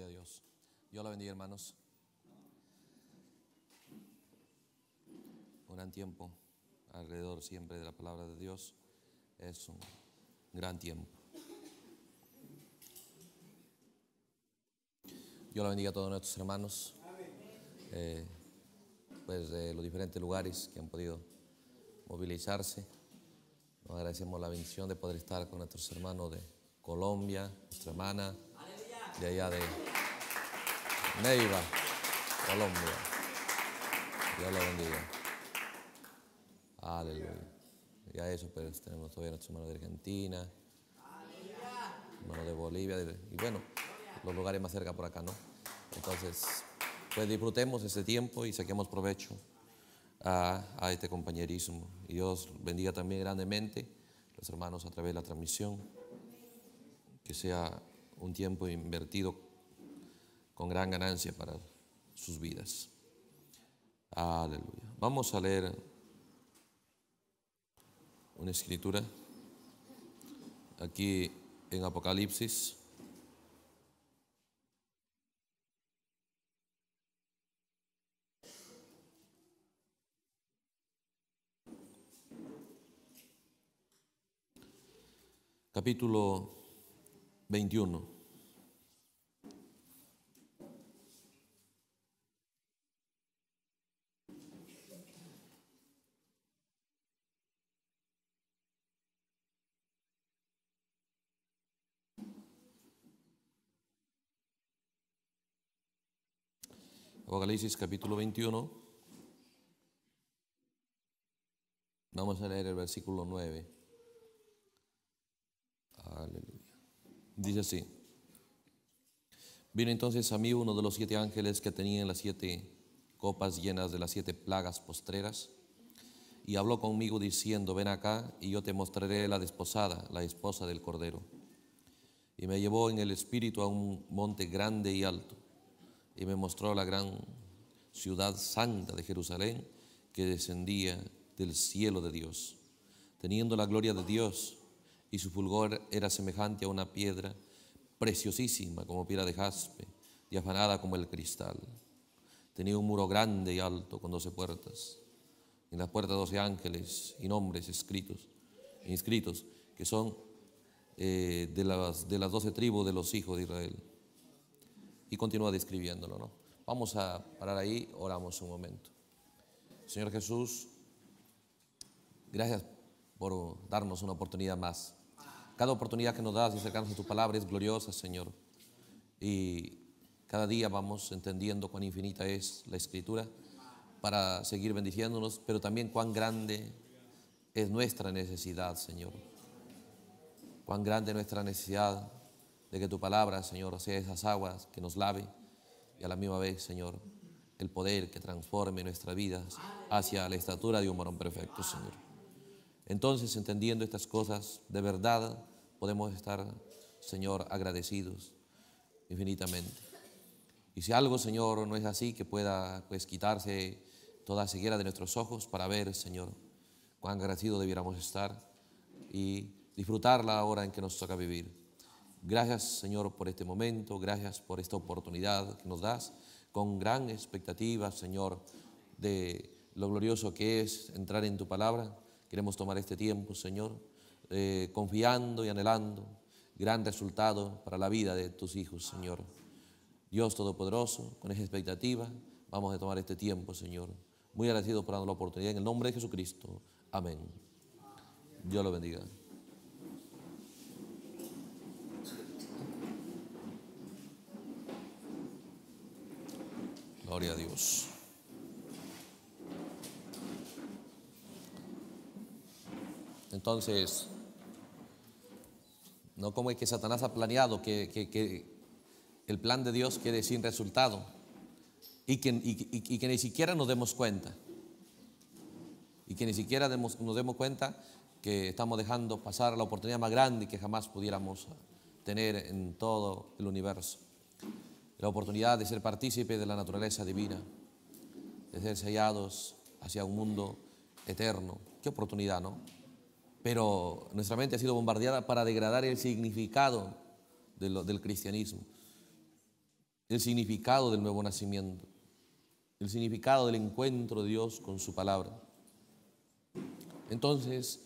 de Dios. Yo la bendiga, hermanos. Un gran tiempo alrededor siempre de la palabra de Dios es un gran tiempo. Yo la bendiga a todos nuestros hermanos, eh, pues de los diferentes lugares que han podido movilizarse. Nos agradecemos la bendición de poder estar con nuestros hermanos de Colombia, nuestra hermana, de allá de Neiva, Colombia. Dios lo bendiga. Aleluya. Ya eso, pero tenemos todavía Nuestro hermano de Argentina, hermano de Bolivia, y bueno, los lugares más cerca por acá, ¿no? Entonces, pues disfrutemos Este tiempo y saquemos provecho a, a este compañerismo. Y Dios bendiga también grandemente los hermanos a través de la transmisión. Que sea un tiempo invertido con gran ganancia para sus vidas. Aleluya. Vamos a leer una escritura aquí en Apocalipsis. Capítulo 21. Apocalipsis capítulo 21. Vamos a leer el versículo 9. Aleluya. Dice así. Vino entonces a mí uno de los siete ángeles que tenía las siete copas llenas de las siete plagas postreras y habló conmigo diciendo, ven acá y yo te mostraré la desposada, la esposa del Cordero. Y me llevó en el espíritu a un monte grande y alto y me mostró la gran ciudad santa de Jerusalén que descendía del cielo de Dios, teniendo la gloria de Dios y su fulgor era semejante a una piedra preciosísima como piedra de jaspe y afanada como el cristal. Tenía un muro grande y alto con doce puertas. En las puertas doce ángeles y nombres escritos, inscritos, que son eh, de, las, las doce tribus de los hijos de Israel. Y continúa describiéndolo, ¿no? Vamos a parar ahí, oramos un momento. Señor Jesús, gracias por darnos una oportunidad más cada oportunidad que nos das de acercarnos a tu palabra es gloriosa, Señor. Y cada día vamos entendiendo cuán infinita es la escritura para seguir bendiciéndonos, pero también cuán grande es nuestra necesidad, Señor. Cuán grande es nuestra necesidad de que tu palabra, Señor, sea esas aguas que nos lave y a la misma vez, Señor, el poder que transforme nuestra vida hacia la estatura de un varón perfecto, Señor. Entonces, entendiendo estas cosas de verdad, podemos estar, Señor, agradecidos infinitamente. Y si algo, Señor, no es así, que pueda pues quitarse toda ceguera de nuestros ojos para ver, Señor, cuán agradecidos debiéramos estar y disfrutar la hora en que nos toca vivir. Gracias, Señor, por este momento, gracias por esta oportunidad que nos das, con gran expectativa, Señor, de lo glorioso que es entrar en tu palabra Queremos tomar este tiempo, Señor, eh, confiando y anhelando gran resultado para la vida de tus hijos, Señor. Dios Todopoderoso, con esa expectativa, vamos a tomar este tiempo, Señor. Muy agradecido por darnos la oportunidad. En el nombre de Jesucristo. Amén. Dios lo bendiga. Gloria a Dios. Entonces, no como es que Satanás ha planeado que, el plan de Dios quede sin resultado y que, ni siquiera nos demos cuenta. Y que ni siquiera nos demos cuenta que estamos dejando pasar la oportunidad más grande que jamás pudiéramos tener en todo el universo. La oportunidad de ser partícipe de la naturaleza divina, de ser sellados hacia un mundo eterno. Qué oportunidad, ¿no? pero nuestra mente ha sido bombardeada para degradar el significado del cristianismo, el significado del nuevo nacimiento, el significado del encuentro de Dios con su palabra. Entonces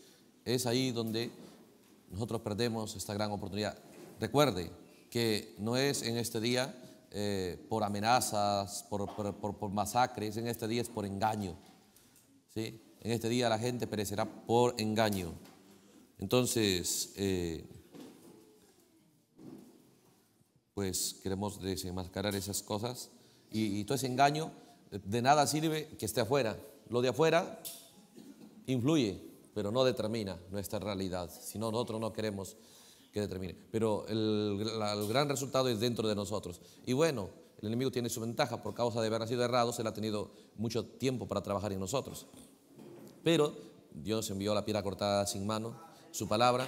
es ahí donde nosotros perdemos esta gran oportunidad. Recuerde que no es en este día eh, por amenazas, por, por, masacres, en este día es por engaño. ¿sí? En este día la gente perecerá por engaño. Entonces, eh, pues queremos desenmascarar esas cosas y, todo ese engaño, de nada sirve que esté afuera. Lo de afuera influye, pero no determina nuestra realidad, si nosotros no queremos que determine. Pero el, gran resultado es dentro de nosotros. Y bueno, el enemigo tiene su ventaja, por causa de haber nacido errado, él ha tenido mucho tiempo para trabajar en nosotros. Pero Dios envió la piedra cortada sin mano su palabra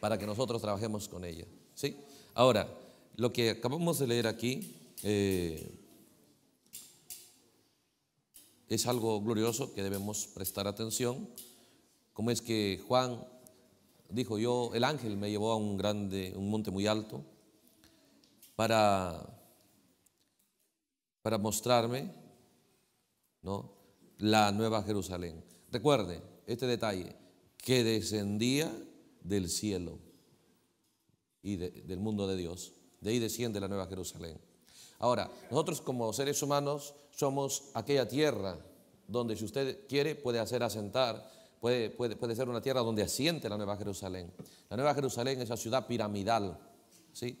para que nosotros trabajemos con ella. ¿sí? Ahora, lo que acabamos de leer aquí eh, es algo glorioso que debemos prestar atención. Como es que Juan dijo, yo, el ángel me llevó a un grande, un monte muy alto para, para mostrarme ¿no? la nueva Jerusalén. Recuerde este detalle, que descendía del cielo y del mundo de Dios. De ahí desciende la Nueva Jerusalén. Ahora, nosotros como seres humanos somos aquella tierra donde si usted quiere puede hacer asentar, puede, puede, puede ser una tierra donde asiente la Nueva Jerusalén. La Nueva Jerusalén es la ciudad piramidal, ¿sí?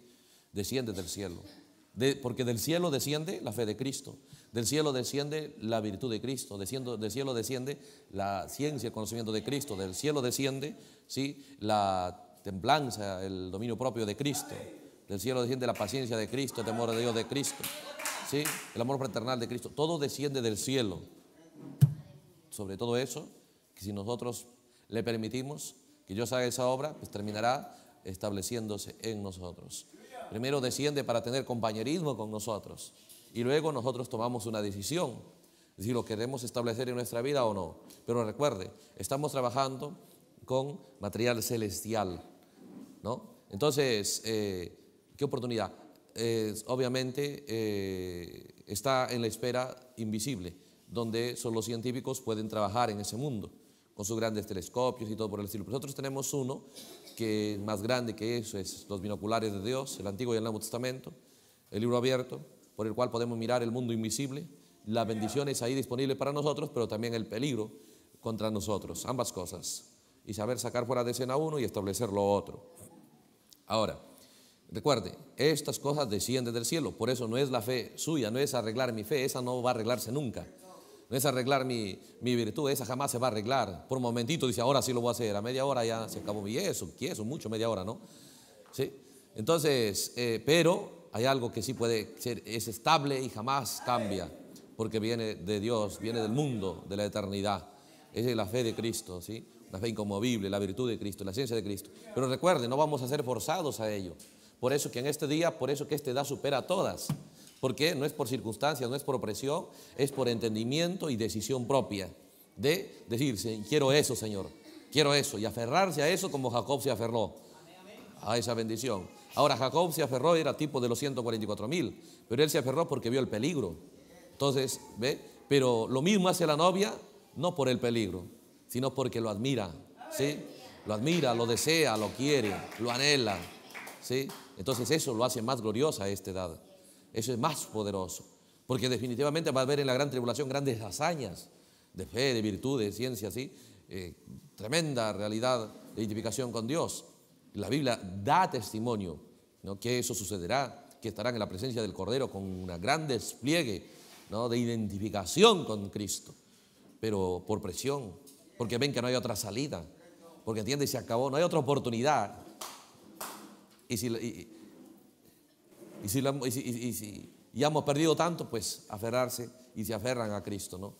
Desciende del cielo. porque del cielo desciende la fe de Cristo. Del cielo desciende la virtud de Cristo, del cielo desciende la ciencia, el conocimiento de Cristo, del cielo desciende ¿sí? la templanza, el dominio propio de Cristo, del cielo desciende la paciencia de Cristo, el temor de Dios de Cristo, ¿sí? el amor fraternal de Cristo, todo desciende del cielo. Sobre todo eso, que si nosotros le permitimos que Dios haga esa obra, pues terminará estableciéndose en nosotros. Primero desciende para tener compañerismo con nosotros y luego nosotros tomamos una decisión, si lo queremos establecer en nuestra vida o no. Pero recuerde, estamos trabajando con material celestial, ¿no? Entonces, eh, ¿qué oportunidad? obviamente eh, está en la esfera invisible, donde solo los científicos pueden trabajar en ese mundo, con sus grandes telescopios y todo por el estilo. Pues nosotros tenemos uno que es más grande que eso, es los binoculares de Dios, el Antiguo y el Nuevo Testamento, el libro abierto, por el cual podemos mirar el mundo invisible, La bendición es ahí disponible para nosotros, pero también el peligro contra nosotros, ambas cosas. Y saber sacar fuera de escena uno y establecer lo otro. Ahora, recuerde, estas cosas descienden del cielo, por eso no es la fe suya, no es arreglar mi fe, esa no va a arreglarse nunca. No es arreglar mi, mi virtud, esa jamás se va a arreglar. Por un momentito dice, ahora sí lo voy a hacer, a media hora ya se acabó. Y eso, y eso, mucho, media hora, ¿no? ¿Sí? Entonces, eh, pero hay algo que sí puede ser, es estable y jamás cambia, porque viene de Dios, viene del mundo, de la eternidad. Esa es la fe de Cristo, ¿sí? La fe inconmovible, la virtud de Cristo, la ciencia de Cristo. Pero recuerden, no vamos a ser forzados a ello. Por eso que en este día, por eso que esta edad supera a todas. Porque no es por circunstancias, no es por opresión, es por entendimiento y decisión propia. De decirse, quiero eso, Señor, quiero eso. Y aferrarse a eso como Jacob se aferró a esa bendición. Ahora Jacob se aferró, era tipo de los 144 mil, pero él se aferró porque vio el peligro. Entonces, ¿ve? Pero lo mismo hace la novia, no por el peligro, sino porque lo admira, ¿sí? Lo admira, lo desea, lo quiere, lo anhela, ¿sí? Entonces eso lo hace más gloriosa a esta edad. Eso es más poderoso, porque definitivamente va a haber en la gran tribulación grandes hazañas de fe, de virtud, de ciencia, ¿sí? Eh, tremenda realidad de identificación con Dios la Biblia da testimonio ¿no? que eso sucederá, que estarán en la presencia del Cordero con un gran despliegue ¿no? de identificación con Cristo, pero por presión, porque ven que no hay otra salida, porque entienden, se acabó, no hay otra oportunidad. Y si, y, si, y ya hemos perdido tanto, pues aferrarse y se aferran a Cristo, ¿no?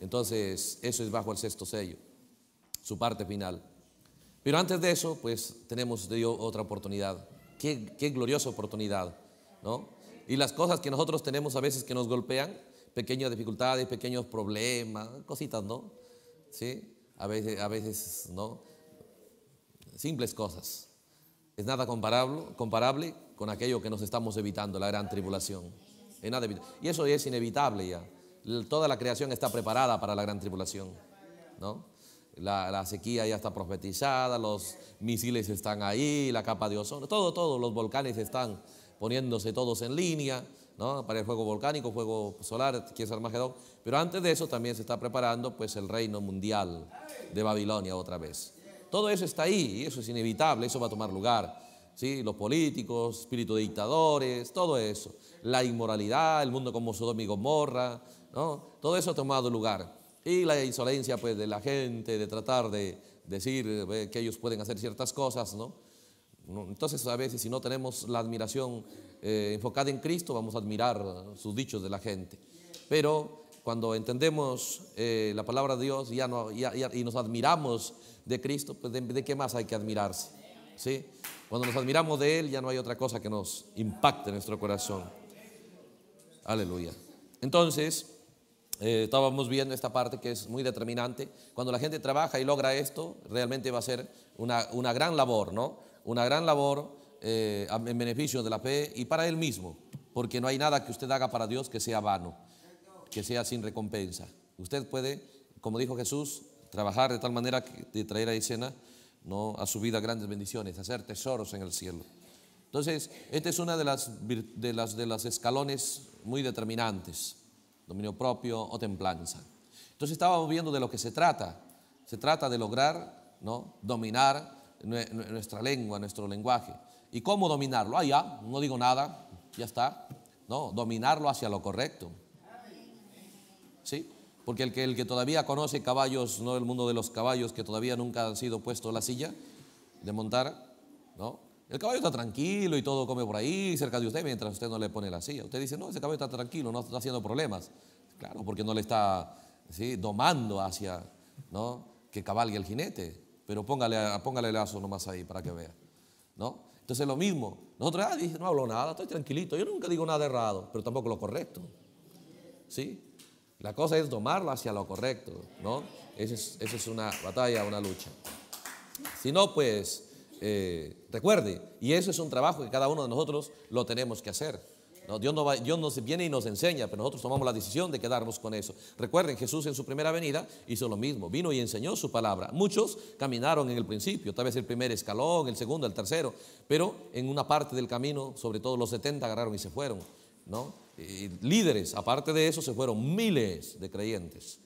Entonces, eso es bajo el sexto sello, su parte final. Pero antes de eso, pues tenemos otra oportunidad. Qué, gloriosa oportunidad, ¿no? Y las cosas que nosotros tenemos a veces que nos golpean, pequeñas dificultades, pequeños problemas, cositas, ¿no? Sí, a veces, a veces, ¿no? Simples cosas. Es nada comparable, comparable con aquello que nos estamos evitando, la gran tribulación. Es nada y eso es inevitable ya. Toda la creación está preparada para la gran tribulación, ¿no? la, sequía ya está profetizada, los misiles están ahí, la capa de ozono, todo, todo, los volcanes están poniéndose todos en línea, ¿no? Para el fuego volcánico, fuego solar, que es Armagedón. Pero antes de eso también se está preparando pues el reino mundial de Babilonia otra vez. Todo eso está ahí eso es inevitable, eso va a tomar lugar. ¿sí? Los políticos, espíritu de dictadores, todo eso. La inmoralidad, el mundo como Sodoma y Gomorra, ¿no? Todo eso ha tomado lugar. Y la insolencia pues, de la gente, de tratar de decir eh, que ellos pueden hacer ciertas cosas, ¿no? Entonces a veces si no tenemos la admiración eh, enfocada en Cristo, vamos a admirar sus dichos de la gente. Pero cuando entendemos eh, la palabra de Dios ya no, y nos admiramos de Cristo, pues de, qué más hay que admirarse? ¿Sí? Cuando nos admiramos de Él ya no hay otra cosa que nos impacte en nuestro corazón. Aleluya. Entonces, eh, estábamos viendo esta parte que es muy determinante. Cuando la gente trabaja y logra esto, realmente va a ser una, gran labor, ¿no? Una gran labor eh, en beneficio de la fe y para él mismo, porque no hay nada que usted haga para Dios que sea vano, que sea sin recompensa. Usted puede, como dijo Jesús, trabajar de tal manera que, de traer a escena ¿no? a su vida grandes bendiciones, hacer tesoros en el cielo. Entonces, este es una de las, las, de las escalones muy determinantes dominio propio o templanza. Entonces estábamos viendo de lo que se trata. Se trata de lograr ¿no? dominar nuestra lengua, nuestro lenguaje. ¿Y cómo dominarlo? Ah, ya, no digo nada, ya está. No, dominarlo hacia lo correcto. ¿Sí? Porque el que, todavía conoce caballos, no el mundo de los caballos, que todavía nunca han sido puestos la silla de montar, ¿no? El caballo está tranquilo y todo come por ahí, cerca de usted, mientras usted no le pone la silla. Usted dice, no, ese caballo está tranquilo, no está haciendo problemas. Claro, porque no le está ¿sí? domando hacia ¿no? que cabalgue el jinete. Pero póngale, póngale el lazo nomás ahí para que vea. ¿no? Entonces lo mismo. Nosotros, ah, no hablo nada, estoy tranquilito. Yo nunca digo nada errado, pero tampoco lo correcto. ¿Sí? La cosa es domarlo hacia lo correcto, ¿no? Esa es, esa es una batalla, una lucha. Si no, pues eh, recuerde. Y eso es un trabajo que cada uno de nosotros lo tenemos que hacer. No, Dios, no nos viene y nos enseña, pero nosotros tomamos la decisión de quedarnos con eso. Recuerden, Jesús en su primera venida hizo lo mismo, vino y enseñó su palabra. Muchos caminaron en el principio, tal vez el primer escalón, el segundo, el tercero, pero en una parte del camino, sobre todo los 70 agarraron y se fueron. ¿no? líderes, aparte de eso, se fueron miles de creyentes.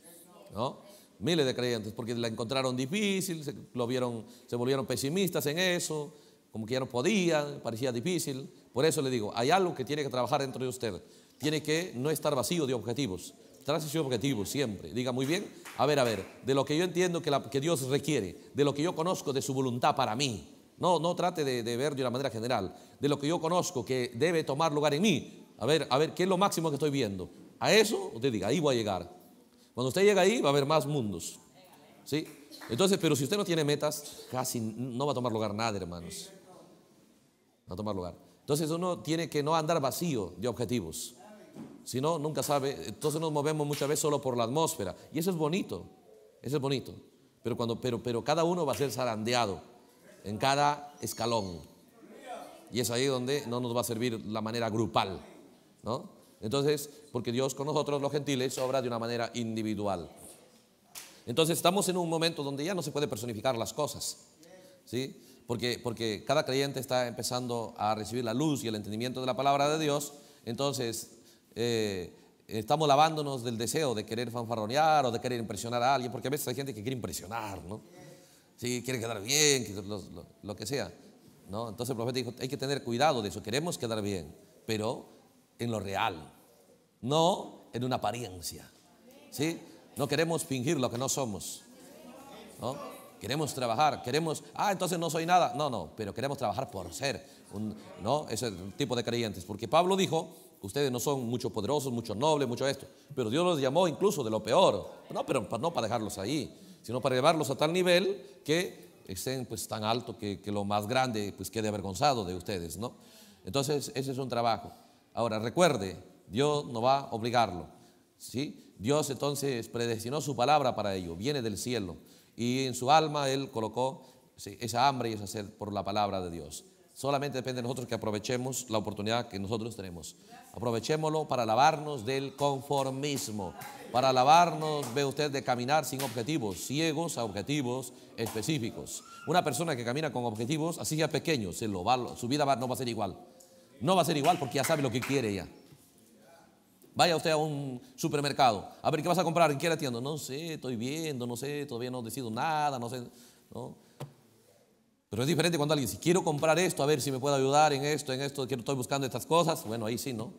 ¿no? Miles de creyentes, porque la encontraron difícil, se, lo vieron, se volvieron pesimistas en eso, como que ya no podían, parecía difícil. Por eso le digo, hay algo que tiene que trabajar dentro de usted. Tiene que no estar vacío de objetivos. Trace su objetivos siempre. Diga muy bien, a ver, a ver, de lo que yo entiendo que, la, que Dios requiere, de lo que yo conozco de su voluntad para mí. No, no trate de, de, ver de una manera general, de lo que yo conozco que debe tomar lugar en mí. A ver, a ver, ¿qué es lo máximo que estoy viendo? A eso usted diga, ahí voy a llegar. Cuando usted llega ahí va a haber más mundos. ¿Sí? Entonces, pero si usted no tiene metas, casi no va a tomar lugar nada, hermanos. No va a tomar lugar. Entonces uno tiene que no andar vacío de objetivos. Si no, nunca sabe. Entonces nos movemos muchas veces solo por la atmósfera. Y eso es bonito. Eso es bonito. Pero, cuando, pero, pero cada uno va a ser zarandeado en cada escalón. Y es ahí donde no nos va a servir la manera grupal. ¿No? Entonces, porque Dios con nosotros los gentiles obra de una manera individual. Entonces estamos en un momento donde ya no se puede personificar las cosas. ¿Sí? Porque, porque cada creyente está empezando a recibir la luz y el entendimiento de la palabra de Dios. Entonces, eh, estamos lavándonos del deseo de querer fanfarronear o de querer impresionar a alguien, porque a veces hay gente que quiere impresionar, ¿no? Sí, quiere quedar bien, lo, que sea. ¿no? Entonces el profeta dijo, hay que tener cuidado de eso, queremos quedar bien, pero en lo real, no en una apariencia. ¿Sí? No queremos fingir lo que no somos. ¿No? Queremos trabajar, queremos, ah, entonces no soy nada. No, no, pero queremos trabajar por ser, ¿no? Ese tipo de creyentes. Porque Pablo dijo, ustedes no son mucho poderosos, mucho nobles, mucho esto. Pero Dios los llamó incluso de lo peor. No, pero no para dejarlos ahí, sino para llevarlos a tal nivel que estén pues tan alto que, que lo más grande pues quede avergonzado de ustedes, ¿no? Entonces, ese es un trabajo. Ahora, recuerde, Dios no va a obligarlo. ¿sí? Dios entonces predestinó su palabra para ello, viene del cielo. Y en su alma Él colocó esa hambre y esa sed por la palabra de Dios. Solamente depende de nosotros que aprovechemos la oportunidad que nosotros tenemos. Aprovechémoslo para lavarnos del conformismo, para lavarnos, ve usted, de caminar sin objetivos, ciegos a objetivos específicos. Una persona que camina con objetivos, así ya pequeño, lo va, su vida no va a ser igual. No va a ser igual porque ya sabe lo que quiere ya. Vaya usted a un supermercado. A ver, ¿qué vas a comprar? ¿En qué la tienda? No sé, estoy viendo, no sé, todavía no decido nada, no sé. Pero es diferente cuando alguien si quiero comprar esto, a ver si me puede ayudar en esto, en esto, quiero, estoy buscando estas cosas. Bueno, ahí sí, ¿no?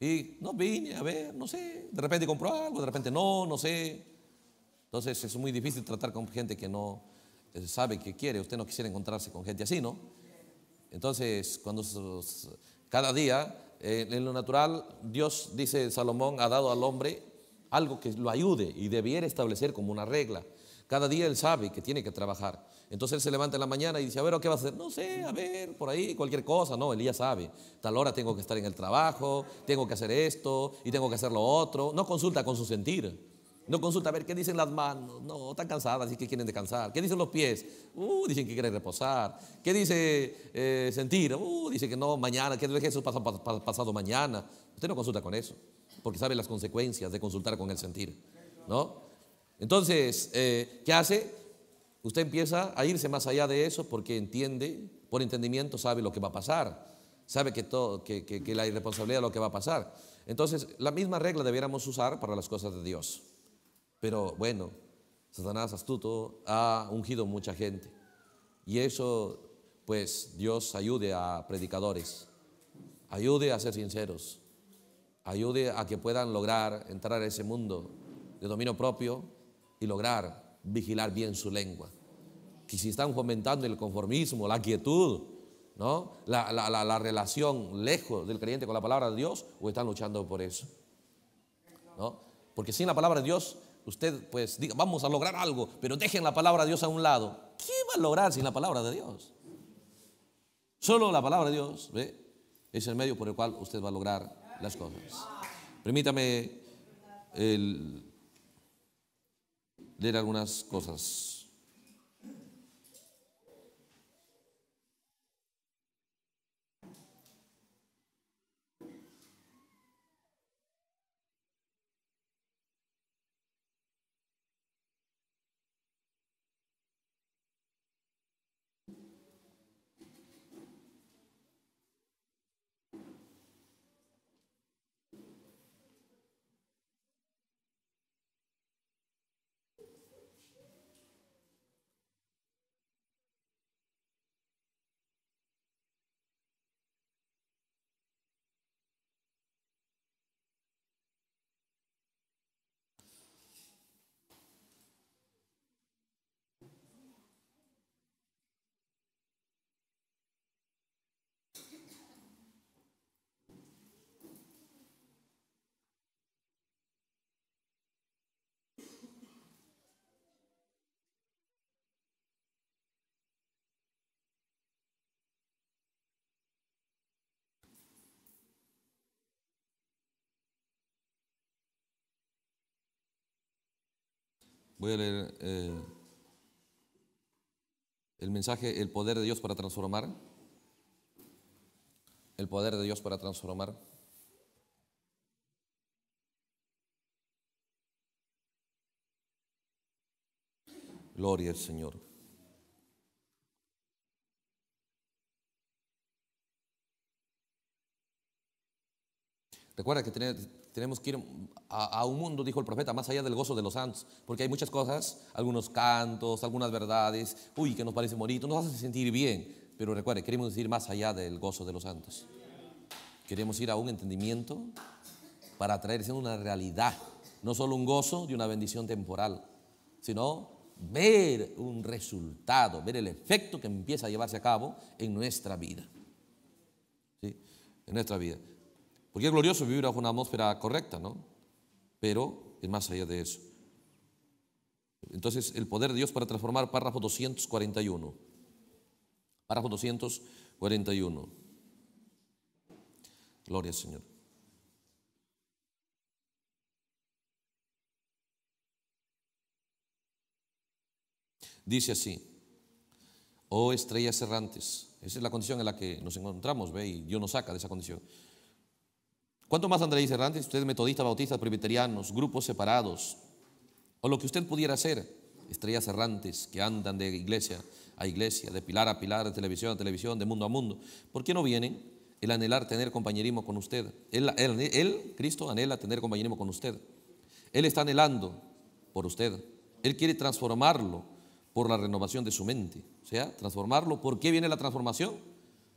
Y no vine, a ver, no sé. De repente compró algo, de repente no, no sé. Entonces es muy difícil tratar con gente que no eh, sabe qué quiere. Usted no quisiera encontrarse con gente así, ¿no? Entonces, cuando cada día en lo natural, Dios, dice Salomón, ha dado al hombre algo que lo ayude y debiera establecer como una regla. Cada día él sabe que tiene que trabajar. Entonces él se levanta en la mañana y dice, a ver, ¿qué va a hacer? No sé, a ver, por ahí, cualquier cosa. No, él ya sabe. Tal hora tengo que estar en el trabajo, tengo que hacer esto y tengo que hacer lo otro. No consulta con su sentir. No consulta a ver qué dicen las manos. No, están cansadas, y que quieren descansar. ¿Qué dicen los pies? Uh, dicen que quieren reposar. ¿Qué dice eh, sentir? Uh, dice que no, mañana. que es eso pasado, pasado, mañana? Usted no consulta con eso, porque sabe las consecuencias de consultar con el sentir. ¿No? Entonces, eh, ¿qué hace? Usted empieza a irse más allá de eso porque entiende, por entendimiento sabe lo que va a pasar. Sabe que, todo, que, que la irresponsabilidad es lo que va a pasar. Entonces, la misma regla debiéramos usar para las cosas de Dios. Pero bueno, Satanás astuto ha ungido mucha gente. Y eso, pues Dios ayude a predicadores, ayude a ser sinceros, ayude a que puedan lograr entrar a ese mundo de dominio propio y lograr vigilar bien su lengua. Que si están fomentando el conformismo, la quietud, ¿no? la, relación lejos del creyente con la palabra de Dios, o están luchando por eso. Porque sin la palabra de Dios usted pues diga, vamos a lograr algo, pero dejen la palabra de Dios a un lado. ¿Qué va a lograr sin la palabra de Dios? Solo la palabra de Dios ¿ve? es el medio por el cual usted va a lograr las cosas. Permítame leer algunas cosas. Voy a leer eh, el mensaje, el poder de Dios para transformar. El poder de Dios para transformar. Gloria al Señor. Recuerda que tenemos que ir a, un mundo, dijo el profeta, más allá del gozo de los santos, porque hay muchas cosas, algunos cantos, algunas verdades, uy, que nos parece bonito, nos hace sentir bien, pero recuerde, queremos ir más allá del gozo de los santos. Queremos ir a un entendimiento para traerse una realidad, no solo un gozo de una bendición temporal, sino ver un resultado, ver el efecto que empieza a llevarse a cabo en nuestra vida. ¿Sí? En nuestra vida. Porque es glorioso vivir bajo una atmósfera correcta, ¿no? Pero es más allá de eso. Entonces, el poder de Dios para transformar, párrafo 241. Párrafo 241. Gloria al Señor. Dice así, oh estrellas errantes, esa es la condición en la que nos encontramos, ve, y Dios nos saca de esa condición. ¿Cuánto más Andrés si usted es metodista, bautista, presbiterianos, grupos separados, o lo que usted pudiera hacer, estrellas errantes que andan de iglesia a iglesia, de pilar a pilar, de televisión a televisión, de mundo a mundo? ¿Por qué no vienen? El anhelar tener compañerismo con usted. él Cristo, anhela tener compañerismo con usted. Él está anhelando por usted. Él quiere transformarlo por la renovación de su mente. O sea, transformarlo. ¿Por qué viene la transformación?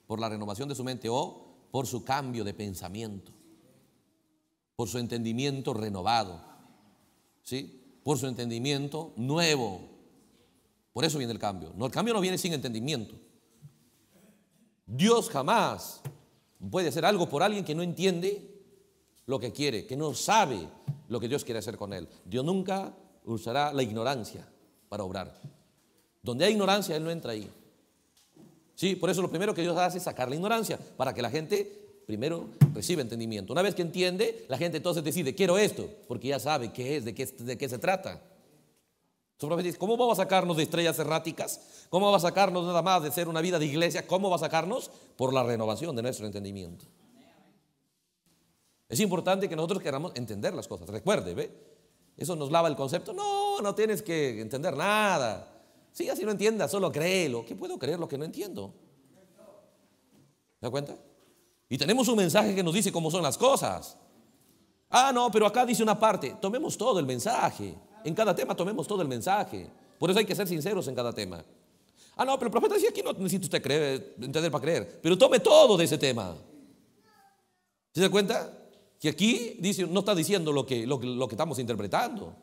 Por la renovación de su mente o por su cambio de pensamiento por su entendimiento renovado, ¿sí? por su entendimiento nuevo. Por eso viene el cambio. No, el cambio no viene sin entendimiento. Dios jamás puede hacer algo por alguien que no entiende lo que quiere, que no sabe lo que Dios quiere hacer con él. Dios nunca usará la ignorancia para obrar. Donde hay ignorancia, Él no entra ahí. Sí, por eso lo primero que Dios hace es sacar la ignorancia, para que la gente Primero recibe entendimiento. Una vez que entiende, la gente entonces decide, quiero esto, porque ya sabe qué es, de qué, de qué se trata. ¿Cómo vamos a sacarnos de estrellas erráticas? ¿Cómo vamos a sacarnos nada más de ser una vida de iglesia? ¿Cómo va a sacarnos? Por la renovación de nuestro entendimiento. Es importante que nosotros queramos entender las cosas. Recuerde, ¿ve? Eso nos lava el concepto. No, no tienes que entender nada. Sí, así no entiendas, solo créelo. ¿Qué puedo creer lo que no entiendo? ¿Se da cuenta? Y tenemos un mensaje que nos dice cómo son las cosas. Ah, no, pero acá dice una parte. Tomemos todo el mensaje. En cada tema tomemos todo el mensaje. Por eso hay que ser sinceros en cada tema. Ah, no, pero el profeta decía aquí no necesita usted entender para creer. Pero tome todo de ese tema. ¿Se da cuenta? Que aquí dice, no está diciendo lo que, lo, lo que estamos interpretando.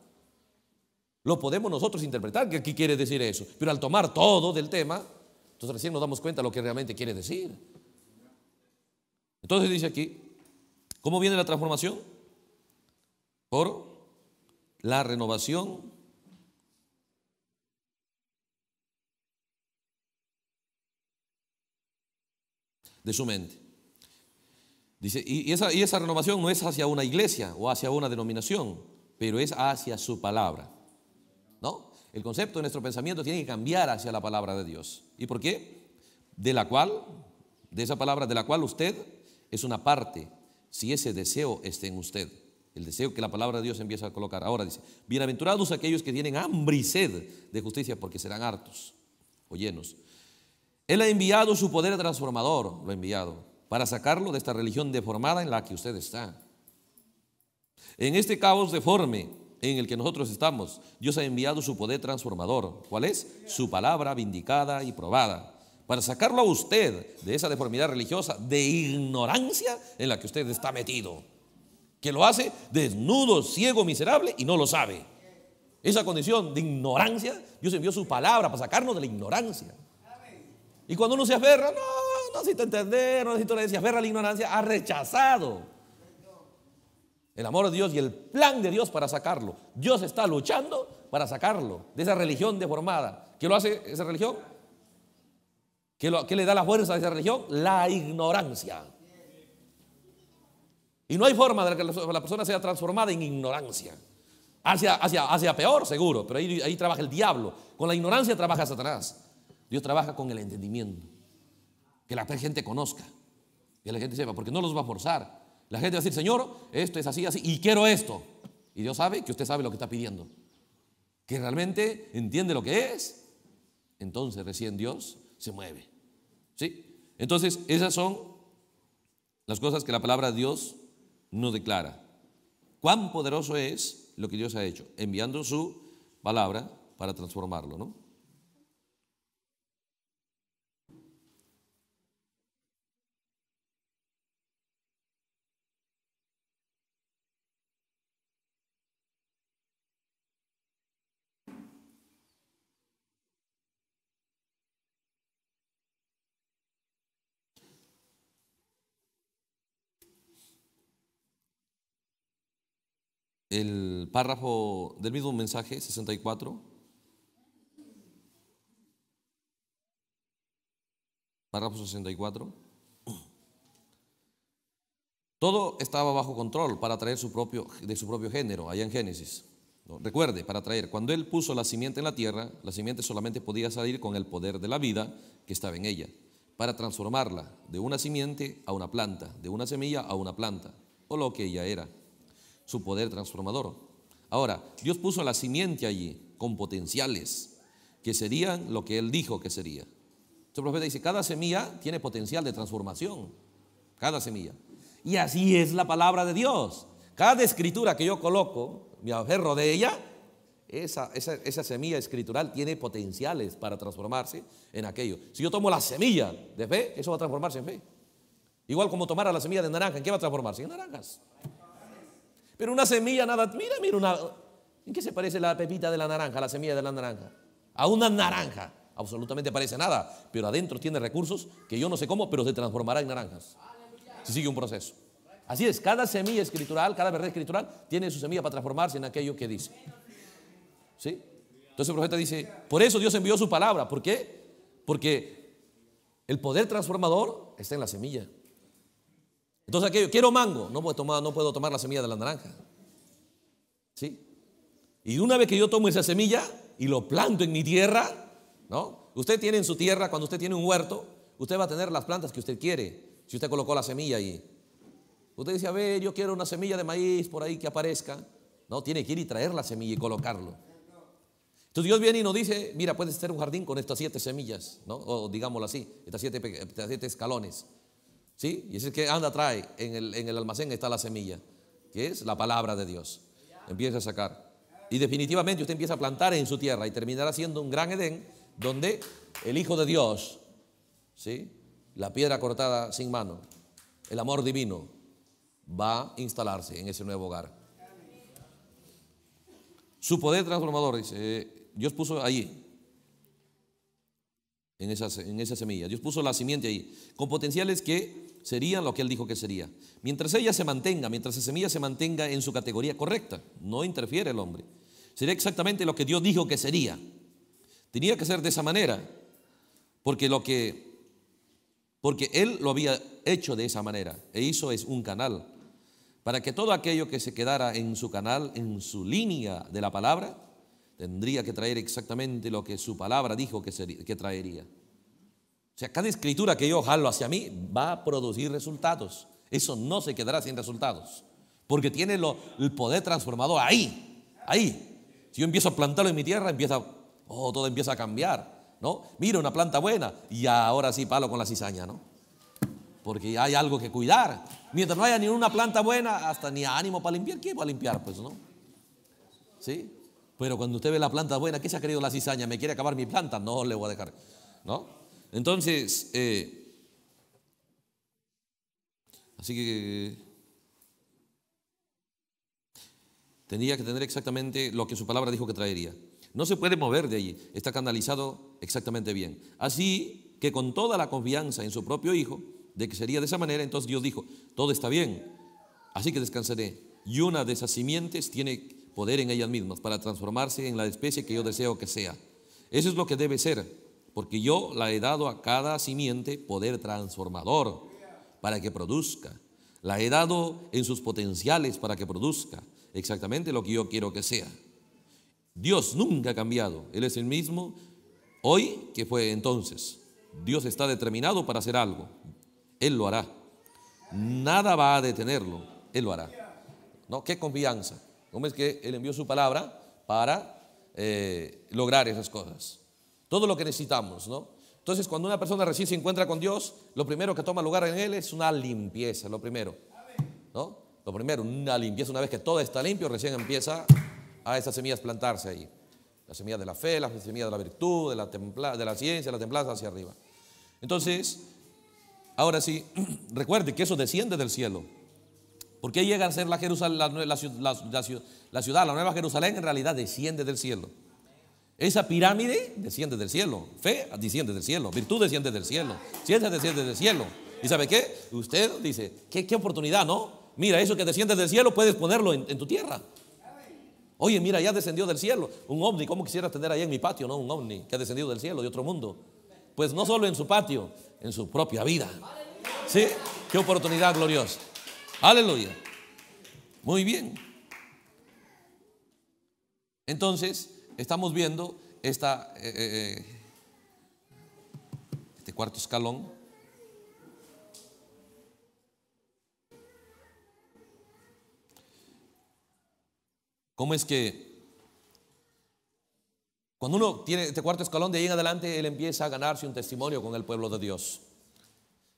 Lo podemos nosotros interpretar, que aquí quiere decir eso. Pero al tomar todo del tema, entonces recién nos damos cuenta de lo que realmente quiere decir. Entonces dice aquí, ¿cómo viene la transformación? Por la renovación de su mente. Dice, y esa, y esa renovación no es hacia una iglesia o hacia una denominación, pero es hacia su palabra. ¿No? El concepto de nuestro pensamiento tiene que cambiar hacia la palabra de Dios. ¿Y por qué? De la cual, de esa palabra de la cual usted es una parte, si ese deseo está en usted, el deseo que la palabra de Dios empieza a colocar. Ahora dice, bienaventurados aquellos que tienen hambre y sed de justicia porque serán hartos o llenos. Él ha enviado su poder transformador, lo ha enviado, para sacarlo de esta religión deformada en la que usted está. En este caos deforme en el que nosotros estamos, Dios ha enviado su poder transformador. ¿Cuál es? Su palabra vindicada y probada para sacarlo a usted de esa deformidad religiosa, de ignorancia en la que usted está metido, que lo hace desnudo, ciego, miserable y no lo sabe. Esa condición de ignorancia, Dios envió su palabra para sacarnos de la ignorancia. Y cuando uno se aferra, no, no necesito entender, no necesito leer, se aferra a la ignorancia, ha rechazado el amor de Dios y el plan de Dios para sacarlo. Dios está luchando para sacarlo de esa religión deformada. ¿Qué lo hace esa religión? ¿Qué, le da la fuerza a esa religión? La ignorancia. Y no hay forma de que la persona sea transformada en ignorancia. Hacia, peor, seguro, pero ahí, ahí trabaja el diablo. Con la ignorancia trabaja Satanás. Dios trabaja con el entendimiento. Que la gente conozca. Que la gente sepa, porque no los va a forzar. La gente va a decir, Señor, esto es así, así, y quiero esto. Y Dios sabe que usted sabe lo que está pidiendo. Que realmente entiende lo que es. Entonces recién Dios se mueve. ¿Sí? Entonces, esas son las cosas que la palabra de Dios nos declara. Cuán poderoso es lo que Dios ha hecho, enviando su palabra para transformarlo, ¿no? el párrafo del mismo mensaje, 64. Párrafo 64. Todo estaba bajo control para traer su propio, de su propio género, allá en Génesis. Recuerde, para traer, cuando él puso la simiente en la tierra, la simiente solamente podía salir con el poder de la vida que estaba en ella, para transformarla de una simiente a una planta, de una semilla a una planta, o lo que ella era su poder transformador. Ahora, Dios puso la simiente allí con potenciales que serían lo que Él dijo que sería. Este profeta dice, cada semilla tiene potencial de transformación, cada semilla. Y así es la palabra de Dios. Cada escritura que yo coloco, me aferro de ella, esa, esa, semilla escritural tiene potenciales para transformarse en aquello. Si yo tomo la semilla de fe, eso va a transformarse en fe. Igual como tomara la semilla de naranja, ¿en qué va a transformarse? En naranjas. Pero una semilla nada, mira, mira una... ¿En qué se parece la pepita de la naranja, la semilla de la naranja? A una naranja. Absolutamente parece nada, pero adentro tiene recursos que yo no sé cómo, pero se transformará en naranjas. Si sigue un proceso. Así es, cada semilla escritural, cada verdad escritural tiene su semilla para transformarse en aquello que dice. ¿Sí? Entonces el profeta dice, por eso Dios envió su palabra. ¿Por qué? Porque el poder transformador está en la semilla. Entonces aquello, quiero mango, no puedo tomar, no puedo tomar la semilla de la naranja. ¿Sí? Y una vez que yo tomo esa semilla y lo planto en mi tierra, ¿no? Usted tiene en su tierra, cuando usted tiene un huerto, usted va a tener las plantas que usted quiere, si usted colocó la semilla ahí. Usted dice, a ver, yo quiero una semilla de maíz por ahí que aparezca. No, tiene que ir y traer la semilla y colocarlo. Entonces Dios viene y nos dice, mira, puedes hacer un jardín con estas siete semillas, ¿no? O digámoslo así, estas siete escalones. ¿Sí? Y es que anda, trae, en el, almacén está la semilla, que es la palabra de Dios. Empieza a sacar. Y definitivamente usted empieza a plantar en su tierra y terminará siendo un gran Edén donde el Hijo de Dios, ¿sí? la piedra cortada sin mano, el amor divino, va a instalarse en ese nuevo hogar. Su poder transformador, eh, Dios puso allí, en esa, en esa semilla, Dios puso la simiente ahí, con potenciales que serían lo que él dijo que sería. Mientras ella se mantenga, mientras esa semilla se mantenga en su categoría correcta, no interfiere el hombre. Sería exactamente lo que Dios dijo que sería. Tenía que ser de esa manera, porque lo que porque él lo había hecho de esa manera e hizo es un canal para que todo aquello que se quedara en su canal, en su línea de la palabra, tendría que traer exactamente lo que su palabra dijo que, sería, que traería. O sea, cada escritura que yo jalo hacia mí va a producir resultados. Eso no se quedará sin resultados. Porque tiene el poder transformador ahí, ahí. Si yo empiezo a plantarlo en mi tierra, empieza, oh, todo empieza a cambiar, ¿no? Mira una planta buena y ahora sí palo con la cizaña, ¿no? Porque hay algo que cuidar. Mientras no haya ni una planta buena, hasta ni ánimo para limpiar, ¿qué va a limpiar? Pues, ¿no? ¿Sí? Pero cuando usted ve la planta buena, ¿qué se ha creído la cizaña? ¿Me quiere acabar mi planta? No le voy a dejar, ¿no? Entonces, eh, así que tenía que tener exactamente lo que su palabra dijo que traería. No se puede mover de allí, está canalizado exactamente bien. Así que con toda la confianza en su propio Hijo, de que sería de esa manera, entonces Dios dijo, todo está bien, así que descansaré. Y una de esas simientes tiene poder en ellas mismas para transformarse en la especie que yo deseo que sea. Eso es lo que debe ser porque yo la he dado a cada simiente poder transformador para que produzca. La he dado en sus potenciales para que produzca exactamente lo que yo quiero que sea. Dios nunca ha cambiado. Él es el mismo hoy que fue entonces. Dios está determinado para hacer algo. Él lo hará. Nada va a detenerlo. Él lo hará. ¿No? Qué confianza. ¿Cómo es que Él envió su palabra para eh, lograr esas cosas? todo lo que necesitamos, ¿no? Entonces, cuando una persona recién se encuentra con Dios, lo primero que toma lugar en él es una limpieza, lo primero, ¿no? Lo primero, una limpieza, una vez que todo está limpio, recién empieza a esas semillas plantarse ahí. La semilla de la fe, la semilla de la virtud, de la, de la ciencia, la templanza hacia arriba. Entonces, ahora sí, recuerde que eso desciende del cielo. ¿Por qué llega a ser la, la ciudad, la nueva Jerusalén? En realidad desciende del cielo. Esa pirámide desciende del cielo. Fe desciende del cielo. Virtud desciende del cielo. Ciencia desciende del cielo. ¿Y sabe qué? Usted dice, qué, qué oportunidad, ¿no? Mira, eso que desciende del cielo puedes ponerlo en, tu tierra. Oye, mira, ya descendió del cielo. Un ovni, ¿cómo quisiera tener ahí en mi patio, no? Un ovni que ha descendido del cielo, de otro mundo. Pues no solo en su patio, en su propia vida. ¿Sí? Qué oportunidad gloriosa. Aleluya. Muy bien. Entonces, estamos viendo eh, eh, eh, este cuarto escalón. ¿Cómo es que cuando uno tiene este cuarto escalón de ahí en adelante, él empieza a ganarse un testimonio con el pueblo de Dios?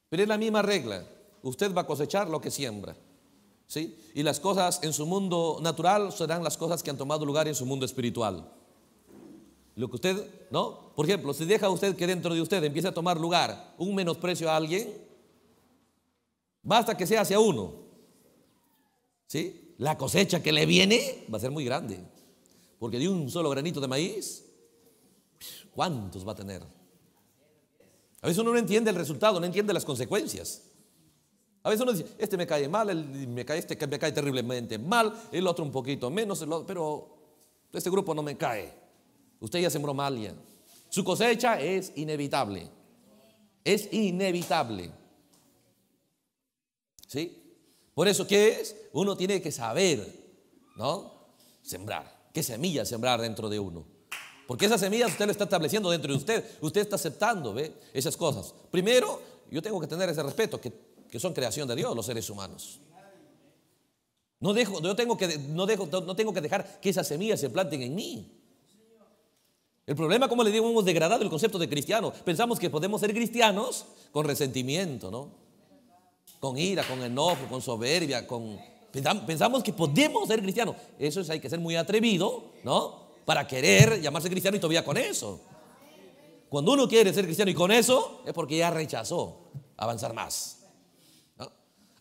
Pero es la misma regla. Usted va a cosechar lo que siembra. ¿sí? Y las cosas en su mundo natural serán las cosas que han tomado lugar en su mundo espiritual. Lo que usted, ¿no? Por ejemplo, si deja usted que dentro de usted empiece a tomar lugar un menosprecio a alguien, basta que sea hacia uno. ¿Sí? La cosecha que le viene va a ser muy grande. Porque de un solo granito de maíz, ¿cuántos va a tener? A veces uno no entiende el resultado, no entiende las consecuencias. A veces uno dice, este me cae mal, me este me cae terriblemente mal, el otro un poquito menos, pero este grupo no me cae. Usted ya sembró malia. Su cosecha es inevitable. Es inevitable. ¿Sí? Por eso, ¿qué es? Uno tiene que saber, ¿no? Sembrar. ¿Qué semilla sembrar dentro de uno? Porque esas semillas usted lo está estableciendo dentro de usted. Usted está aceptando, ¿ve? Esas cosas. Primero, yo tengo que tener ese respeto, que, que son creación de Dios, los seres humanos. No, dejo, yo tengo que, no, dejo, no tengo que dejar que esas semillas se planten en mí. El problema, como le digo, hemos degradado el concepto de cristiano. Pensamos que podemos ser cristianos con resentimiento, ¿no? Con ira, con enojo, con soberbia, con... Pensamos que podemos ser cristianos. Eso es, hay que ser muy atrevido, ¿no? Para querer llamarse cristiano y todavía con eso. Cuando uno quiere ser cristiano y con eso, es porque ya rechazó avanzar más.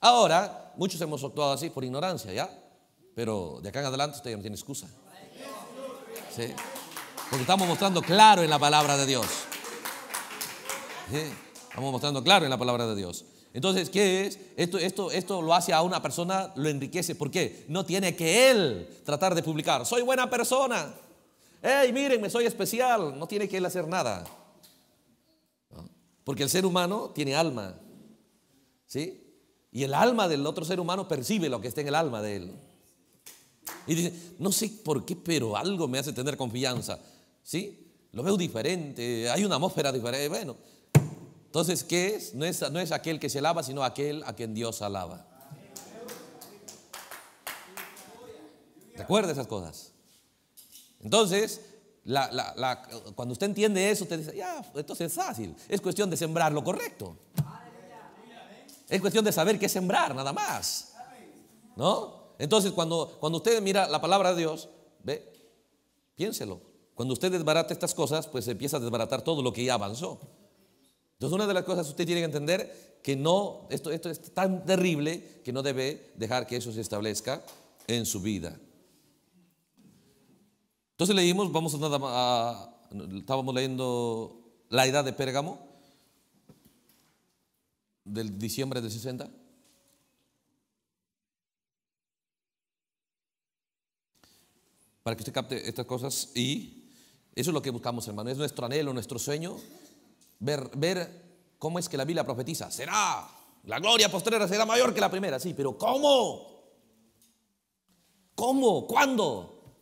Ahora, muchos hemos actuado así por ignorancia, ¿ya? Pero de acá en adelante usted ya no tiene excusa. Sí. Porque estamos mostrando claro en la palabra de Dios. Estamos mostrando claro en la palabra de Dios. Entonces, ¿qué es? Esto, esto, esto lo hace a una persona, lo enriquece. ¿Por qué? No tiene que él tratar de publicar. Soy buena persona. ¡Ey, me soy especial! No tiene que él hacer nada. Porque el ser humano tiene alma. ¿Sí? Y el alma del otro ser humano percibe lo que está en el alma de él. Y dice, no sé por qué, pero algo me hace tener confianza. ¿sí? Lo veo diferente, hay una atmósfera diferente. Bueno, entonces, ¿qué es? No, es? no es aquel que se alaba, sino aquel a quien Dios alaba. Recuerda esas cosas. Entonces, cuando usted entiende eso, usted dice, ya, entonces es fácil. Es cuestión de sembrar lo correcto. Es cuestión de saber qué sembrar, nada más. ¿No? Entonces, cuando, cuando usted mira la palabra de Dios, ve, piénselo. Cuando usted desbarata estas cosas, pues empieza a desbaratar todo lo que ya avanzó. Entonces, una de las cosas que usted tiene que entender que no, esto, esto es tan terrible que no debe dejar que eso se establezca en su vida. Entonces leímos, vamos nada a, estábamos leyendo la edad de Pérgamo del diciembre de 60. Para que usted capte estas cosas y eso es lo que buscamos, hermano. Es nuestro anhelo, nuestro sueño. Ver, ver cómo es que la Biblia profetiza. Será. La gloria postrera será mayor que la primera, sí, pero ¿cómo? ¿Cómo? ¿Cuándo?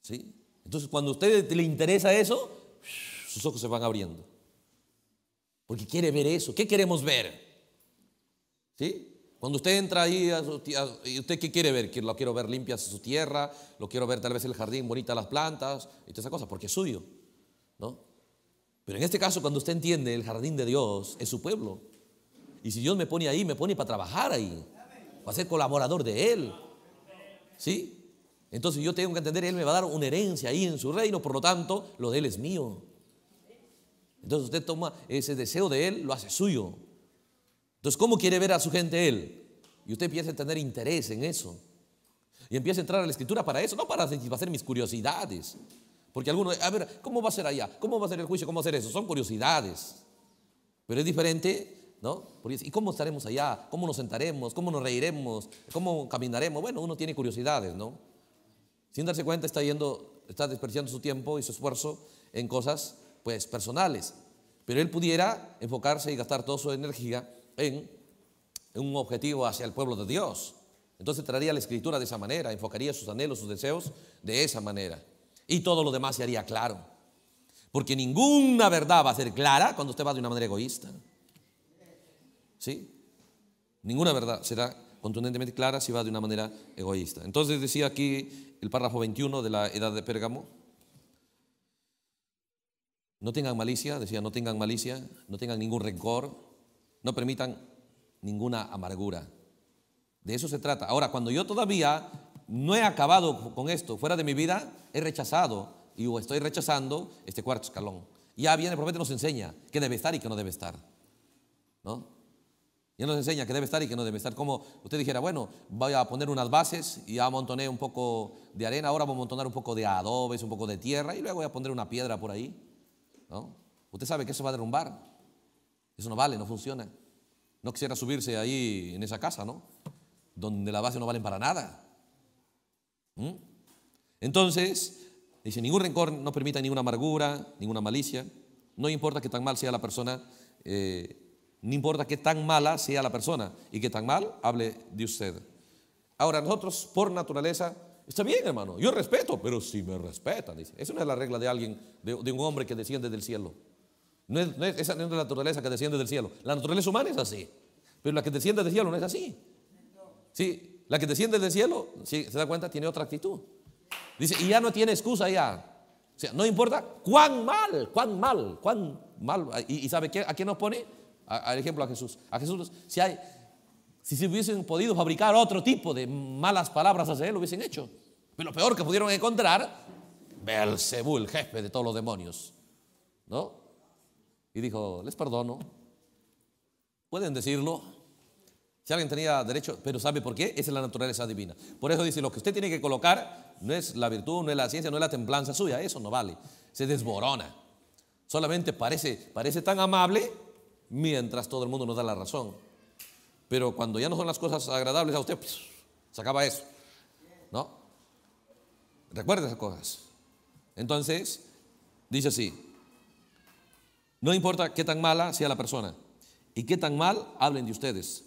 ¿Sí? Entonces, cuando a usted le interesa eso, sus ojos se van abriendo. Porque quiere ver eso. ¿Qué queremos ver? ¿Sí? Cuando usted entra ahí, ¿y usted qué quiere ver? Lo quiero ver limpia su tierra, lo quiero ver tal vez el jardín, bonita las plantas y todas esas cosas, porque es suyo, ¿no? Pero en este caso, cuando usted entiende, el jardín de Dios es su pueblo. Y si Dios me pone ahí, me pone para trabajar ahí, para ser colaborador de Él. ¿Sí? Entonces yo tengo que entender, Él me va a dar una herencia ahí en su reino, por lo tanto, lo de Él es mío. Entonces usted toma ese deseo de Él, lo hace suyo. Entonces, ¿cómo quiere ver a su gente él? Y usted empieza a tener interés en eso. Y empieza a entrar a la escritura para eso, no para satisfacer mis curiosidades. Porque algunos, a ver, ¿cómo va a ser allá? ¿Cómo va a ser el juicio? ¿Cómo va a ser eso? Son curiosidades. Pero es diferente, ¿no? ¿Y cómo estaremos allá? ¿Cómo nos sentaremos? ¿Cómo nos reiremos? ¿Cómo caminaremos? Bueno, uno tiene curiosidades, ¿no? Sin darse cuenta está yendo, está desperdiciando su tiempo y su esfuerzo en cosas, pues, personales. Pero él pudiera enfocarse y gastar toda su energía en un objetivo hacia el pueblo de Dios. Entonces traería la escritura de esa manera, enfocaría sus anhelos, sus deseos de esa manera. Y todo lo demás se haría claro. Porque ninguna verdad va a ser clara cuando usted va de una manera egoísta. ¿Sí? Ninguna verdad será contundentemente clara si va de una manera egoísta. Entonces decía aquí el párrafo 21 de la edad de Pérgamo. No tengan malicia, decía, no tengan malicia, no tengan ningún rencor, no permitan ninguna amargura. De eso se trata. Ahora, cuando yo todavía no he acabado con esto, fuera de mi vida, he rechazado y estoy rechazando este cuarto escalón. Ya viene el profeta y nos enseña que debe estar y que no debe estar. ¿No? Ya nos enseña que debe estar y que no debe estar. Como usted dijera, bueno, voy a poner unas bases y ya amontoné un poco de arena, ahora voy a amontonar un poco de adobes, un poco de tierra y luego voy a poner una piedra por ahí. ¿No? Usted sabe que eso va a derrumbar. Eso no vale, no funciona. No quisiera subirse ahí en esa casa, ¿no? Donde la base no valen para nada. ¿Mm? Entonces, dice, ningún rencor no permita ninguna amargura, ninguna malicia. No importa que tan mal sea la persona, eh, no importa que tan mala sea la persona y que tan mal hable de usted. Ahora, nosotros por naturaleza, está bien hermano, yo respeto, pero si me respetan, dice. no no es la regla de alguien, de un hombre que desciende del cielo. No es, esa no es la naturaleza que desciende del cielo. La naturaleza humana es así. Pero la que desciende del cielo no es así. Sí, la que desciende del cielo, si se da cuenta, tiene otra actitud. Dice, y ya no tiene excusa ya. O sea, no importa cuán mal, cuán mal, cuán mal. ¿Y, sabe a quién nos pone? Al ejemplo a Jesús. A Jesús, si hay, si se hubiesen podido fabricar otro tipo de malas palabras hacia él, lo hubiesen hecho. Pero lo peor que pudieron encontrar, Belcebú, el jefe de todos los demonios. ¿No? y dijo, les perdono. Pueden decirlo. Si alguien tenía derecho, pero ¿sabe por qué? Esa es la naturaleza divina. Por eso dice, lo que usted tiene que colocar no es la virtud, no es la ciencia, no es la templanza suya, eso no vale. Se desborona. Solamente parece, parece tan amable mientras todo el mundo nos da la razón. Pero cuando ya no son las cosas agradables a usted, pues, se acaba eso. ¿No? Recuerde esas cosas. Entonces, dice así, no importa qué tan mala sea la persona y qué tan mal hablen de ustedes.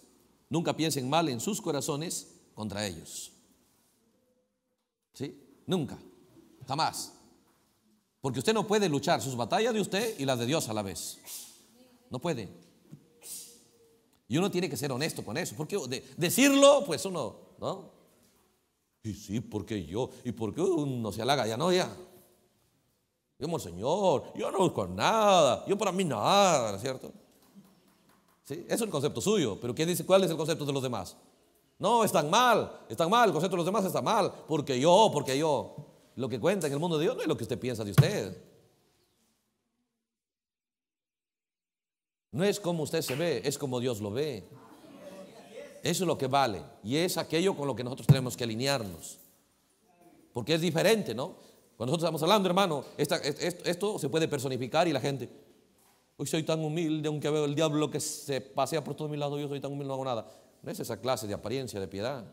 Nunca piensen mal en sus corazones contra ellos. ¿Sí? Nunca. Jamás. Porque usted no puede luchar sus batallas de usted y las de Dios a la vez. No puede. Y uno tiene que ser honesto con eso. Porque decirlo, pues uno, ¿no? Y sí, porque yo, y porque uno se halaga, ya no, ya el Señor, yo no busco nada, yo para mí nada, ¿no es cierto? ¿Sí? es el concepto suyo, pero ¿quién dice cuál es el concepto de los demás? No, están mal, están mal, el concepto de los demás está mal, porque yo, porque yo. Lo que cuenta en el mundo de Dios no es lo que usted piensa de usted. No es como usted se ve, es como Dios lo ve. Eso es lo que vale. Y es aquello con lo que nosotros tenemos que alinearnos. Porque es diferente, ¿no? Cuando nosotros estamos hablando, hermano, esto, se puede personificar y la gente, hoy soy tan humilde, aunque veo el diablo que se pasea por todos mis lados, yo soy tan humilde, no hago nada. No es esa clase de apariencia, de piedad.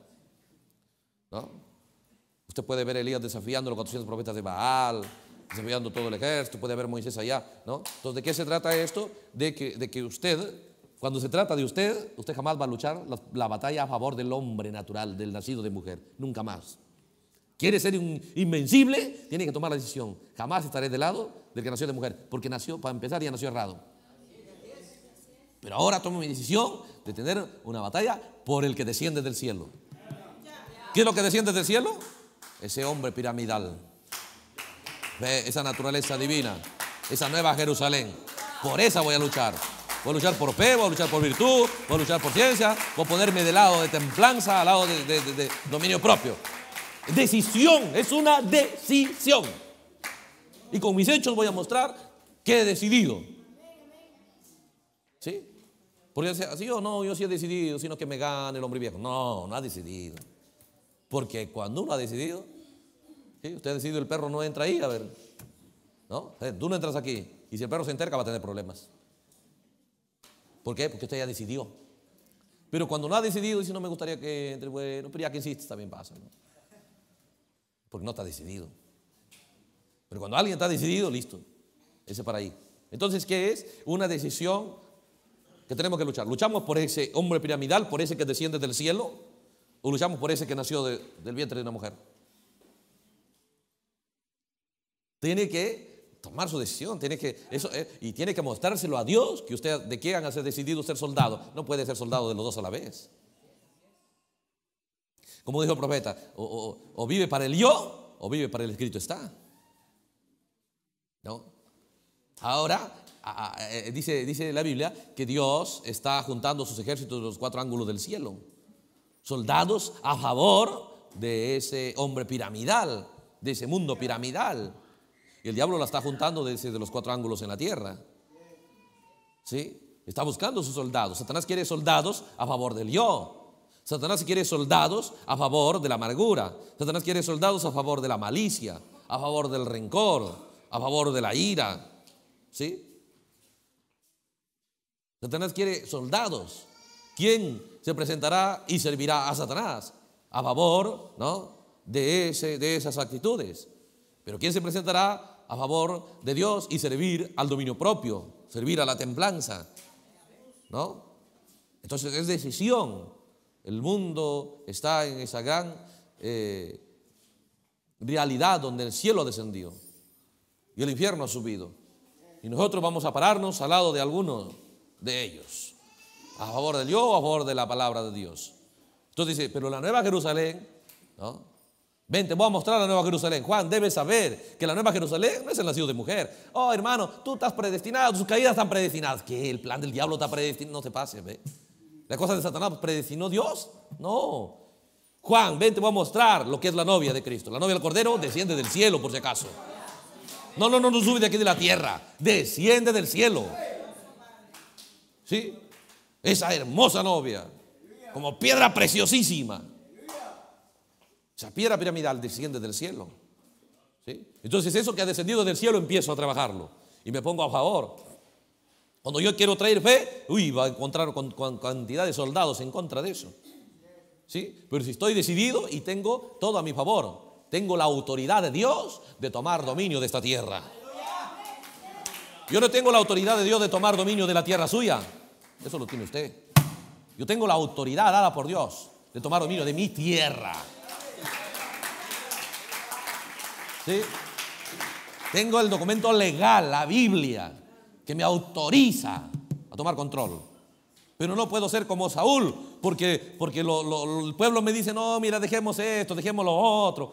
Usted puede ver Elías desafiando los 400 profetas de Baal, desafiando todo el ejército, puede ver Moisés allá. ¿no? Entonces, ¿de qué se trata esto? De que, de usted, cuando se trata de usted, usted jamás va a luchar la batalla a favor del hombre natural, del nacido de mujer, nunca más. Quiere ser invencible? Tiene que tomar la decisión. Jamás estaré del lado del que nació de mujer, porque nació, para empezar, ya nació errado. Pero ahora tomo mi decisión de tener una batalla por el que desciende del cielo. ¿Qué es lo que desciende del cielo? Ese hombre piramidal. esa naturaleza divina, esa nueva Jerusalén. Por esa voy a luchar. Voy a luchar por fe, voy a luchar por virtud, voy a luchar por ciencia, voy a ponerme de lado de templanza, al lado de dominio propio. Decisión, es una decisión. Y con mis hechos voy a mostrar que he decidido. ¿Sí? Porque así o no, yo sí he decidido, sino que me gane el hombre viejo. No, no ha decidido. Porque cuando uno ha decidido, ¿sí? usted ha decidido, el perro no entra ahí, a ver. ¿No? Eh, tú no entras aquí. Y si el perro se enterca, va a tener problemas. ¿Por qué? Porque usted ya decidió. Pero cuando no ha decidido, si no me gustaría que entre, bueno, pero ya que insiste, también pasa. ¿no? porque no está decidido. Pero cuando alguien está decidido, listo, ese para ahí. Entonces, ¿qué es? Una decisión que tenemos que luchar. ¿Luchamos por ese hombre piramidal, por ese que desciende del cielo? ¿O luchamos por ese que nació del vientre de una mujer? Tiene que tomar su decisión, tiene que, eso, eh, y tiene que mostrárselo a Dios que usted de qué han decidido ser soldado. No puede ser soldado de los dos a la vez. Como dijo el profeta, o, vive para el yo o vive para el escrito está. ¿No? Ahora eh, dice, dice la Biblia que Dios está juntando sus ejércitos de los cuatro ángulos del cielo. Soldados a favor de ese hombre piramidal, de ese mundo piramidal. Y el diablo la está juntando desde los cuatro ángulos en la tierra. ¿Sí? Está buscando sus soldados. Satanás quiere soldados a favor del yo. Satanás quiere soldados a favor de la amargura. Satanás quiere soldados a favor de la malicia, a favor del rencor, a favor de la ira. ¿Sí? Satanás quiere soldados. ¿Quién se presentará y servirá a Satanás? A favor, De, ese, de esas actitudes. Pero ¿quién se presentará a favor de Dios y servir al dominio propio, servir a la templanza? ¿No? Entonces es decisión el mundo está en esa gran eh, realidad donde el cielo ha descendido y el infierno ha subido. Y nosotros vamos a pararnos al lado de algunos de ellos, a favor de Dios o a favor de la palabra de Dios. Entonces dice, pero la Nueva Jerusalén, ¿no? Ven, te voy a mostrar la Nueva Jerusalén. Juan, debe saber que la Nueva Jerusalén no es el nacido de mujer. Oh, hermano, tú estás predestinado, tus caídas están predestinadas. Que el plan del diablo está predestinado. No te pases, ve. La cosa de Satanás predestinó Dios. No. Juan, ven, te voy a mostrar lo que es la novia de Cristo. La novia del Cordero desciende del cielo, por si acaso. No, no, no, no sube de aquí de la tierra. Desciende del cielo. ¿Sí? Esa hermosa novia. Como piedra preciosísima. Esa piedra piramidal desciende del cielo. ¿Sí? Entonces eso que ha descendido del cielo empiezo a trabajarlo. Y me pongo a favor cuando yo quiero traer fe, uy, va a encontrar con, cantidad de soldados en contra de eso. ¿Sí? Pero si estoy decidido y tengo todo a mi favor, tengo la autoridad de Dios de tomar dominio de esta tierra. Yo no tengo la autoridad de Dios de tomar dominio de la tierra suya. Eso lo tiene usted. Yo tengo la autoridad dada por Dios de tomar dominio de mi tierra. ¿Sí? Tengo el documento legal, la Biblia que me autoriza a tomar control. Pero no puedo ser como Saúl, porque, porque el pueblo me dice, no, mira, dejemos esto, dejemos lo otro,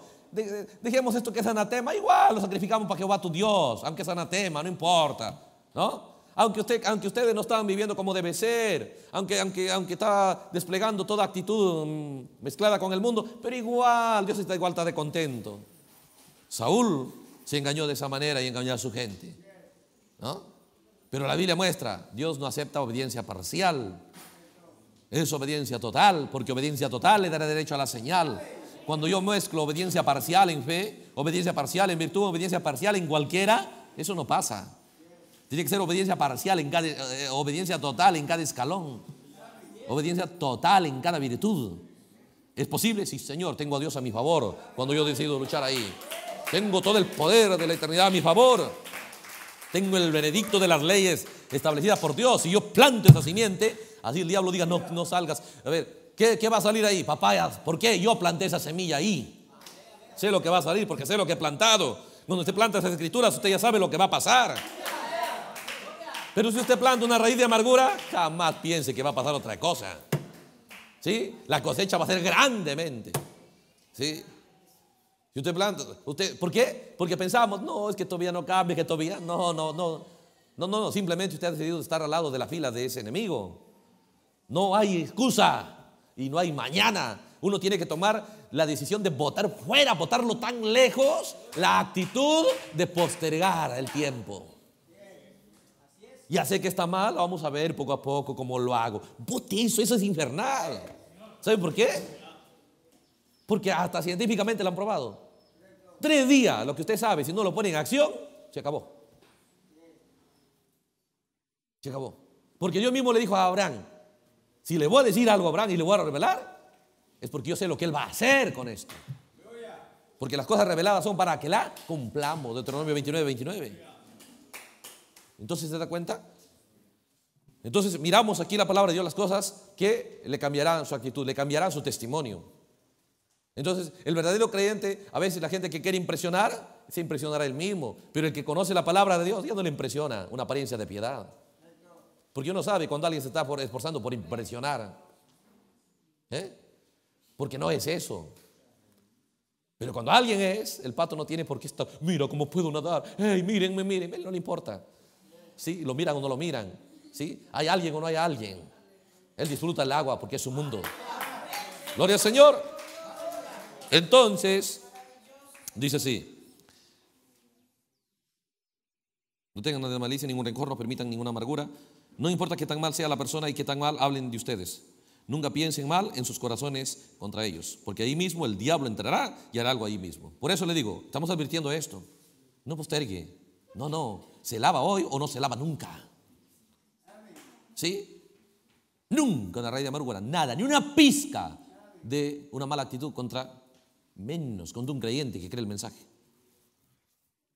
dejemos esto que es anatema, igual lo sacrificamos para Jehová tu Dios, aunque es anatema, no importa, ¿no? Aunque, usted, ustedes no estaban viviendo como debe ser, aunque, aunque, aunque está desplegando toda actitud mm, mezclada con el mundo, pero igual Dios está igual, está de contento. Saúl se engañó de esa manera y engañó a su gente, ¿no? Pero la Biblia muestra, Dios no acepta obediencia parcial. Es obediencia total, porque obediencia total le dará derecho a la señal. Cuando yo mezclo obediencia parcial en fe, obediencia parcial en virtud, obediencia parcial en cualquiera, eso no pasa. Tiene que ser obediencia parcial, en cada, eh, obediencia total en cada escalón, obediencia total en cada virtud. ¿Es posible? Sí, Señor, tengo a Dios a mi favor cuando yo decido luchar ahí. Tengo todo el poder de la eternidad a mi favor tengo el veredicto de las leyes establecidas por Dios Si yo planto esa simiente, así el diablo diga, no, no salgas. A ver, ¿qué, va a salir ahí? Papayas, ¿por qué yo planté esa semilla ahí? Sé lo que va a salir porque sé lo que he plantado. Cuando usted planta esas escrituras, usted ya sabe lo que va a pasar. Pero si usted planta una raíz de amargura, jamás piense que va a pasar otra cosa. ¿Sí? La cosecha va a ser grandemente. ¿Sí? Si usted usted, ¿por qué? Porque pensamos, no, es que todavía no cambia, que todavía, no, no, no, no, no, simplemente usted ha decidido estar al lado de la fila de ese enemigo. No hay excusa y no hay mañana. Uno tiene que tomar la decisión de votar fuera, votarlo tan lejos, la actitud de postergar el tiempo. Ya sé que está mal, vamos a ver poco a poco cómo lo hago. Vote eso, es infernal. ¿Sabe por qué? Porque hasta científicamente lo han probado. Tres días, lo que usted sabe, si no lo pone en acción, se acabó. Se acabó. Porque yo mismo le dijo a Abraham, si le voy a decir algo a Abraham y le voy a revelar, es porque yo sé lo que él va a hacer con esto. Porque las cosas reveladas son para que la cumplamos. Deuteronomio 29, 29. Entonces, ¿se da cuenta? Entonces, miramos aquí la palabra de Dios, las cosas que le cambiarán su actitud, le cambiarán su testimonio. Entonces, el verdadero creyente, a veces la gente que quiere impresionar, se impresionará él mismo. Pero el que conoce la palabra de Dios ya no le impresiona una apariencia de piedad. Porque uno sabe cuando alguien se está esforzando por impresionar. ¿Eh? Porque no es eso. Pero cuando alguien es, el pato no tiene por qué estar, mira cómo puedo nadar, hey, mírenme, mírenme, no le importa. ¿Sí? Lo miran o no lo miran. ¿Sí? Hay alguien o no hay alguien. Él disfruta el agua porque es su mundo. Gloria al Señor. Entonces, dice así. No tengan nada de malicia, ningún rencor, no permitan ninguna amargura. No importa que tan mal sea la persona y que tan mal hablen de ustedes. Nunca piensen mal en sus corazones contra ellos, porque ahí mismo el diablo entrará y hará algo ahí mismo. Por eso le digo, estamos advirtiendo esto. No postergue. No, no. Se lava hoy o no se lava nunca. ¿Sí? Nunca una raíz de amargura, nada, ni una pizca de una mala actitud contra Menos contra un creyente que cree el mensaje.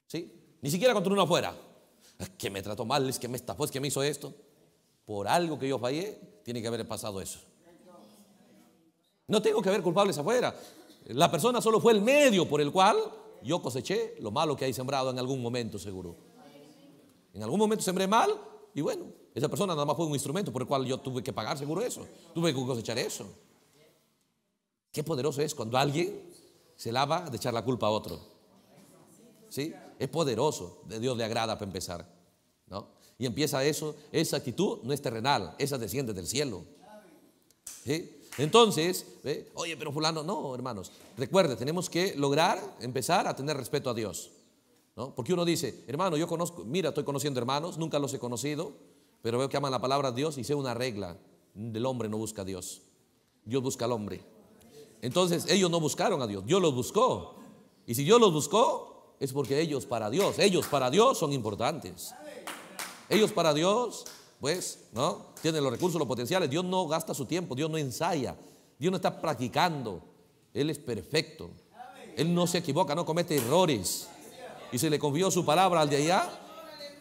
¿Sí? Ni siquiera contra uno afuera. que me trató mal, es que me estafó, es que me hizo esto. Por algo que yo fallé, tiene que haber pasado eso. No tengo que haber culpables afuera. La persona solo fue el medio por el cual yo coseché lo malo que hay sembrado en algún momento, seguro. En algún momento sembré mal y bueno, esa persona nada más fue un instrumento por el cual yo tuve que pagar, seguro eso. Tuve que cosechar eso. Qué poderoso es cuando alguien se lava de echar la culpa a otro. ¿Sí? Es poderoso, de Dios le agrada para empezar. ¿no? Y empieza eso, esa actitud no es terrenal, esa desciende del cielo. Entonces, oye, pero fulano, no, hermanos, recuerde, tenemos que lograr empezar a tener respeto a Dios. ¿no? Porque uno dice, hermano, yo conozco, mira, estoy conociendo hermanos, nunca los he conocido, pero veo que aman la palabra de Dios y sé una regla, del hombre no busca a Dios, Dios busca al hombre. Entonces ellos no buscaron a Dios, Dios los buscó. Y si Dios los buscó, es porque ellos para Dios, ellos para Dios son importantes. Ellos para Dios, pues, ¿no? Tienen los recursos, los potenciales. Dios no gasta su tiempo, Dios no ensaya, Dios no está practicando. Él es perfecto. Él no se equivoca, no comete errores. Y se le confió su palabra al de allá.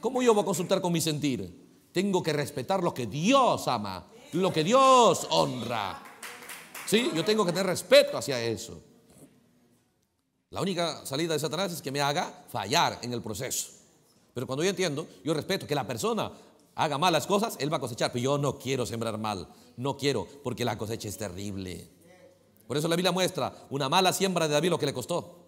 ¿Cómo yo voy a consultar con mi sentir? Tengo que respetar lo que Dios ama, lo que Dios honra. Sí, yo tengo que tener respeto hacia eso. La única salida de Satanás es que me haga fallar en el proceso. Pero cuando yo entiendo, yo respeto que la persona haga malas cosas, él va a cosechar. Pero yo no quiero sembrar mal, no quiero, porque la cosecha es terrible. Por eso la Biblia muestra una mala siembra de David lo que le costó.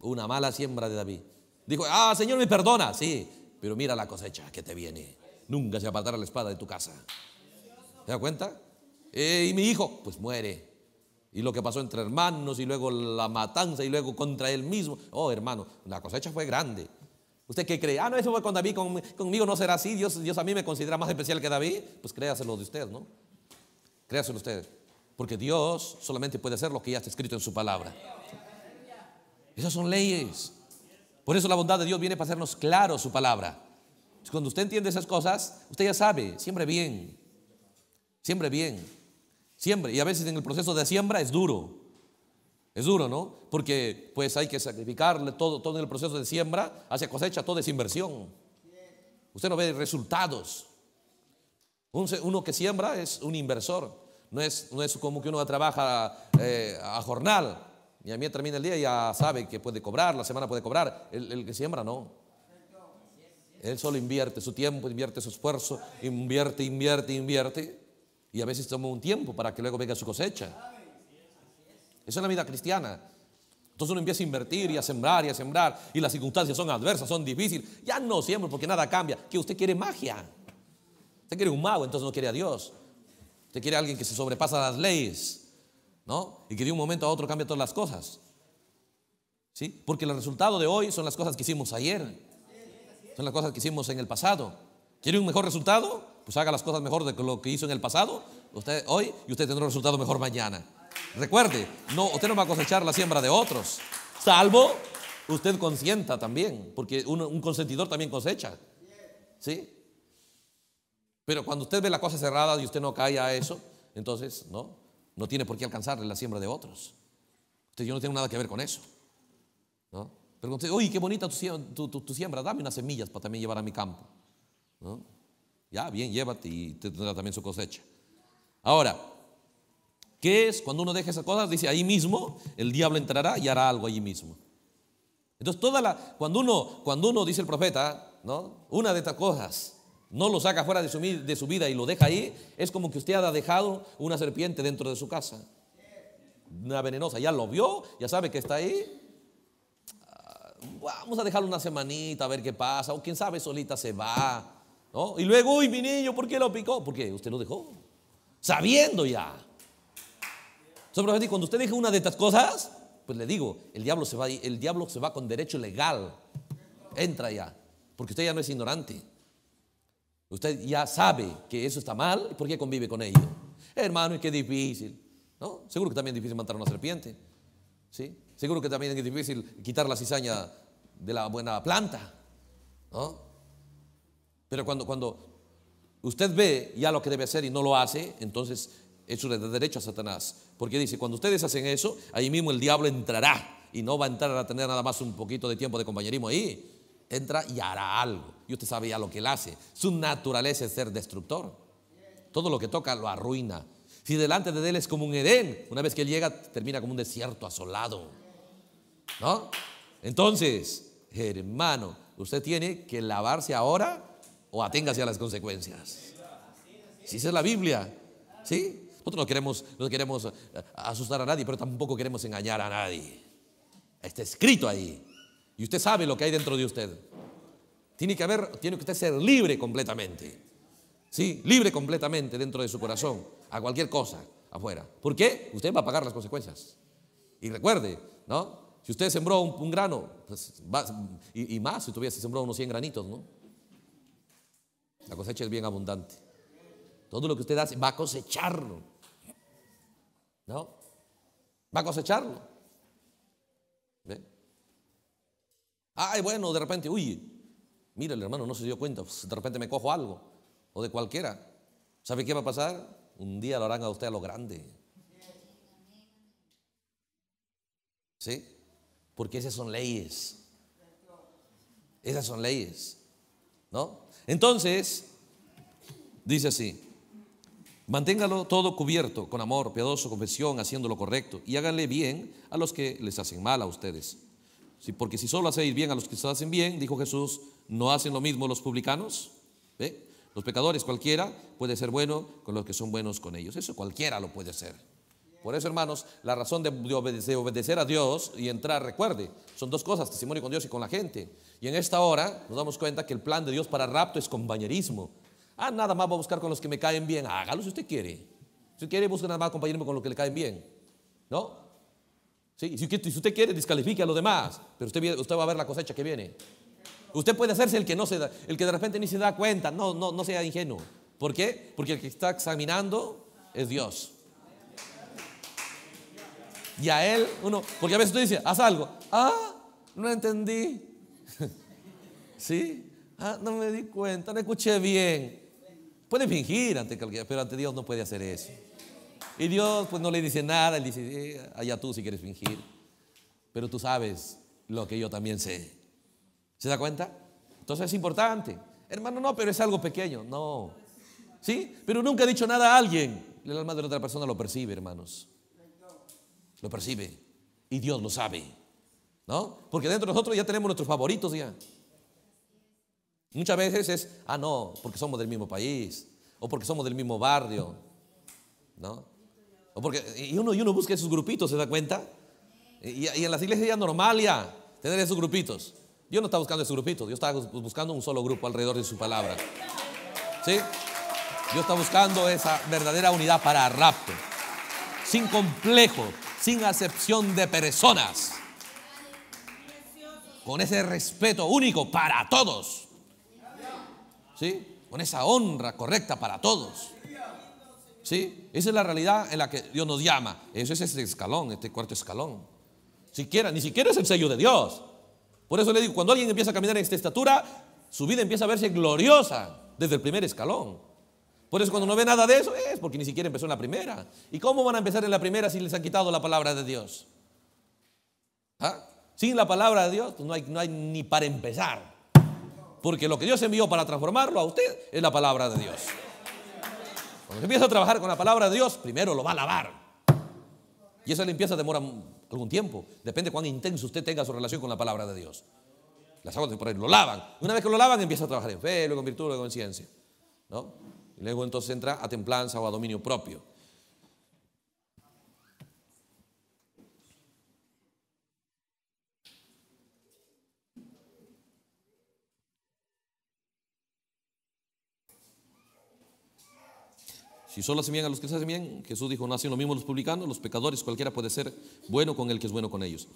Una mala siembra de David. Dijo, ah, Señor, me perdona. Sí, pero mira la cosecha que te viene. Nunca se apartará la espada de tu casa. ¿Te das cuenta? Eh, y mi hijo, pues muere. Y lo que pasó entre hermanos y luego la matanza y luego contra él mismo. Oh, hermano, la cosecha fue grande. ¿Usted que cree? Ah, no, eso fue con David, conmigo no será así. Dios, Dios a mí me considera más especial que David. Pues créaselo de usted, ¿no? Créaselo usted. Porque Dios solamente puede hacer lo que ya está escrito en su palabra. Esas son leyes. Por eso la bondad de Dios viene para hacernos claro su palabra. Cuando usted entiende esas cosas, usted ya sabe, siempre bien. Siempre bien. Siembre Y a veces en el proceso de siembra es duro. Es duro, ¿no? Porque pues hay que sacrificarle todo, todo en el proceso de siembra, hacia cosecha, todo es inversión. Usted no ve resultados. Uno que siembra es un inversor. No es, no es como que uno trabaja eh, a jornal y a mí termina el día y ya sabe que puede cobrar, la semana puede cobrar. El, el que siembra no. Él solo invierte su tiempo, invierte su esfuerzo, invierte, invierte, invierte. Y a veces toma un tiempo para que luego venga su cosecha. Esa es la vida cristiana. Entonces uno empieza a invertir y a sembrar y a sembrar y las circunstancias son adversas, son difíciles. Ya no siembro porque nada cambia. Que usted quiere magia. Usted quiere un mago, entonces no quiere a Dios. Usted quiere a alguien que se sobrepasa las leyes, ¿no? Y que de un momento a otro cambia todas las cosas. ¿Sí? Porque el resultado de hoy son las cosas que hicimos ayer. Son las cosas que hicimos en el pasado. ¿Quiere un mejor resultado? Pues haga las cosas mejor de lo que hizo en el pasado, usted hoy, y usted tendrá un resultado mejor mañana. Recuerde, no, usted no va a cosechar la siembra de otros, salvo usted consienta también, porque un, consentidor también cosecha. ¿Sí? Pero cuando usted ve las cosas cerradas y usted no cae a eso, entonces no, no tiene por qué alcanzarle la siembra de otros. Usted yo no tengo nada que ver con eso. ¿no? Pero usted, Uy qué bonita tu, siembra, dame unas semillas para también llevar a mi campo. Ya, bien, llévate y te tendrá también su cosecha. Ahora, ¿qué es cuando uno deja esas cosas? Dice, ahí mismo el diablo entrará y hará algo allí mismo. Entonces, toda la, cuando, uno, cuando uno dice el profeta, ¿no? una de estas cosas no lo saca fuera de su, de su vida y lo deja ahí, es como que usted ha dejado una serpiente dentro de su casa. Una venenosa, ya lo vio, ya sabe que está ahí, ah, vamos a dejarlo una semanita a ver qué pasa, o quién sabe, solita se va. Y luego, uy, mi niño, ¿por qué lo picó? Porque usted lo dejó, sabiendo ya. Entonces, cuando usted deja una de estas cosas, pues le digo, el diablo se va, el se va con derecho legal, entra ya, porque usted ya no es ignorante. Usted ya sabe que eso está mal y por qué convive con ello. Hermano, y qué difícil. ¿no? Seguro que también es difícil matar a una serpiente. ¿sí? Seguro que también es difícil quitar la cizaña de la buena planta. ¿no? Pero cuando, cuando usted ve ya lo que debe hacer y no lo hace, entonces eso le da derecho a Satanás. Porque dice, cuando ustedes hacen eso, ahí mismo el diablo entrará y no va a entrar a tener nada más un poquito de tiempo de compañerismo ahí. Entra y hará algo. Y usted sabe ya lo que él hace. Su naturaleza es ser destructor. Todo lo que toca lo arruina. Si delante de él es como un Edén, una vez que él llega termina como un desierto asolado. Entonces, hermano, usted tiene que lavarse ahora o aténgase a las consecuencias. Si es la Biblia, ¿sí? Nosotros no queremos, no queremos eh, asustar a nadie, pero tampoco queremos engañar a nadie. Está escrito ahí. Y usted sabe lo que hay dentro de usted. Tiene que haber, tiene que usted ser libre completamente. ¿Sí? Libre completamente dentro de su corazón, a cualquier cosa afuera. ¿Por qué? Usted va a pagar las consecuencias. Y recuerde, ¿no? Si usted sembró un, grano, pues, y, más si tuviese sembrado unos 100 granitos, ¿no? La cosecha es bien abundante. Todo lo que usted hace va a cosecharlo. ¿No? Va a cosecharlo. ¿Ve? Ay, bueno, de repente, uy, mira, el hermano no se dio cuenta, pues, de repente me cojo algo, o de cualquiera. ¿Sabe qué va a pasar? Un día lo harán a usted a lo grande. ¿Sí? Porque esas son leyes. Esas son leyes. ¿No? Entonces, dice así, manténgalo todo cubierto con amor, piadoso, confesión, haciendo lo correcto, y háganle bien a los que les hacen mal a ustedes. Sí, porque si solo hacéis bien a los que se hacen bien, dijo Jesús, ¿no hacen lo mismo los publicanos? Los pecadores cualquiera puede ser bueno con los que son buenos con ellos. Eso cualquiera lo puede hacer. Por eso, hermanos, la razón de, obedecer a Dios y entrar, recuerde, son dos cosas, testimonio con Dios y con la gente. Y en esta hora nos damos cuenta que el plan de Dios para rapto es compañerismo. Ah, nada más voy a buscar con los que me caen bien. Hágalo si usted quiere. Si usted quiere, busque nada más compañerismo con los que le caen bien. ¿No? Si, usted, usted quiere, descalifique a los demás. Pero usted, usted va a ver la cosecha que viene. Usted puede hacerse el que no se da, el que de repente ni se da cuenta. No, no, no sea ingenuo. ¿Por qué? Porque el que está examinando es Dios. Y a él, uno, porque a veces tú dices, haz algo. Ah, no entendí. ¿Sí? Ah, no me di cuenta, no escuché bien. Puede fingir ante cualquiera, pero ante Dios no puede hacer eso. Y Dios pues no le dice nada, él dice, eh, allá tú si quieres fingir. Pero tú sabes lo que yo también sé. ¿Se da cuenta? Entonces es importante. Hermano, no, pero es algo pequeño. No. ¿Sí? Pero nunca ha dicho nada a alguien. El alma de la otra persona lo percibe, hermanos lo percibe y Dios lo sabe, ¿no? Porque dentro de nosotros ya tenemos nuestros favoritos ya. Muchas veces es, ah, no, porque somos del mismo país, o porque somos del mismo barrio, ¿no? O porque, y, uno, y uno busca esos grupitos, ¿se da cuenta? Y, en las iglesias ya normal ya tener esos grupitos. Yo no está buscando esos grupitos, yo está buscando un solo grupo alrededor de su palabra. ¿Sí? Yo está buscando esa verdadera unidad para rapto, sin complejo, sin acepción de personas. Con ese respeto único para todos. ¿Sí? Con esa honra correcta para todos. ¿Sí? Esa es la realidad en la que Dios nos llama. Eso es ese escalón, este cuarto escalón. Siquiera, ni siquiera es el sello de Dios. Por eso le digo, cuando alguien empieza a caminar en esta estatura, su vida empieza a verse gloriosa desde el primer escalón. Por eso cuando no ve nada de eso es porque ni siquiera empezó en la primera. ¿Y cómo van a empezar en la primera si les han quitado la palabra de Dios? ¿Ah? Sin la palabra de Dios pues, no hay, ni para empezar. Porque lo que Dios envió para transformarlo a usted es la palabra de Dios. Cuando empieza a trabajar con la palabra de Dios, primero lo va a lavar. Y esa limpieza demora algún tiempo. Depende de cuán intenso usted tenga su relación con la palabra de Dios. Las aguas por ahí lo lavan. Una vez que lo lavan, empieza a trabajar en fe, luego en virtud, luego en ciencia. ¿No? luego entonces entra a templanza o a dominio propio. Si solo hacen bien a los que se hacen bien, Jesús dijo, no hacen lo mismo los publicanos, los pecadores, cualquiera puede ser bueno con el que es bueno con ellos.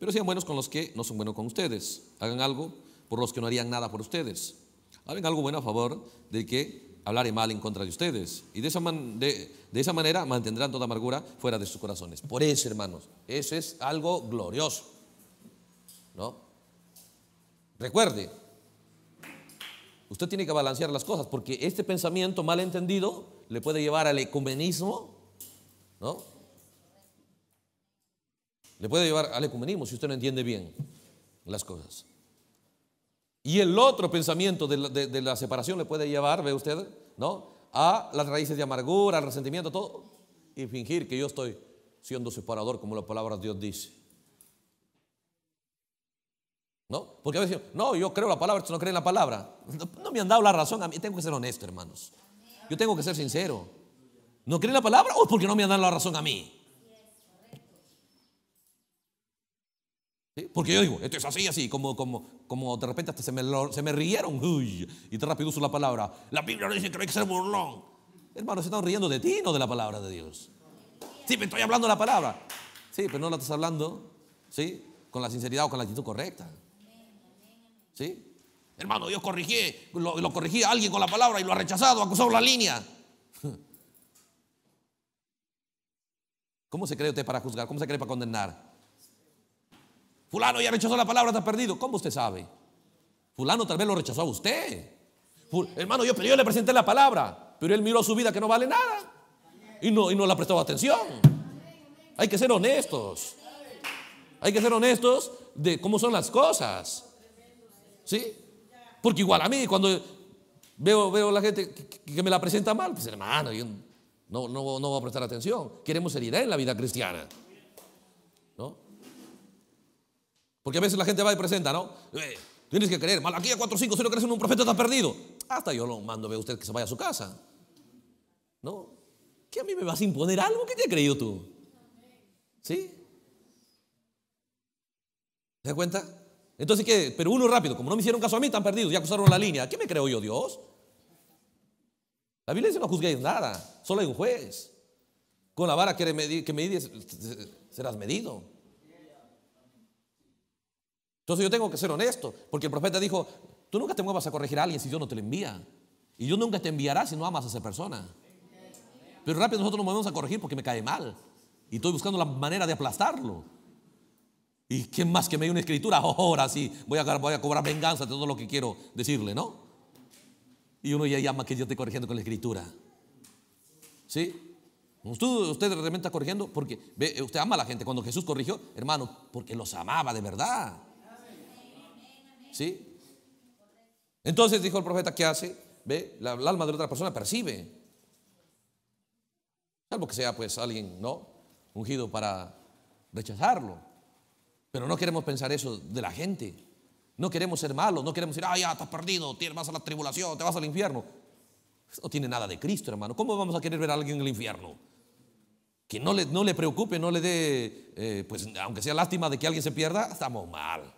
Pero sean buenos con los que no son buenos con ustedes. Hagan algo por los que no harían nada por ustedes. Hagan algo bueno a favor de que hablaré mal en contra de ustedes. Y de esa, de, de esa manera mantendrán toda amargura fuera de sus corazones. Por eso, hermanos, eso es algo glorioso. ¿No? Recuerde, usted tiene que balancear las cosas porque este pensamiento mal entendido le puede llevar al ecumenismo, ¿no? Le puede llevar al ecumenismo si usted no entiende bien las cosas. Y el otro pensamiento de la, separación le puede llevar, ve usted, ¿no? A las raíces de amargura, al resentimiento, todo. Y fingir que yo estoy siendo separador, como la palabra de Dios dice. ¿No? Porque a veces, no, yo creo la palabra, ustedes no creen la palabra. No, me han dado la razón a mí. Tengo que ser honesto, hermanos. Yo tengo que ser sincero. ¿No creen la palabra? o oh, es porque no me han dado la razón a mí. Porque yo digo, esto es así, así, como, como, como de repente hasta se me, rieron, y te rápido uso la palabra. La Biblia no dice que hay que ser burlón. Hermano, se están riendo de ti, no de la palabra de Dios. Sí, pero estoy hablando de la palabra. Sí, pero no la estás hablando, ¿sí? Con la sinceridad o con la actitud correcta. ¿Sí? Hermano, Dios corrigí, lo, lo a alguien con la palabra y lo ha rechazado, ha acusado la línea. ¿Cómo se cree usted para juzgar? ¿Cómo se cree para condenar? Fulano ya rechazó la palabra, está perdido. ¿Cómo usted sabe? Fulano tal vez lo rechazó a usted. hermano, yo, pero yo le presenté la palabra, pero él miró su vida que no vale nada y no, y no la atención. Hay que ser honestos. Hay que ser honestos de cómo son las cosas. ¿Sí? Porque igual a mí, cuando veo, veo la gente que, me la presenta mal, pues hermano, yo no, no, voy a prestar atención. Queremos ser idea en la vida cristiana. Porque a veces la gente va y presenta, ¿no? Eh, tienes que creer, 4, 5 si no crees en un profeta estás perdido. Hasta yo lo mando, ve usted que se vaya a su casa. ¿No? ¿Qué a mí me vas a imponer algo que te ha creído tú? ¿Sí? ¿Te das cuenta? Entonces, ¿qué? Pero uno rápido, como no me hicieron caso a mí, están perdidos, ya cruzaron la línea. ¿Qué me creo yo, Dios? La Biblia dice no juzguéis nada, solo hay un juez. Con la vara que, medir, que serás medido. Entonces yo tengo que ser honesto, porque el profeta dijo, tú nunca te muevas a corregir a alguien si Dios no te lo envía. Y Dios nunca te enviará si no amas a esa persona. Pero rápido nosotros nos movemos a corregir porque me cae mal. Y estoy buscando la manera de aplastarlo. ¿Y qué más que me dé una escritura? Ahora sí, voy a, cobrar venganza de todo lo que quiero decirle, ¿no? Y uno ya llama que yo estoy corrigiendo con la escritura. ¿Sí? Usted, usted realmente está corrigiendo porque usted ama a la gente. Cuando Jesús corrigió, hermano, porque los amaba de verdad. ¿Sí? Entonces dijo el profeta, ¿qué hace? Ve, la, el alma de la otra persona percibe. Salvo que sea pues alguien, ¿no? Ungido para rechazarlo. Pero no queremos pensar eso de la gente. No queremos ser malos, no queremos decir, ah, ya estás perdido, vas a la tribulación, te vas al infierno. Eso no tiene nada de Cristo, hermano. ¿Cómo vamos a querer ver a alguien en el infierno? Que no le, no le preocupe, no le dé, eh, pues aunque sea lástima de que alguien se pierda, estamos mal.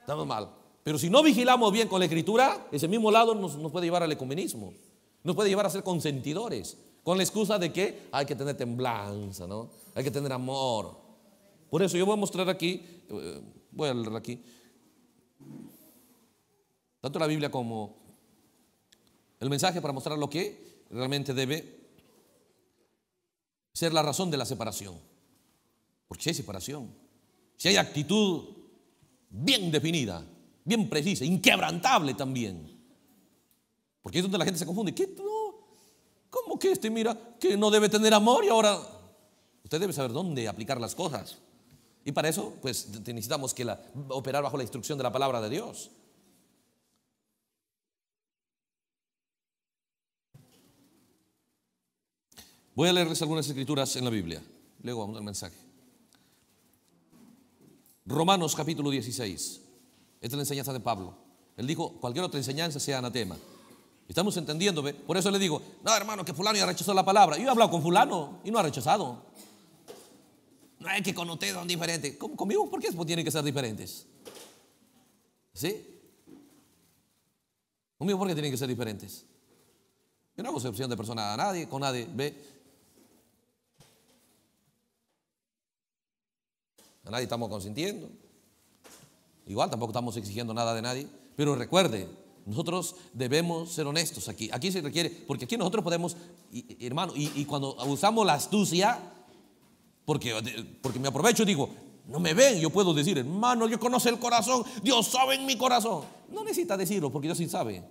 Estamos mal. Pero si no vigilamos bien con la escritura, ese mismo lado nos, nos puede llevar al ecumenismo. Nos puede llevar a ser consentidores. Con la excusa de que hay que tener temblanza, ¿no? Hay que tener amor. Por eso yo voy a mostrar aquí, eh, voy a leer aquí, tanto la Biblia como el mensaje para mostrar lo que realmente debe ser la razón de la separación. Porque si hay separación, si hay actitud bien definida, bien precisa, inquebrantable también. Porque es donde la gente se confunde. ¿Qué? No, ¿Cómo que este, mira, que no debe tener amor y ahora usted debe saber dónde aplicar las cosas? Y para eso, pues necesitamos que la, operar bajo la instrucción de la palabra de Dios. Voy a leerles algunas escrituras en la Biblia. Luego vamos al mensaje. Romanos capítulo 16. Esta es la enseñanza de Pablo. Él dijo, cualquier otra enseñanza sea anatema. Estamos entendiendo, por eso le digo, no hermano, que fulano ya rechazó la palabra. Yo he hablado con fulano y no ha rechazado. No es que con ustedes son diferentes. ¿Conmigo? ¿Por qué pues tienen que ser diferentes? ¿Sí? ¿Conmigo por qué tienen que ser diferentes? Yo no hago excepción de persona a nadie, con nadie. ¿Ve? nadie estamos consintiendo. Igual tampoco estamos exigiendo nada de nadie. Pero recuerde, nosotros debemos ser honestos aquí. Aquí se requiere, porque aquí nosotros podemos, hermano, y, cuando usamos la astucia, porque, porque me aprovecho y digo, no me ven, yo puedo decir, hermano, yo conozco el corazón, Dios sabe en mi corazón. No necesita decirlo, porque Dios sí sabe.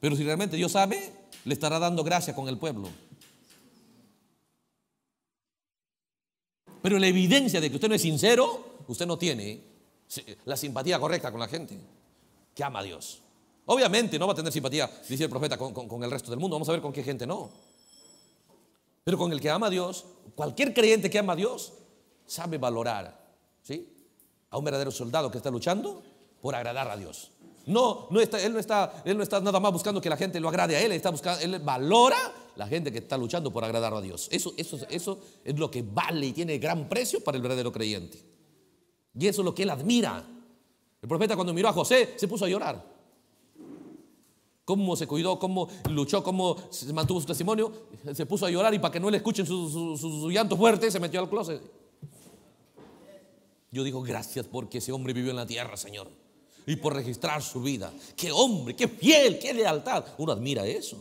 Pero si realmente Dios sabe, le estará dando gracia con el pueblo. Pero la evidencia de que usted no es sincero, usted no tiene la simpatía correcta con la gente que ama a Dios. Obviamente no va a tener simpatía, dice el profeta, con, el resto del mundo. Vamos a ver con qué gente no. Pero con el que ama a Dios, cualquier creyente que ama a Dios sabe valorar ¿sí? a un verdadero soldado que está luchando por agradar a Dios. No, no está, él, no está, él no está nada más buscando que la gente lo agrade a él, está buscando, él valora la gente que está luchando por agradar a Dios. Eso, eso, eso es lo que vale y tiene gran precio para el verdadero creyente. Y eso es lo que él admira. El profeta cuando miró a José se puso a llorar. Cómo se cuidó, cómo luchó, cómo mantuvo su testimonio, se puso a llorar y para que no le escuchen sus llantos fuertes llanto fuerte se metió al closet. Yo digo gracias porque ese hombre vivió en la tierra, Señor y por registrar su vida. Qué hombre, qué fiel, qué lealtad. Uno admira eso.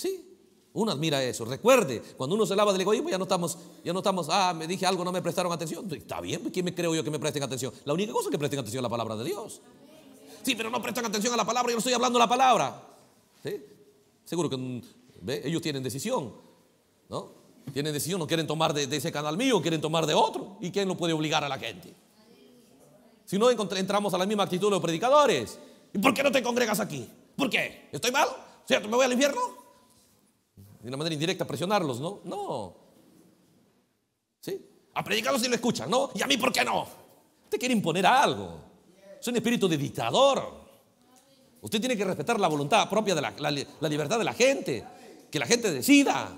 Sí, uno admira eso. Recuerde, cuando uno se lava del egoísmo, ya no estamos, ya no estamos, ah, me dije algo, no me prestaron atención. Está bien, pues, ¿quién me creo yo que me presten atención? La única cosa es que presten atención a la palabra de Dios. Sí, pero no prestan atención a la palabra, yo no estoy hablando la palabra. ¿Sí? Seguro que mm, ellos tienen decisión, ¿no? Tienen decisión, no quieren tomar de, ese canal mío, quieren tomar de otro. ¿Y quién lo puede obligar a la gente? Si no entramos a la misma actitud de los predicadores. ¿Y por qué no te congregas aquí? ¿Por qué? ¿Estoy mal? ¿Cierto? ¿Me voy al infierno? de una manera indirecta, presionarlos, ¿no? No. ¿Sí? A predicarlos y lo escuchan, ¿no? ¿Y a mí por qué no? Usted quiere imponer algo. Es un espíritu de dictador. Usted tiene que respetar la voluntad propia de la, la, libertad de la gente. Que la gente decida.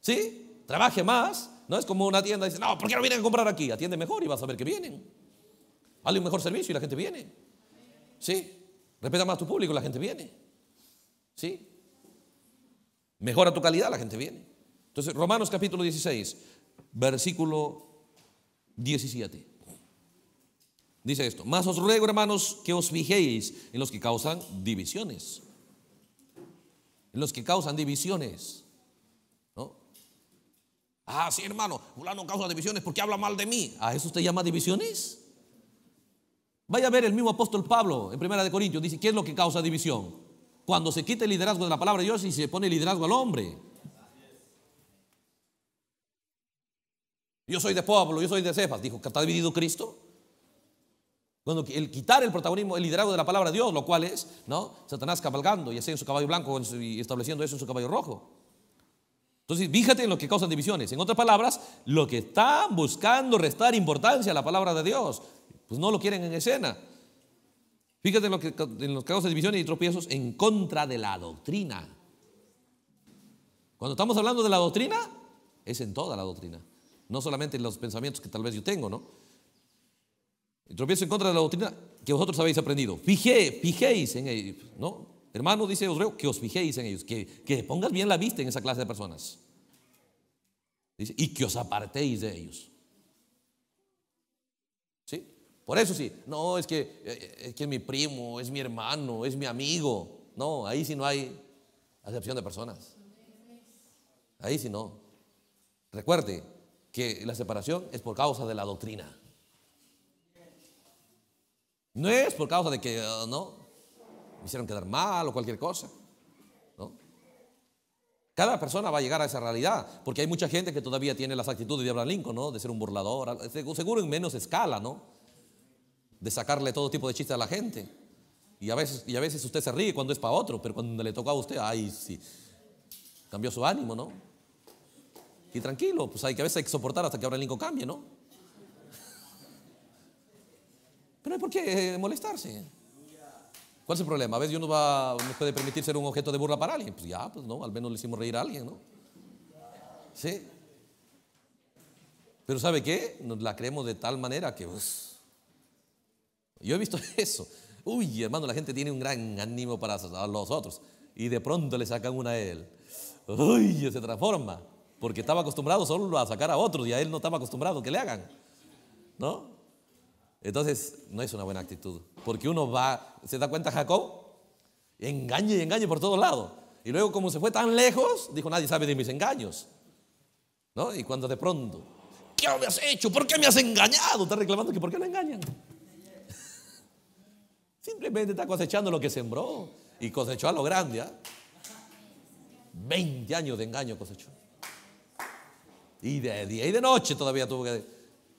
¿Sí? Trabaje más. No es como una tienda dice, no, ¿por qué no vienen a comprar aquí? Atiende mejor y vas a ver que vienen. Hale un mejor servicio y la gente viene. ¿Sí? Respeta más tu público y la gente viene. ¿Sí? Mejora tu calidad, la gente viene. Entonces, Romanos capítulo 16, versículo 17. Dice esto, más os ruego hermanos que os fijéis en los que causan divisiones. En los que causan divisiones. Ah, sí hermano, fulano causa divisiones porque habla mal de mí. ¿A ah, eso usted llama divisiones? Vaya a ver el mismo apóstol Pablo en Primera de Corintios. Dice, ¿qué es lo que causa división? cuando se quita el liderazgo de la palabra de Dios y se pone el liderazgo al hombre. Yo soy de Pablo, yo soy de Cefas, dijo, que ¿está dividido Cristo? Cuando el quitar el protagonismo, el liderazgo de la palabra de Dios, lo cual es, ¿no? Satanás cabalgando, y haciendo su caballo blanco y estableciendo eso en su caballo rojo. Entonces, fíjate en lo que causan divisiones. En otras palabras, lo que están buscando restar importancia a la palabra de Dios, pues no lo quieren en escena. Fíjate en los casos de divisiones y tropiezos en contra de la doctrina. Cuando estamos hablando de la doctrina, es en toda la doctrina, no solamente en los pensamientos que tal vez yo tengo, ¿no? Y tropiezo en contra de la doctrina que vosotros habéis aprendido. Fijé, fijéis en ellos, ¿no? Hermano, dice Osreo, que os fijéis en ellos, que, que pongas bien la vista en esa clase de personas. y que os apartéis de ellos. Por eso sí, no, eh, eh, es que, es mi primo, es mi hermano, es mi amigo. No, ahí sí no hay acepción de personas. Ahí sí no. Recuerde que la separación es por causa de la doctrina. No es por causa de que, eh, no, me hicieron quedar mal o cualquier cosa. ¿no? Cada persona va a llegar a esa realidad, porque hay mucha gente que todavía tiene las actitudes de Abraham Lincoln, ¿no? De ser un burlador, seguro en menos escala, ¿no? de sacarle todo tipo de chistes a la gente. Y a, veces, y a veces usted se ríe cuando es para otro, pero cuando le toca a usted, ay, sí, cambió su ánimo, ¿no? Y tranquilo, pues hay que a veces soportar hasta que ahora el link cambie, ¿no? Pero hay por qué eh, molestarse. ¿Cuál es el problema? A veces uno va, nos puede permitir ser un objeto de burla para alguien. Pues ya, pues no, al menos le hicimos reír a alguien, ¿no? Sí. Pero ¿sabe qué? Nos la creemos de tal manera que... Pues, yo he visto eso. Uy, hermano, la gente tiene un gran ánimo para a los otros. Y de pronto le sacan una a él. Uy, se transforma. Porque estaba acostumbrado solo a sacar a otros y a él no estaba acostumbrado que le hagan. ¿No? Entonces, no es una buena actitud. Porque uno va, ¿se da cuenta Jacob? engaña y engaña por todos lados. Y luego, como se fue tan lejos, dijo: Nadie sabe de mis engaños. ¿No? Y cuando de pronto, ¿qué me has hecho? ¿Por qué me has engañado? Está reclamando que ¿por qué lo engañan? Simplemente está cosechando lo que sembró. Y cosechó a lo grande. ¿ah? Veinte 20 años de engaño cosechó. Y de día y de noche todavía tuvo que...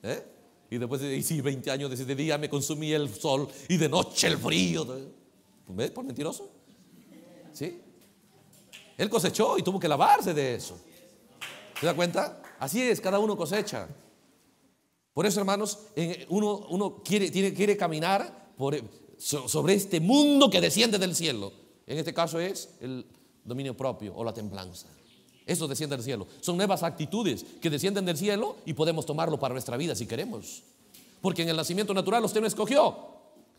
¿eh? Y después, y sí, 20 años de, día me consumí el sol y de noche el frío. ¿Ves? Por mentiroso. ¿Sí? Él cosechó y tuvo que lavarse de eso. ¿Se da cuenta? Así es, cada uno cosecha. Por eso, hermanos, uno, uno quiere, tiene, quiere caminar por, sobre este mundo que desciende del cielo. En este caso es el dominio propio o la templanza. Eso desciende del cielo. Son nuevas actitudes que descienden del cielo y podemos tomarlo para nuestra vida si queremos. Porque en el nacimiento natural usted no escogió.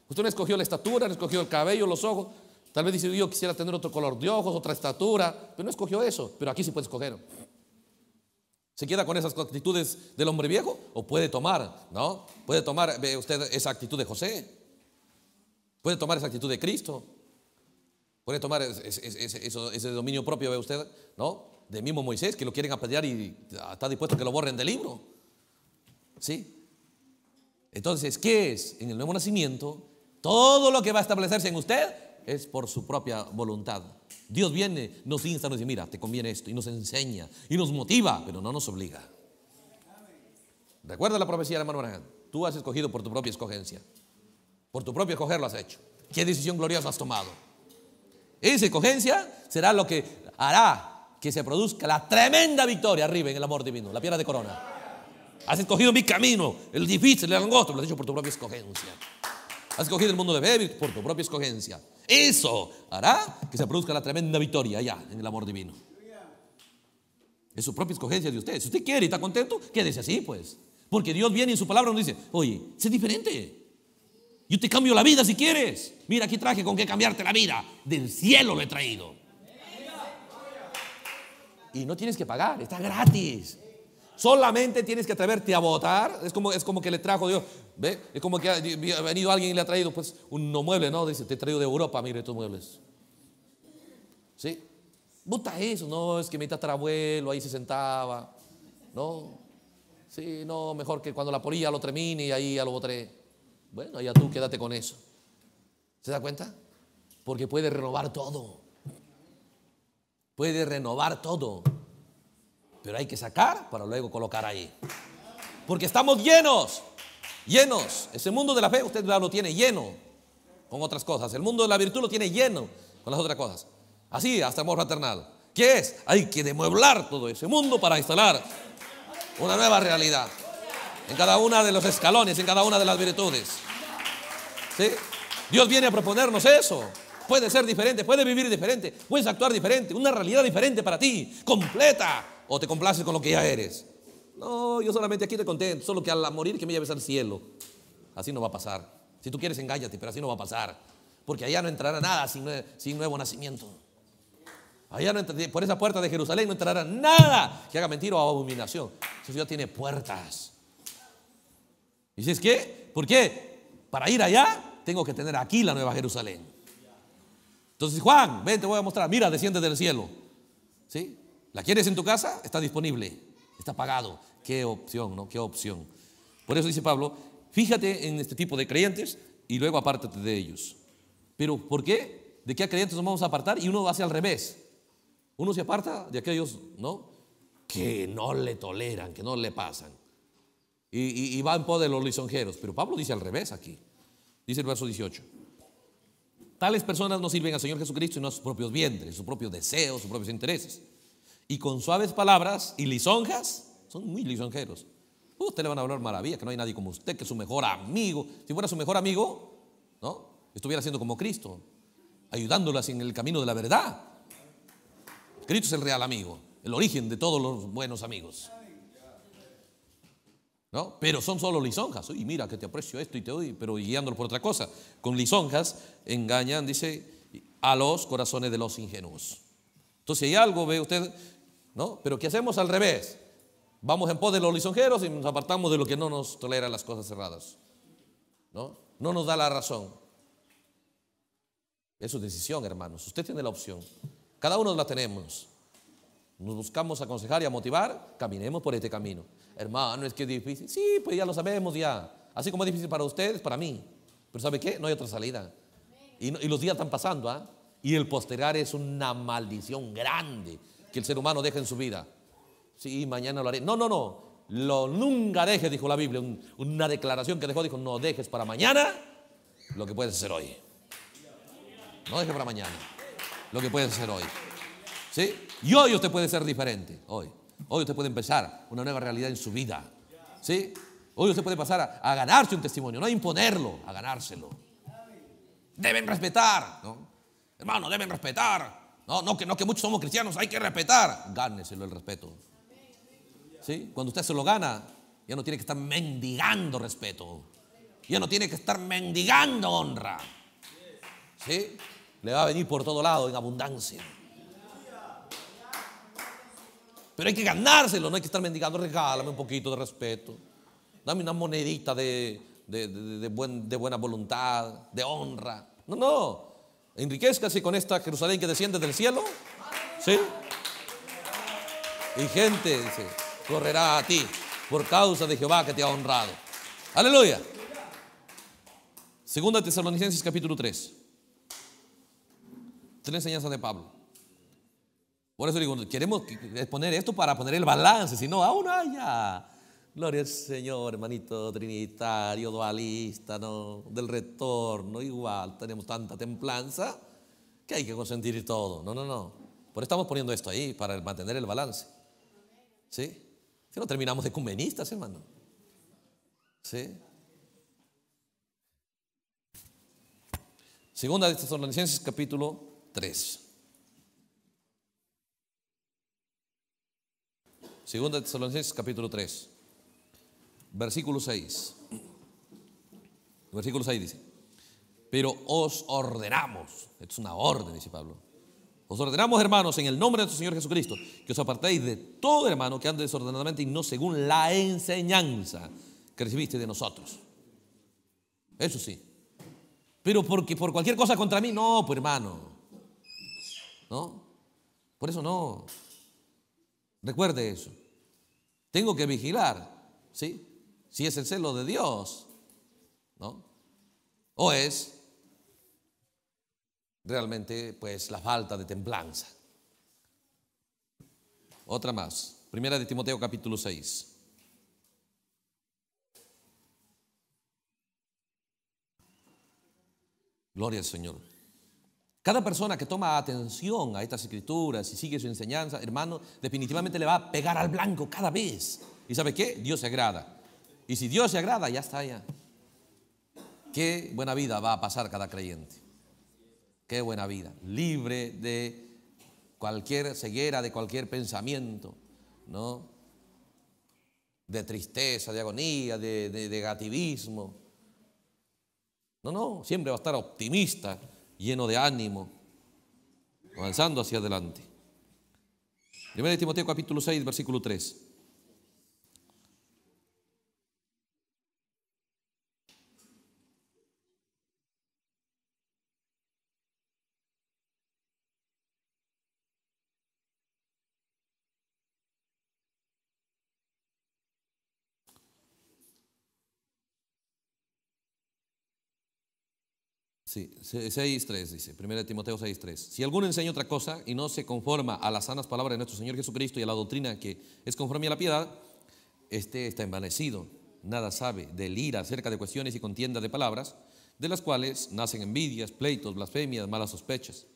Usted no escogió la estatura, no escogió el cabello, los ojos. Tal vez dice yo quisiera tener otro color de ojos, otra estatura, pero no escogió eso. Pero aquí se puede escoger. ¿Se queda con esas actitudes del hombre viejo? ¿O puede tomar, no? Puede tomar usted esa actitud de José. Puede tomar esa actitud de Cristo. Puede tomar ese, dominio propio, ve usted, ¿no? Del mismo Moisés, que lo quieren apedrear y ah, está dispuesto a que lo borren del libro. ¿Sí? Entonces, ¿qué es? En el nuevo nacimiento, todo lo que va a establecerse en usted es por su propia voluntad. Dios viene, nos insta, nos dice, mira, te conviene esto, y nos enseña, y nos motiva, pero no nos obliga. Recuerda la profecía de hermano tú has escogido por tu propia escogencia. Por tu propio escoger lo has hecho. ¿Qué decisión gloriosa has tomado? Esa escogencia será lo que hará que se produzca la tremenda victoria arriba en el amor divino, la piedra de corona. Has escogido mi camino, el difícil, el angosto, lo has hecho por tu propia escogencia. Has escogido el mundo de débil por tu propia escogencia. Eso hará que se produzca la tremenda victoria allá en el amor divino. Es su propia escogencia de usted. Si usted quiere y está contento, quédese así, pues. Porque Dios viene y en su palabra nos dice, oye, sé diferente. Yo te cambio la vida si quieres. Mira, aquí traje con qué cambiarte la vida. Del cielo lo he traído. Y no tienes que pagar, está gratis. Solamente tienes que atreverte a votar. Es como, es como que le trajo Dios. ¿ve? Es como que ha venido alguien y le ha traído pues unos muebles, ¿no? Dice, te he traído de Europa, mire tus muebles. ¿Sí? Vota eso, no, es que mi tatarabuelo ahí se sentaba. No. Sí, no, mejor que cuando la polilla lo termine y ahí ya lo votaré. Bueno, ya tú quédate con eso. ¿Se da cuenta? Porque puede renovar todo. Puede renovar todo. Pero hay que sacar para luego colocar ahí. Porque estamos llenos. Llenos. Ese mundo de la fe usted lo tiene lleno con otras cosas. El mundo de la virtud lo tiene lleno con las otras cosas. Así, hasta amor fraternal. ¿Qué es? Hay que demueblar todo ese mundo para instalar una nueva realidad en cada uno de los escalones, en cada una de las virtudes. Dios viene a proponernos eso. Puede ser diferente, puede vivir diferente, puedes actuar diferente, una realidad diferente para ti, completa, o te complaces con lo que ya eres. No, yo solamente aquí te contento, solo que al morir que me lleves al cielo. Así no va a pasar. Si tú quieres, engáñate, pero así no va a pasar. Porque allá no entrará nada sin, nuevo nacimiento. Allá no entrará, por esa puerta de Jerusalén no entrará nada que haga mentira o abominación. si ciudad tiene puertas. Y dices, ¿qué? ¿Por qué? Para ir allá tengo que tener aquí la Nueva Jerusalén. Entonces, Juan, ven, te voy a mostrar. Mira, desciende del cielo. ¿Sí? ¿La quieres en tu casa? Está disponible. Está pagado. Qué opción, ¿no? Qué opción. Por eso dice Pablo, fíjate en este tipo de creyentes y luego apártate de ellos. Pero ¿por qué? ¿De qué creyentes nos vamos a apartar? Y uno hace al revés. Uno se aparta de aquellos, ¿no? Que no le toleran, que no le pasan y, va en poder de los lisonjeros. Pero Pablo dice al revés aquí. Dice el verso 18. Tales personas no sirven al Señor Jesucristo y a sus propios vientres, sus propios deseos, sus propios intereses. Y con suaves palabras y lisonjas, son muy lisonjeros. Usted le van a hablar maravilla, que no hay nadie como usted, que es su mejor amigo. Si fuera su mejor amigo, ¿no? Estuviera siendo como Cristo, ayudándolas en el camino de la verdad. Cristo es el real amigo, el origen de todos los buenos amigos. ¿no? Pero son solo lisonjas. Y mira que te aprecio esto y te doy, pero guiándolo por otra cosa. Con lisonjas engañan, dice, a los corazones de los ingenuos. Entonces, hay algo, ve usted, ¿no? Pero ¿qué hacemos al revés? Vamos en pos de los lisonjeros y nos apartamos de lo que no nos tolera las cosas cerradas. ¿No? No nos da la razón. Es su decisión, hermanos. Usted tiene la opción. Cada uno la tenemos. Nos buscamos aconsejar y a motivar. Caminemos por este camino. Hermano, es que es difícil. Sí, pues ya lo sabemos ya. Así como es difícil para ustedes, para mí. Pero ¿sabe qué? No hay otra salida. Y, los días están pasando, ¿ah? Y el postergar es una maldición grande que el ser humano deja en su vida. Sí, mañana lo haré. No, no, no. Lo nunca dejes, dijo la Biblia. una declaración que dejó, dijo, no dejes para mañana lo que puedes hacer hoy. No dejes para mañana lo que puedes hacer hoy. ¿Sí? Y hoy usted puede ser diferente. Hoy. Hoy usted puede empezar una nueva realidad en su vida. ¿Sí? Hoy usted puede pasar a, ganarse un testimonio, no a imponerlo, a ganárselo. Deben respetar, Hermano, deben respetar. No, no que, no que muchos somos cristianos, hay que respetar. Gáneselo el respeto. ¿Sí? Cuando usted se lo gana, ya no tiene que estar mendigando respeto. Ya no tiene que estar mendigando honra. ¿Sí? Le va a venir por todo lado en abundancia. Pero hay que ganárselo, no hay que estar mendigando, regálame un poquito de respeto. Dame una monedita de, de, buena voluntad, de honra. No, no. Enriquezcase con esta Jerusalén que desciende del cielo. ¿Sí? Y gente correrá a ti por causa de Jehová que te ha honrado. Aleluya. Segunda Tesalonicenses capítulo 3. Tres enseñanzas de Pablo. Por eso digo, queremos poner esto para poner el balance, si no, aún allá. Gloria al Señor, hermanito trinitario, dualista, ¿no? del retorno, igual, tenemos tanta templanza que hay que consentir todo. No, no, no. Por eso estamos poniendo esto ahí, para mantener el balance. ¿Sí? Si no terminamos de cumenistas hermano. ¿Sí? Segunda de Tesalonicenses capítulo 3. Segunda de capítulo 3, versículo 6. Versículo 6 dice, pero os ordenamos, esto es una orden, dice Pablo, os ordenamos hermanos en el nombre de nuestro Señor Jesucristo, que os apartéis de todo hermano que ande desordenadamente y no según la enseñanza que recibiste de nosotros. Eso sí. Pero porque por cualquier cosa contra mí, no, pues hermano. ¿No? Por eso no. Recuerde eso. Tengo que vigilar, ¿sí? Si es el celo de Dios, ¿no? O es realmente pues la falta de templanza. Otra más. Primera de Timoteo capítulo 6. Gloria al Señor. Cada persona que toma atención a estas escrituras y sigue su enseñanza, hermano, definitivamente le va a pegar al blanco cada vez. ¿Y sabe qué? Dios se agrada. Y si Dios se agrada, ya está allá. Qué buena vida va a pasar cada creyente. Qué buena vida. Libre de cualquier ceguera, de cualquier pensamiento, ¿no? De tristeza, de agonía, de negativismo. No, no, siempre va a estar optimista lleno de ánimo, avanzando hacia adelante. 1 Timoteo capítulo 6, versículo 3. Sí, 6.3 dice, 1 Timoteo 6.3. Si alguno enseña otra cosa y no se conforma a las sanas palabras de nuestro Señor Jesucristo y a la doctrina que es conforme a la piedad, este está envanecido, nada sabe, del ira acerca de cuestiones y contienda de palabras, de las cuales nacen envidias, pleitos, blasfemias, malas sospechas,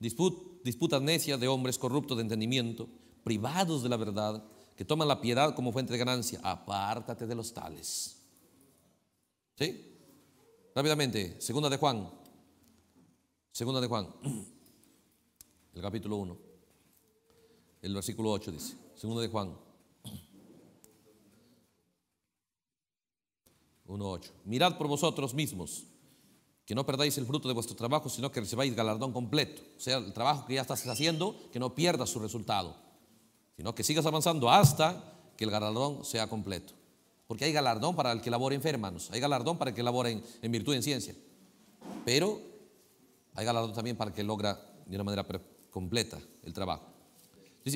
disputas necias de hombres corruptos de entendimiento, privados de la verdad, que toman la piedad como fuente de ganancia. Apártate de los tales. ¿Sí? Rápidamente, segunda de Juan Segunda de Juan, el capítulo 1, el versículo 8 dice, segunda de Juan 1.8. Mirad por vosotros mismos, que no perdáis el fruto de vuestro trabajo, sino que recibáis galardón completo. O sea, el trabajo que ya estás haciendo, que no pierdas su resultado, sino que sigas avanzando hasta que el galardón sea completo. Porque hay galardón para el que labore en Hay galardón para el que labore en, en virtud y en ciencia. Pero hay galardón también para que logra de una manera completa el trabajo.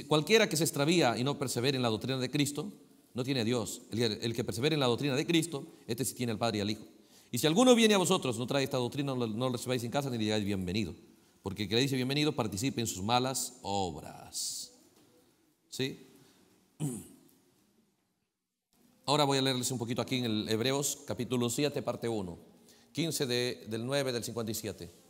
cualquiera que se extravía y no persevera en la doctrina de Cristo, no tiene a Dios. El, que persevera en la doctrina de Cristo, este sí tiene al Padre y al Hijo. Y si alguno viene a vosotros, no trae esta doctrina, no, lo recibáis en casa ni le digáis bienvenido. Porque el que le dice bienvenido participe en sus malas obras. ¿Sí? Ahora voy a leerles un poquito aquí en el Hebreos capítulo 7, parte 1, 15 del 9 del 57.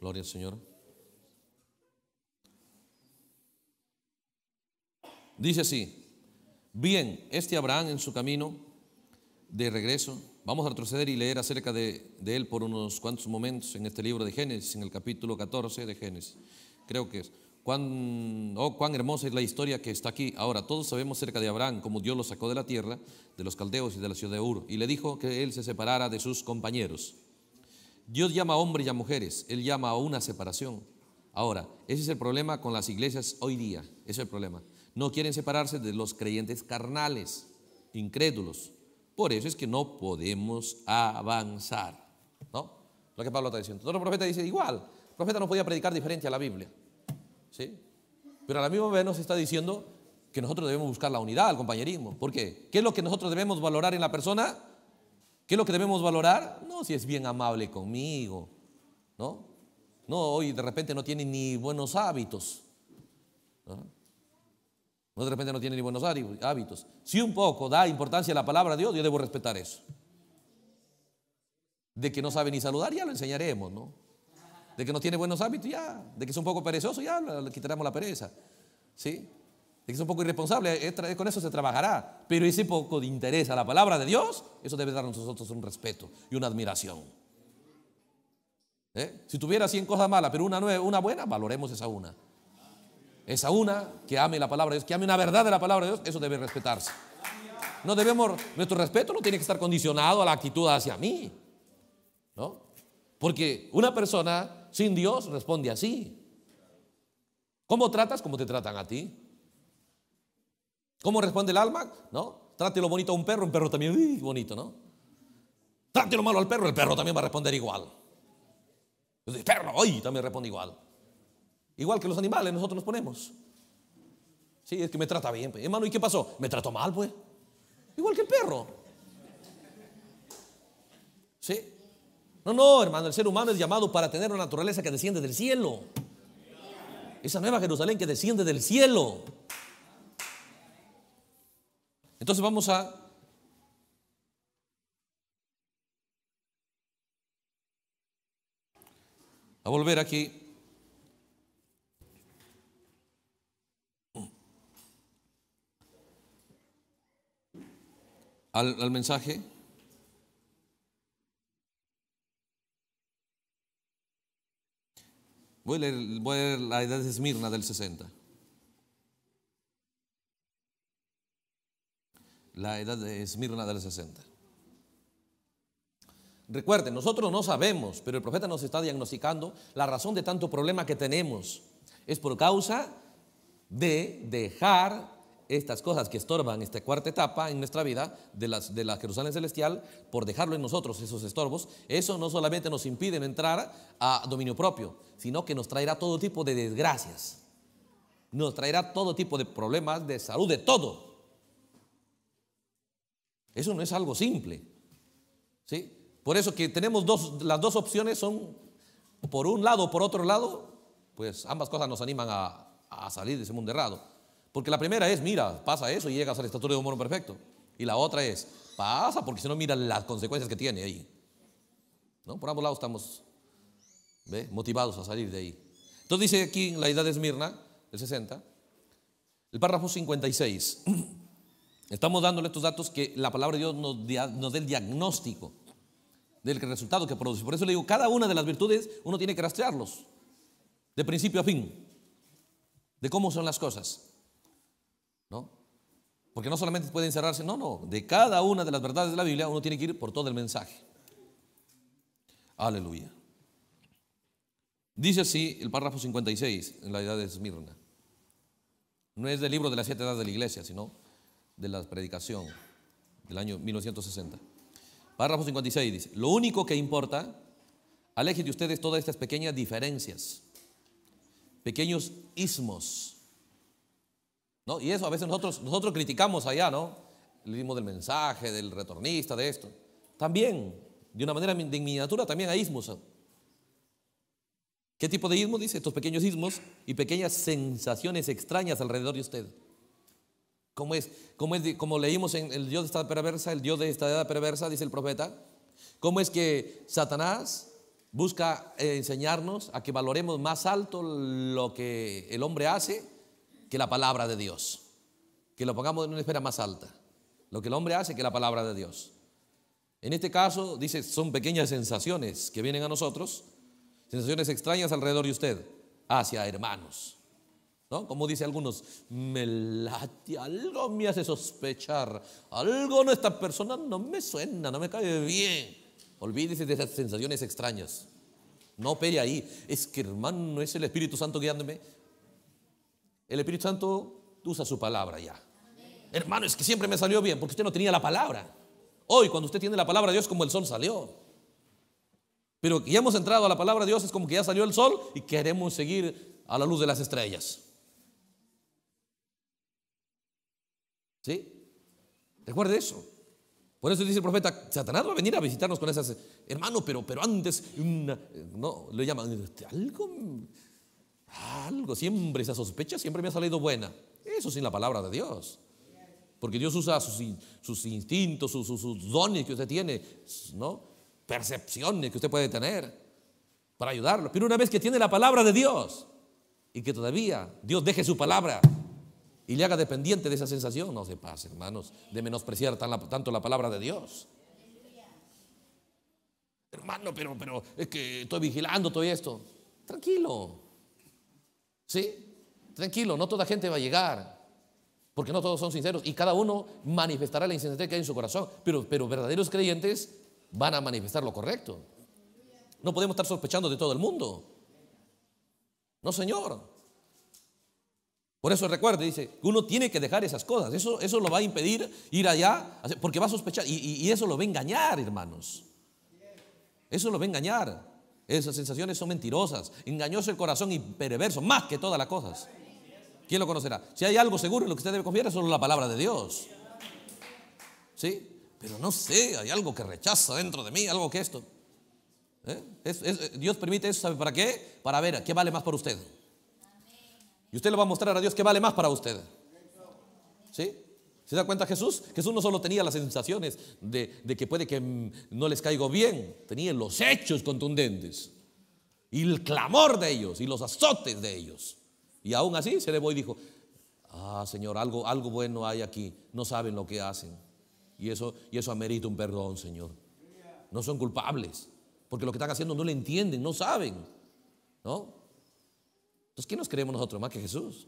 Gloria al Señor. Dice así, bien, este Abraham en su camino de regreso, vamos a retroceder y leer acerca de, él por unos cuantos momentos en este libro de Génesis, en el capítulo 14 de Génesis, creo que es. Cuán, oh, cuán hermosa es la historia que está aquí. Ahora, todos sabemos acerca de Abraham, cómo Dios lo sacó de la tierra, de los caldeos y de la ciudad de Ur, y le dijo que él se separara de sus compañeros. Dios llama a hombres y a mujeres, Él llama a una separación. Ahora, ese es el problema con las iglesias hoy día, ese es el problema. No quieren separarse de los creyentes carnales, incrédulos. Por eso es que no podemos avanzar, ¿no? Lo que Pablo está diciendo. Todo el profeta dice igual, el profeta no podía predicar diferente a la Biblia, ¿sí? Pero a la misma vez nos está diciendo que nosotros debemos buscar la unidad, el compañerismo. ¿Por qué? ¿Qué es lo que nosotros debemos valorar en la persona? ¿Qué es lo que debemos valorar? No, si es bien amable conmigo, ¿no? No, hoy de repente no tiene ni buenos hábitos. ¿no? de repente no tiene ni buenos hábitos. Si un poco da importancia a la palabra de Dios, yo debo respetar eso. De que no sabe ni saludar, ya lo enseñaremos, ¿no? De que no tiene buenos hábitos, ya. De que es un poco perezoso, ya le quitaremos la pereza. ¿Sí? Es un poco irresponsable, con eso se trabajará. Pero ese poco de interés a la palabra de Dios, eso debe darnos a nosotros un respeto y una admiración. ¿Eh? Si tuviera 100 cosas malas, pero una, buena, valoremos esa una. Esa una que ame la palabra de Dios, que ame una verdad de la palabra de Dios, eso debe respetarse. No debemos, nuestro respeto no tiene que estar condicionado a la actitud hacia mí. Porque una persona sin Dios responde así. ¿Cómo tratas? Como te tratan a ti. ¿Cómo responde el alma? ¿No? Trátelo bonito a un perro, un perro también, bonito, ¿no? Trátelo malo al perro, el perro también va a responder igual. El perro, hoy también responde igual. Igual que los animales, nosotros nos ponemos. Sí, es que me trata bien, pues. hermano, ¿y qué pasó? Me trató mal, pues. Igual que el perro. ¿Sí? No, no, hermano, el ser humano es llamado para tener una naturaleza que desciende del cielo. Esa nueva Jerusalén que desciende del cielo. Entonces vamos a volver aquí. Al, al, mensaje. Voy a, leer, la edad de Esmirna del 60. la edad de Esmirna de 60. Recuerden, nosotros no sabemos, pero el profeta nos está diagnosticando la razón de tanto problema que tenemos. Es por causa de dejar estas cosas que estorban esta cuarta etapa en nuestra vida de, las, de la Jerusalén celestial, por dejarlo en nosotros esos estorbos, eso no solamente nos impide entrar a dominio propio, sino que nos traerá todo tipo de desgracias, nos traerá todo tipo de problemas de salud, de todo. Eso no es algo simple. ¿sí? Por eso que tenemos las dos opciones son por un lado o por otro lado, pues ambas cosas nos animan a, salir de ese mundo errado. Porque la primera es, mira, pasa eso y llegas a la de un mono perfecto. Y la otra es, pasa porque si no, mira las consecuencias que tiene ahí. ¿No? Por ambos lados estamos motivados a salir de ahí. Entonces dice aquí en la edad de Esmirna, el 60, el párrafo 56. Estamos dándole estos datos que la palabra de Dios nos, dé el diagnóstico del resultado que produce. Por eso le digo, cada una de las virtudes uno tiene que rastrearlos, de principio a fin, de cómo son las cosas. ¿No? Porque no solamente puede encerrarse, no, no, de cada una de las verdades de la Biblia uno tiene que ir por todo el mensaje. Aleluya. Dice así el párrafo 56 en la edad de Esmirna. No es del libro de las siete edades de la iglesia, sino de la predicación del año 1960. Párrafo 56 dice, lo único que importa, aleje de ustedes todas estas pequeñas diferencias, pequeños ismos. ¿no? Y eso a veces nosotros, nosotros criticamos allá, ¿no? El ritmo del mensaje, del retornista, de esto. También, de una manera de miniatura, también hay ismos. ¿Qué tipo de ismos? Dice, estos pequeños ismos y pequeñas sensaciones extrañas alrededor de usted es? Como leímos en el Dios de esta perversa, el Dios de esta edad perversa, dice el profeta. ¿Cómo es que Satanás busca eh, enseñarnos a que valoremos más alto lo que el hombre hace que la palabra de Dios? Que lo pongamos en una esfera más alta. Lo que el hombre hace que la palabra de Dios. En este caso, dice, son pequeñas sensaciones que vienen a nosotros, sensaciones extrañas alrededor de usted, hacia hermanos, como dicen algunos, me late, algo me hace sospechar, algo en esta persona no me suena, no me cae bien. Olvídese de esas sensaciones extrañas. No pere ahí. Es que hermano, es el Espíritu Santo guiándome. El Espíritu Santo usa su palabra ya. Hermano, es que siempre me salió bien porque usted no tenía la palabra. Hoy, cuando usted tiene la palabra de Dios, como el sol salió. Pero que ya hemos entrado a la palabra de Dios, es como que ya salió el sol y queremos seguir a la luz de las estrellas. ¿Sí? Recuerde eso. Por eso dice el profeta, Satanás va a venir a visitarnos con esas, hermano, pero, pero antes, no, le llaman, este, algo, algo, siempre esa sospecha siempre me ha salido buena. Eso sin la palabra de Dios. Porque Dios usa sus, instintos, sus, sus, dones que usted tiene, ¿no? percepciones que usted puede tener para ayudarlo. Pero una vez que tiene la palabra de Dios y que todavía Dios deje su palabra y le haga dependiente de esa sensación, no se pase, hermanos, de menospreciar tanto la palabra de Dios. Hermano, pero, pero es que estoy vigilando todo esto. Tranquilo. ¿Sí? Tranquilo, no toda gente va a llegar. Porque no todos son sinceros y cada uno manifestará la insensatez que hay en su corazón. Pero, pero verdaderos creyentes van a manifestar lo correcto. No podemos estar sospechando de todo el mundo. No, Señor. Por eso recuerde, dice, uno tiene que dejar esas cosas. Eso, eso lo va a impedir ir allá, porque va a sospechar. Y, eso lo va a engañar, hermanos. Eso lo va a engañar. Esas sensaciones son mentirosas. Engañoso el corazón y perverso, más que todas las cosas. ¿Quién lo conocerá? Si hay algo seguro en lo que usted debe confiar es solo la palabra de Dios. ¿Sí? Pero no sé, hay algo que rechaza dentro de mí, algo que esto. ¿Eh? Dios permite eso, ¿sabe para qué? Para ver qué vale más para usted. Y usted le va a mostrar a Dios que vale más para usted. ¿Sí? ¿Se da cuenta Jesús? Jesús no solo tenía las sensaciones de, que puede que mm, no les caigo bien, tenía los hechos contundentes y el clamor de ellos y los azotes de ellos. Y aún así se voy y dijo, ah Señor, algo, algo bueno hay aquí, no saben lo que hacen. Y eso, y eso amerita un perdón, Señor. No son culpables, porque lo que están haciendo no lo entienden, no saben. ¿No? Entonces, ¿quién nos creemos nosotros más que Jesús?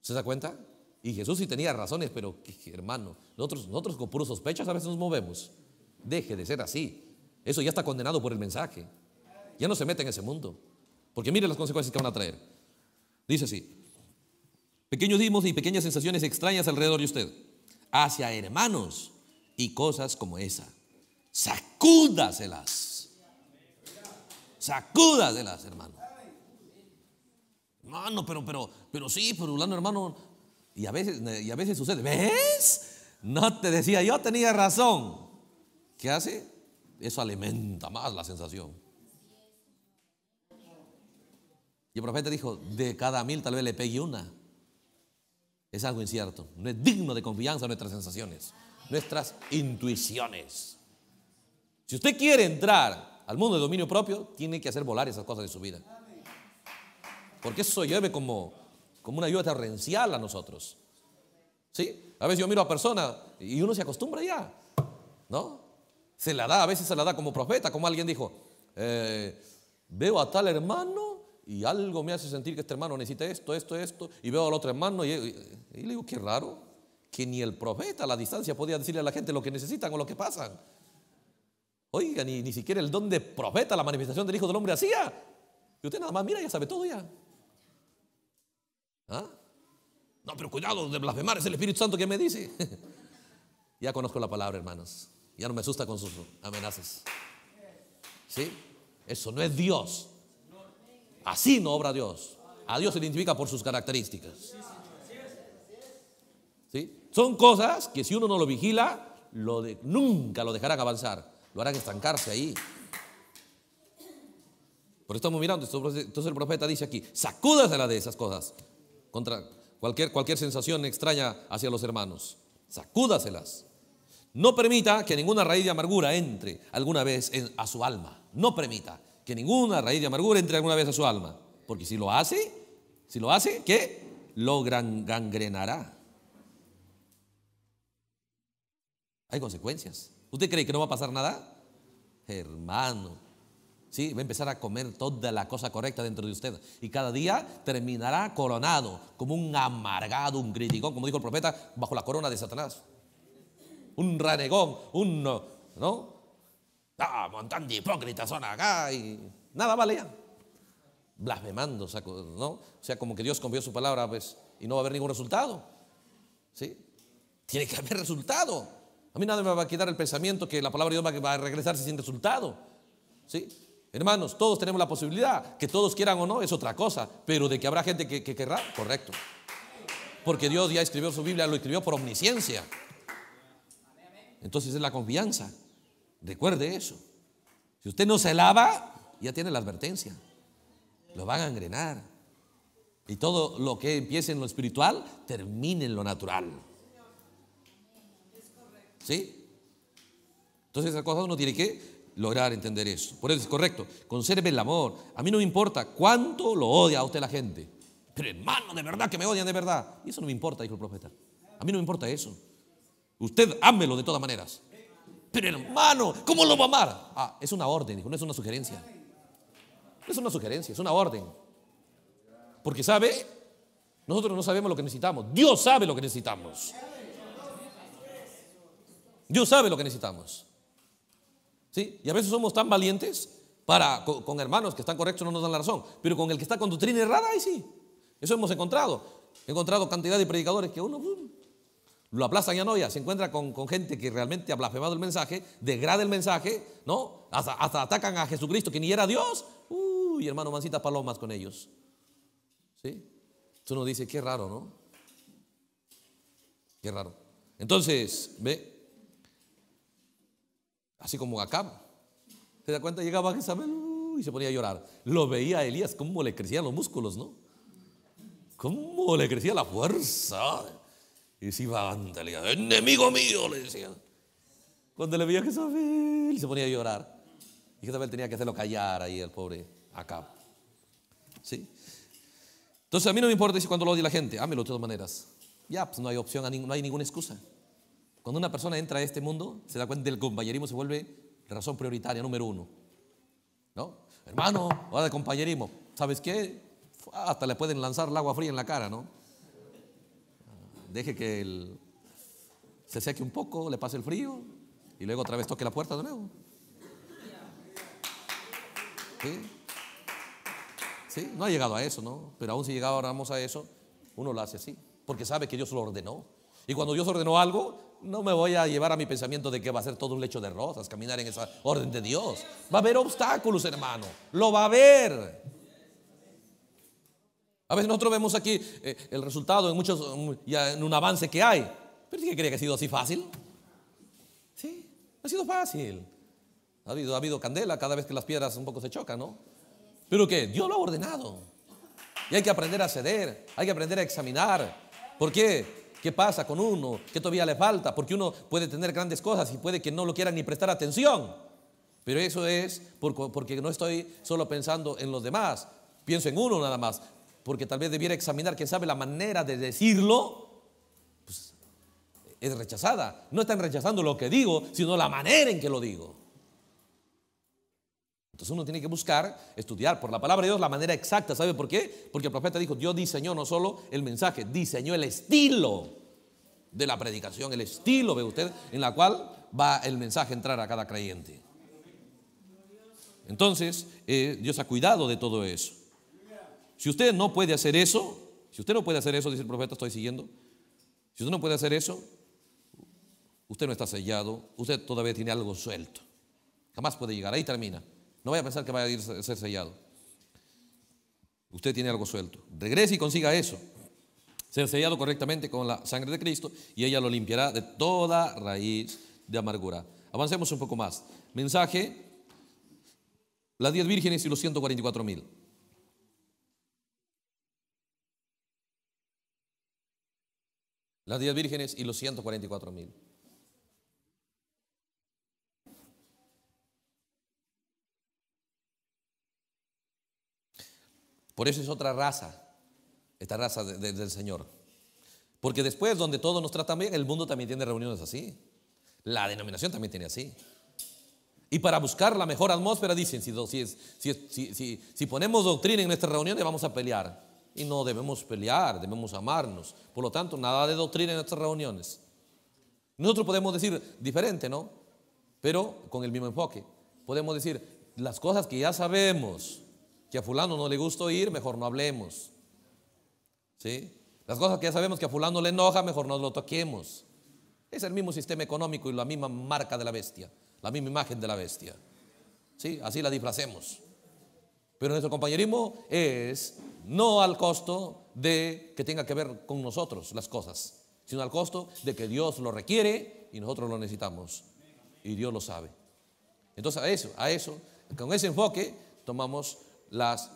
¿Se da cuenta? Y Jesús sí tenía razones, pero hermano, nosotros, nosotros con puros sospechas a veces nos movemos. Deje de ser así. Eso ya está condenado por el mensaje. Ya no se mete en ese mundo. Porque mire las consecuencias que van a traer. Dice así. Pequeños dimos y pequeñas sensaciones extrañas alrededor de usted. Hacia hermanos y cosas como esa. Sacúdaselas. Sacúdaselas, hermano. Hermano, pero, pero, pero sí, pero hermano, hermano. Y a veces, y a veces sucede, ¿ves? No te decía, yo tenía razón. ¿Qué hace? Eso alimenta más la sensación. Y el profeta dijo, de cada mil tal vez le pegue una. Es algo incierto. No es digno de confianza nuestras sensaciones, nuestras intuiciones. Si usted quiere entrar al mundo de dominio propio, tiene que hacer volar esas cosas de su vida. Porque eso llueve como, como una ayuda terrencial a nosotros. ¿Sí? A veces yo miro a personas y uno se acostumbra ya, ¿no? Se la da, a veces se la da como profeta, como alguien dijo, eh, veo a tal hermano y algo me hace sentir que este hermano necesita esto, esto, esto, y veo al otro hermano y, le digo, qué raro, que ni el profeta a la distancia podía decirle a la gente lo que necesitan o lo que pasan. Oiga, ni, ni siquiera el don de profeta, la manifestación del Hijo del Hombre hacía. Y usted nada más mira, ya sabe todo ya. ¿Ah? No, pero cuidado de blasfemar, es el Espíritu Santo que me dice. ya conozco la palabra, hermanos. Ya no me asusta con sus amenazas. ¿Sí? Eso no es Dios. Así no obra Dios. A Dios se identifica por sus características. ¿Sí? Son cosas que si uno no lo vigila, nunca lo dejarán avanzar. Lo harán estancarse ahí. Por eso estamos mirando. Entonces el profeta dice aquí, sacúdasela de esas cosas contra cualquier, cualquier sensación extraña hacia los hermanos. Sacúdaselas. No permita que ninguna raíz de amargura entre alguna vez a su alma. No permita que ninguna raíz de amargura entre alguna vez a su alma. Porque si lo hace, si lo hace, ¿qué? Lo gangrenará. Hay consecuencias. ¿Usted cree que no va a pasar nada? Hermano, Va a empezar a comer toda la cosa correcta dentro de usted. Y cada día terminará coronado como un amargado, un criticón, como dijo el profeta, bajo la corona de Satanás. Un ranegón, un... ¿No? Ah, montón de hipócritas son acá y nada vale Blasfemando, ¿no? O sea, como que Dios convió su palabra, pues, y no va a haber ningún resultado. ¿Sí? Tiene que haber resultado. A mí nadie me va a quitar el pensamiento que la palabra de Dios va a regresarse sin resultado. ¿Sí? Hermanos, todos tenemos la posibilidad, que todos quieran o no es otra cosa, pero de que habrá gente que, querrá, correcto. Porque Dios ya escribió su Biblia, lo escribió por omnisciencia. Entonces es la confianza. Recuerde eso. Si usted no se lava, ya tiene la advertencia. Lo van a engrenar. Y todo lo que empiece en lo espiritual, termine en lo natural. ¿Sí? Entonces esa cosa uno tiene que lograr entender eso. Por eso es correcto, conserve el amor. A mí no me importa cuánto lo odia a usted la gente. Pero hermano, de verdad que me odian de verdad. Y eso no me importa, dijo el profeta. A mí no me importa eso. Usted ámelo de todas maneras. Pero hermano, ¿cómo lo va a amar? Ah, es una orden, dijo, no es una sugerencia. No es una sugerencia, es una orden. Porque sabe, nosotros no sabemos lo que necesitamos. Dios sabe lo que necesitamos. Dios sabe lo que necesitamos. Y a veces somos tan valientes para, con, hermanos que están correctos no nos dan la razón, pero con el que está con doctrina errada, ahí sí. Eso hemos encontrado. He encontrado cantidad de predicadores que uno uh, lo aplastan ya no, ya se encuentra con, gente que realmente ha blasfemado el mensaje, degrada el mensaje, ¿no? Hasta, atacan a Jesucristo que ni era Dios. Uy, hermano, mancita palomas con ellos. ¿Sí? uno dice, qué raro, ¿no? Qué raro. Entonces, ve, Así como Acab. ¿Se da cuenta? Llegaba a Jezabel y se ponía a llorar. Lo veía a Elías, cómo le crecían los músculos, ¿no? Cómo le crecía la fuerza. Y se iba, decía, enemigo mío, le decía. Cuando le veía a Jezabel, se ponía a llorar. Y Jezabel tenía que hacerlo callar ahí, el pobre Acab. ¿Sí? Entonces a mí no me importa si cuando lo odia la gente, hámelo de todas maneras. Ya, pues no hay opción, no hay ninguna excusa. Cuando una persona entra a este mundo, se da cuenta del compañerismo, se vuelve razón prioritaria, número uno. ¿No? Hermano, ahora de compañerismo, ¿sabes qué? Hasta le pueden lanzar el agua fría en la cara, ¿no? Deje que el, se seque un poco, le pase el frío y luego otra vez toque la puerta de nuevo. ¿Sí? No ha llegado a eso, ¿no? Pero aún si llegáramos a eso, uno lo hace así, porque sabe que Dios lo ordenó. Y cuando Dios ordenó algo, no me voy a llevar a mi pensamiento de que va a ser todo un lecho de rosas, caminar en esa orden de Dios. Va a haber obstáculos, hermano. Lo va a haber. A veces nosotros vemos aquí eh, el resultado en muchos, ya en un avance que hay. ¿Pero que creía que ha sido así fácil? Sí, ha sido fácil. Ha habido, ha habido candela cada vez que las piedras un poco se chocan, ¿no? Pero que Dios lo ha ordenado. Y hay que aprender a ceder, hay que aprender a examinar. ¿Por qué? qué pasa con uno, qué todavía le falta, porque uno puede tener grandes cosas y puede que no lo quieran ni prestar atención. Pero eso es porque no estoy solo pensando en los demás, pienso en uno nada más, porque tal vez debiera examinar, quién sabe, la manera de decirlo, pues, es rechazada. No están rechazando lo que digo, sino la manera en que lo digo. Entonces uno tiene que buscar, estudiar por la palabra de Dios la manera exacta. ¿Sabe por qué? Porque el profeta dijo, Dios diseñó no solo el mensaje, diseñó el estilo de la predicación, el estilo, ve usted, en la cual va el mensaje a entrar a cada creyente. Entonces, eh, Dios ha cuidado de todo eso. Si usted no puede hacer eso, si usted no puede hacer eso, dice el profeta, estoy siguiendo, si usted no puede hacer eso, usted no está sellado, usted todavía tiene algo suelto. Jamás puede llegar, ahí termina. No vaya a pensar que vaya a, ser sellado. Usted tiene algo suelto. Regrese y consiga eso. Ser sellado correctamente con la sangre de Cristo y ella lo limpiará de toda raíz de amargura. Avancemos un poco más. Mensaje, las 10 vírgenes y los 144 mil. Las 10 vírgenes y los 144 mil. Por eso es otra raza, esta raza del Señor. Porque después, donde todo nos tratan bien, el mundo también tiene reuniones así. La denominación también tiene así. Y para buscar la mejor atmósfera, dicen, si, si, ponemos doctrina en nuestras reuniones, vamos a pelear. Y no debemos pelear, debemos amarnos. Por lo tanto, nada de doctrina en nuestras reuniones. Nosotros podemos decir diferente, ¿no? Pero con el mismo enfoque. Podemos decir las cosas que ya sabemos, que a fulano no le gusta oír, mejor no hablemos. ¿Sí? Las cosas que ya sabemos que a fulano le enoja, mejor no lo toquemos. Es el mismo sistema económico y la misma marca de la bestia, la misma imagen de la bestia. ¿Sí? Así la disfracemos. Pero nuestro compañerismo es no al costo de que tenga que ver con nosotros las cosas, sino al costo de que Dios lo requiere y nosotros lo necesitamos. Y Dios lo sabe. Entonces a eso, a eso, con ese enfoque tomamos las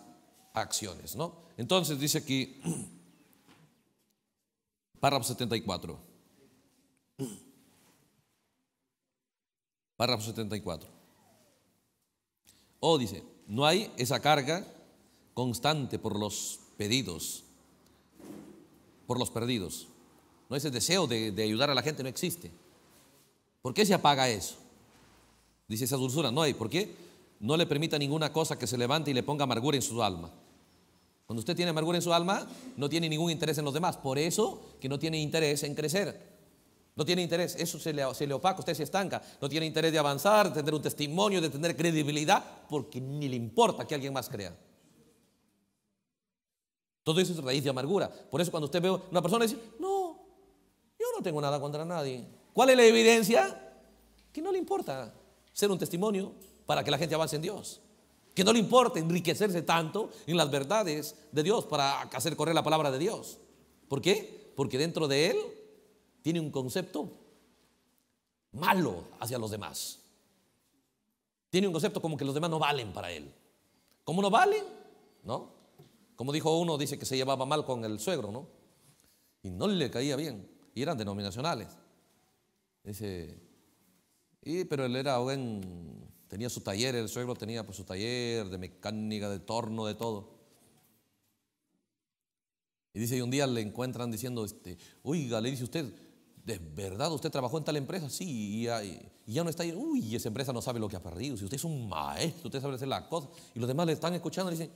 acciones, ¿no? Entonces dice aquí, párrafo 74. Párrafo 74. O dice, no hay esa carga constante por los pedidos, por los perdidos. No ese deseo de, de ayudar a la gente no existe. ¿Por qué se apaga eso? Dice esa dulzura, no hay. ¿Por qué? no le permita ninguna cosa que se levante y le ponga amargura en su alma. Cuando usted tiene amargura en su alma, no tiene ningún interés en los demás. Por eso que no tiene interés en crecer. No tiene interés, eso se le, se le opaca, usted se estanca. No tiene interés de avanzar, de tener un testimonio, de tener credibilidad, porque ni le importa que alguien más crea. Todo eso es raíz de amargura. Por eso cuando usted ve una persona dice, no, yo no tengo nada contra nadie. ¿Cuál es la evidencia? Que no le importa ser un testimonio, para que la gente avance en Dios. Que no le importa enriquecerse tanto en las verdades de Dios para hacer correr la palabra de Dios. ¿Por qué? Porque dentro de él tiene un concepto malo hacia los demás. Tiene un concepto como que los demás no valen para él. ¿Cómo no valen? ¿No? Como dijo uno, dice que se llevaba mal con el suegro, ¿no? Y no le caía bien. Y eran denominacionales. Dice, y, pero él era buen Tenía su taller, el suegro tenía pues, su taller de mecánica, de torno, de todo. Y dice, y un día le encuentran diciendo, este, oiga, le dice usted, ¿de verdad usted trabajó en tal empresa? Sí, y ya, no está ahí. Uy, esa empresa no sabe lo que ha perdido. Si usted es un maestro, usted sabe hacer las cosas. Y los demás le están escuchando y dicen,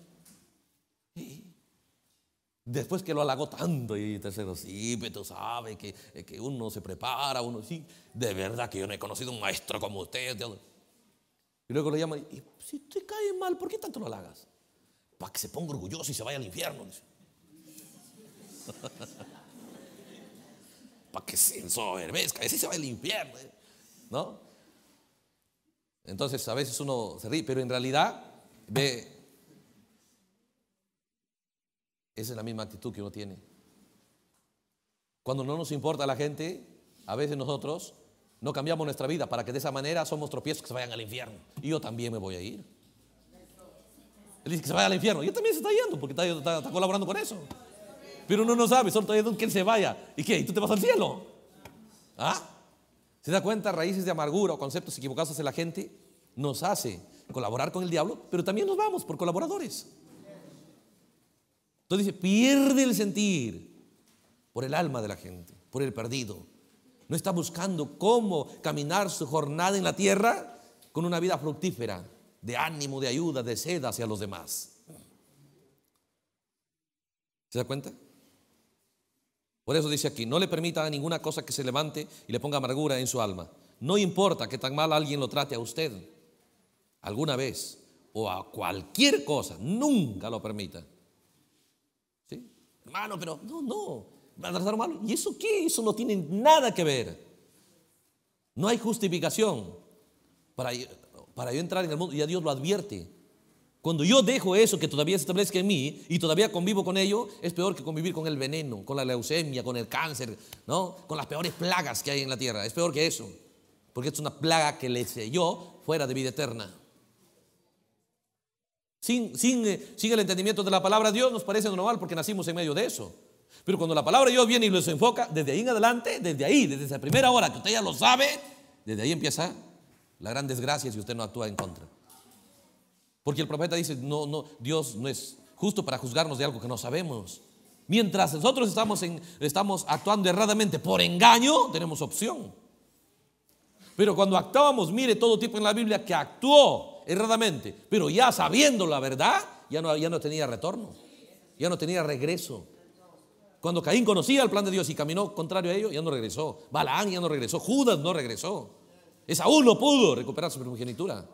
Después que lo halagó tanto y tercero, sí, pero pues, tú sabes que, uno se prepara, uno sí. De verdad que yo no he conocido un maestro como usted luego lo llaman, y, si te cae mal, ¿por qué tanto lo hagas Para que se ponga orgulloso y se vaya al infierno. Para que se ensoberbezca, así se va al infierno. ¿No? Entonces a veces uno se ríe, pero en realidad ve. Esa es la misma actitud que uno tiene. Cuando no nos importa la gente, a veces nosotros no cambiamos nuestra vida para que de esa manera somos tropiezos que se vayan al infierno. Y yo también me voy a ir. Él dice que se vaya al infierno. Y él también se está yendo porque está, colaborando con eso. Pero uno no sabe, solo está yendo que él se vaya. ¿Y qué? ¿Y tú te vas al cielo? ¿Ah? ¿Se da cuenta? Raíces de amargura o conceptos equivocados hacia la gente nos hace colaborar con el diablo, pero también nos vamos por colaboradores. Entonces dice, pierde el sentir por el alma de la gente, por el perdido. No está buscando cómo caminar su jornada en la tierra con una vida fructífera, de ánimo, de ayuda, de seda hacia los demás. ¿Se da cuenta? Por eso dice aquí, no le permita a ninguna cosa que se levante y le ponga amargura en su alma. No importa que tan mal alguien lo trate a usted alguna vez o a cualquier cosa, nunca lo permita. ¿Sí? Hermano, pero no, no, a tratar mal. ¿Y eso qué? Eso no tiene nada que ver. No hay justificación para, para yo entrar en el mundo. y a Dios lo advierte. Cuando yo dejo eso que todavía se establezca en mí y todavía convivo con ello, es peor que convivir con el veneno, con la leucemia, con el cáncer, ¿no? Con las peores plagas que hay en la tierra. Es peor que eso. Porque es una plaga que le selló fuera de vida eterna. Sin, sin, eh, sin el entendimiento de la palabra de Dios nos parece normal porque nacimos en medio de eso. Pero cuando la palabra de Dios viene y lo enfoca, desde ahí en adelante, desde ahí, desde esa primera hora que usted ya lo sabe, desde ahí empieza la gran desgracia si usted no actúa en contra. Porque el profeta dice, no, no, Dios no es justo para juzgarnos de algo que no sabemos. Mientras nosotros estamos, en, estamos actuando erradamente por engaño, tenemos opción. Pero cuando actuamos, mire todo tipo en la Biblia que actuó erradamente, pero ya sabiendo la verdad, ya no, ya no tenía retorno, ya no tenía regreso. Cuando Caín conocía el plan de Dios y caminó contrario a ellos, ya no regresó. Balaán ya no regresó. Judas no regresó. Esaú no pudo recuperar su primogenitura.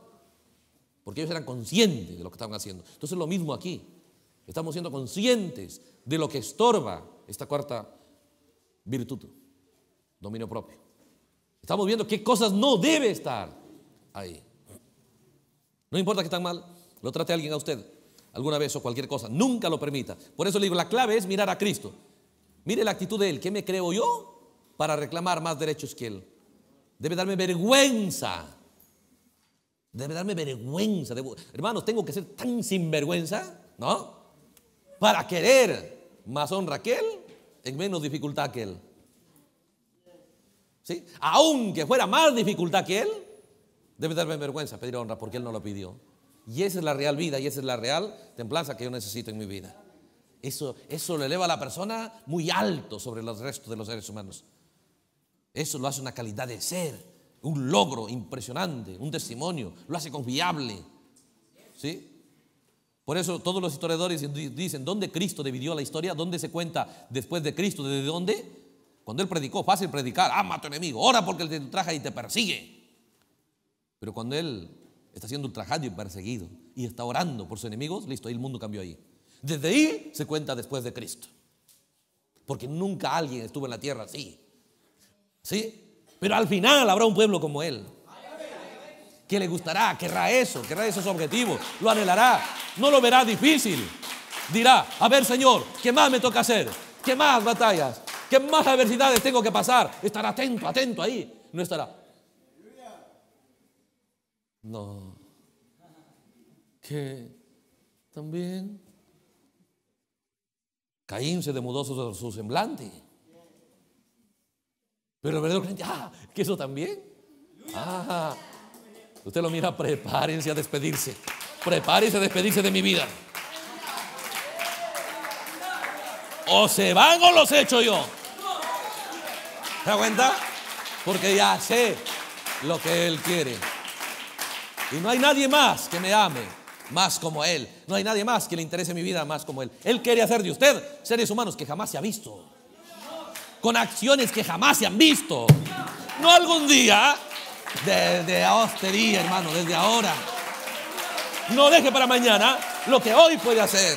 Porque ellos eran conscientes de lo que estaban haciendo. Entonces lo mismo aquí. Estamos siendo conscientes de lo que estorba esta cuarta virtud, dominio propio. Estamos viendo qué cosas no debe estar ahí. No importa que tan mal lo trate alguien a usted alguna vez o cualquier cosa. Nunca lo permita. Por eso le digo, la clave es mirar a Cristo. Mire la actitud de él. ¿Qué me creo yo para reclamar más derechos que él? Debe darme vergüenza. Debe darme vergüenza. hermanos, tengo que ser tan sinvergüenza, ¿no? Para querer más honra que él en menos dificultad que él. ¿Sí? Aunque fuera más dificultad que él, debe darme vergüenza pedir honra porque él no lo pidió. Y esa es la real vida y esa es la real templanza que yo necesito en mi vida. Eso, lo eleva a la persona muy alto sobre los restos de los seres humanos. Eso lo hace una calidad de ser, un logro impresionante, un testimonio, lo hace confiable. ¿Sí? Por eso todos los historiadores dicen, ¿dónde Cristo dividió la historia? ¿Dónde se cuenta después de Cristo? ¿Desde dónde? Cuando él predicó, fácil predicar, ama a tu enemigo, ora porque él te ultraja y te persigue. Pero cuando él está siendo ultrajado y perseguido y está orando por sus enemigos, listo, ahí el mundo cambió ahí. Desde ahí se cuenta después de Cristo. Porque nunca alguien estuvo en la tierra así. ¿Sí? Pero al final habrá un pueblo como él. Que le gustará, querrá eso, querrá esos objetivos, lo anhelará, no lo verá difícil. Dirá, a ver Señor, ¿qué más me toca hacer? ¿Qué más batallas? ¿Qué más adversidades tengo que pasar? Estará atento, atento ahí. No estará. No. Que también Caín se demudó su, su semblante. Pero el verdadero creyente, ah, que eso también. Ah, usted lo mira, prepárense a despedirse. Prepárense a despedirse de mi vida. O se van o los echo yo. ¿Se da cuenta? Porque ya sé lo que Él quiere. Y no hay nadie más que me ame más como Él. No hay nadie más que le interese mi vida más como Él. Él quiere hacer de usted seres humanos que jamás se ha visto. Con acciones que jamás se han visto. No algún día. Desde día, hermano, desde ahora. No deje para mañana lo que hoy puede hacer.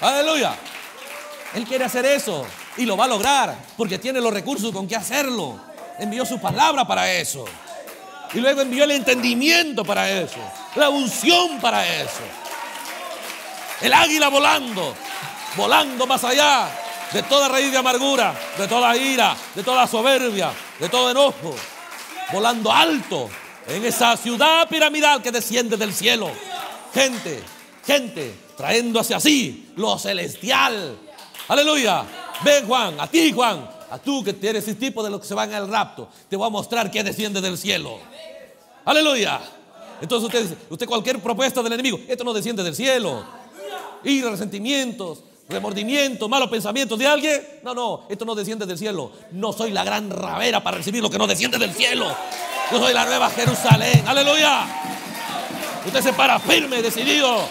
Aleluya. Él quiere hacer eso y lo va a lograr porque tiene los recursos con que hacerlo. Envió su palabra para eso. Y luego envió el entendimiento para eso, la unción para eso. El águila volando, volando más allá de toda raíz de amargura, de toda ira, de toda soberbia, de todo enojo. Volando alto en esa ciudad piramidal que desciende del cielo. Gente, gente, trayendo hacia sí lo celestial. Aleluya. Ven Juan, a ti Juan, a tú que eres el tipo de los que se van al rapto, te voy a mostrar que desciende del cielo. Aleluya. Entonces usted, dice usted cualquier propuesta del enemigo, esto no desciende del cielo. Y resentimientos, remordimientos, malos pensamientos de alguien. No, no, esto no desciende del cielo. No soy la gran rabera para recibir lo que no desciende del cielo. Yo soy la nueva Jerusalén. Aleluya. Usted se para firme, decidido.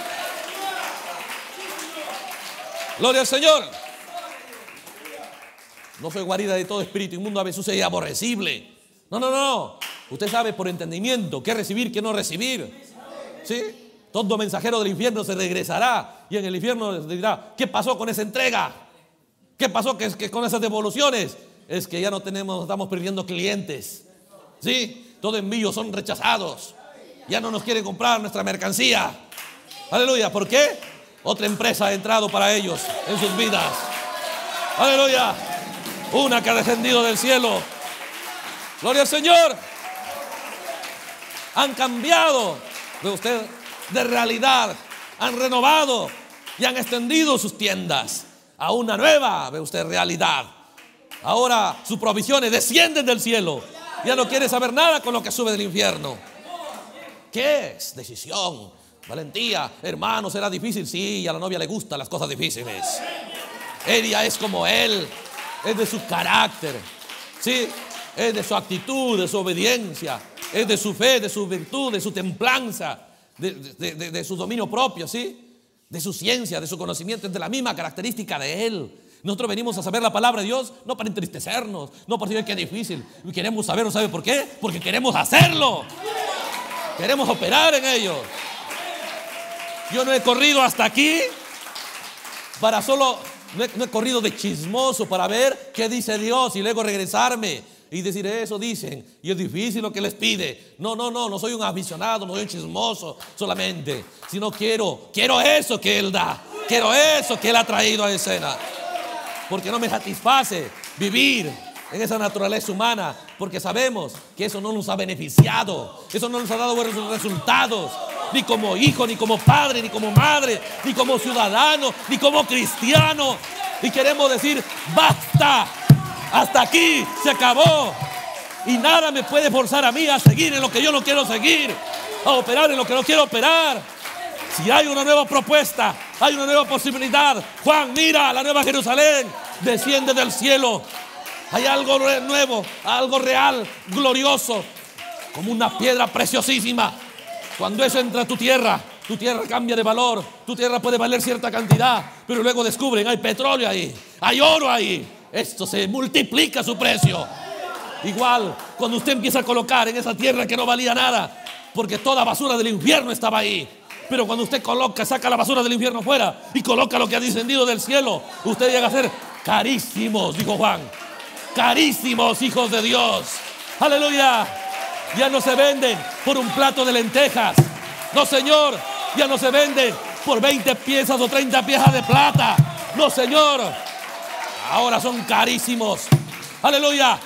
Gloria al Señor. No soy guarida de todo espíritu inmundo, a veces es aborrecible. No, no, no. Usted sabe por entendimiento qué recibir, qué no recibir. ¿Sí? Todo mensajero del infierno se regresará y en el infierno dirá, ¿qué pasó con esa entrega? ¿Qué pasó que, con esas devoluciones? Es que ya no tenemos, estamos perdiendo clientes. ¿Sí? Todo envíos son rechazados. Ya no nos quieren comprar nuestra mercancía. Aleluya, ¿por qué? Otra empresa ha entrado para ellos en sus vidas. Aleluya. Una que ha descendido del cielo. Gloria al Señor han cambiado de usted de realidad, han renovado y han extendido sus tiendas a una nueva, ve usted, realidad. Ahora sus provisiones descienden del cielo. Ya no quiere saber nada con lo que sube del infierno. ¿Qué es? Decisión, valentía. Hermano, será difícil. Sí, a la novia le gustan las cosas difíciles. Ella es como él, es de su carácter. Sí, es de su actitud, de su obediencia, es de su fe, de su virtud, de su templanza, de, su dominio propio, ¿sí? De su ciencia, de su conocimiento, es de la misma característica de él. Nosotros venimos a saber la palabra de Dios no para entristecernos, no para decir que es difícil. Queremos saberlo, ¿sabe por qué? Porque queremos hacerlo. Queremos operar en ello. Yo no he corrido hasta aquí para solo, no he, no he corrido de chismoso para ver qué dice Dios y luego regresarme y decir eso dicen, y es difícil lo que les pide. No, no, no, no soy un aficionado, no soy un chismoso solamente, sino quiero, quiero eso que Él da, quiero eso que Él ha traído a escena, porque no me satisface vivir en esa naturaleza humana, porque sabemos que eso no nos ha beneficiado, eso no nos ha dado buenos resultados, ni como hijo, ni como padre, ni como madre, ni como ciudadano, ni como cristiano. Y queremos decir, basta, hasta aquí se acabó. Y nada me puede forzar a mí a seguir en lo que yo no quiero seguir, a operar en lo que no quiero operar. Si hay una nueva propuesta, hay una nueva posibilidad. Juan, mira la nueva Jerusalén, desciende del cielo. Hay algo nuevo, algo real, glorioso, como una piedra preciosísima. Cuando eso entra a tu tierra, tu tierra cambia de valor, tu tierra puede valer cierta cantidad, pero luego descubren, hay petróleo ahí, hay oro ahí, esto se multiplica su precio. Igual, cuando usted empieza a colocar en esa tierra que no valía nada, porque toda basura del infierno estaba ahí. Pero cuando usted coloca, saca la basura del infierno fuera y coloca lo que ha descendido del cielo, usted llega a ser carísimos, dijo Juan. Carísimos, hijos de Dios. Aleluya. Ya no se venden por un plato de lentejas. No, Señor. Ya no se venden por 20 piezas o 30 piezas de plata. No, Señor Ahora son carísimos. Aleluya.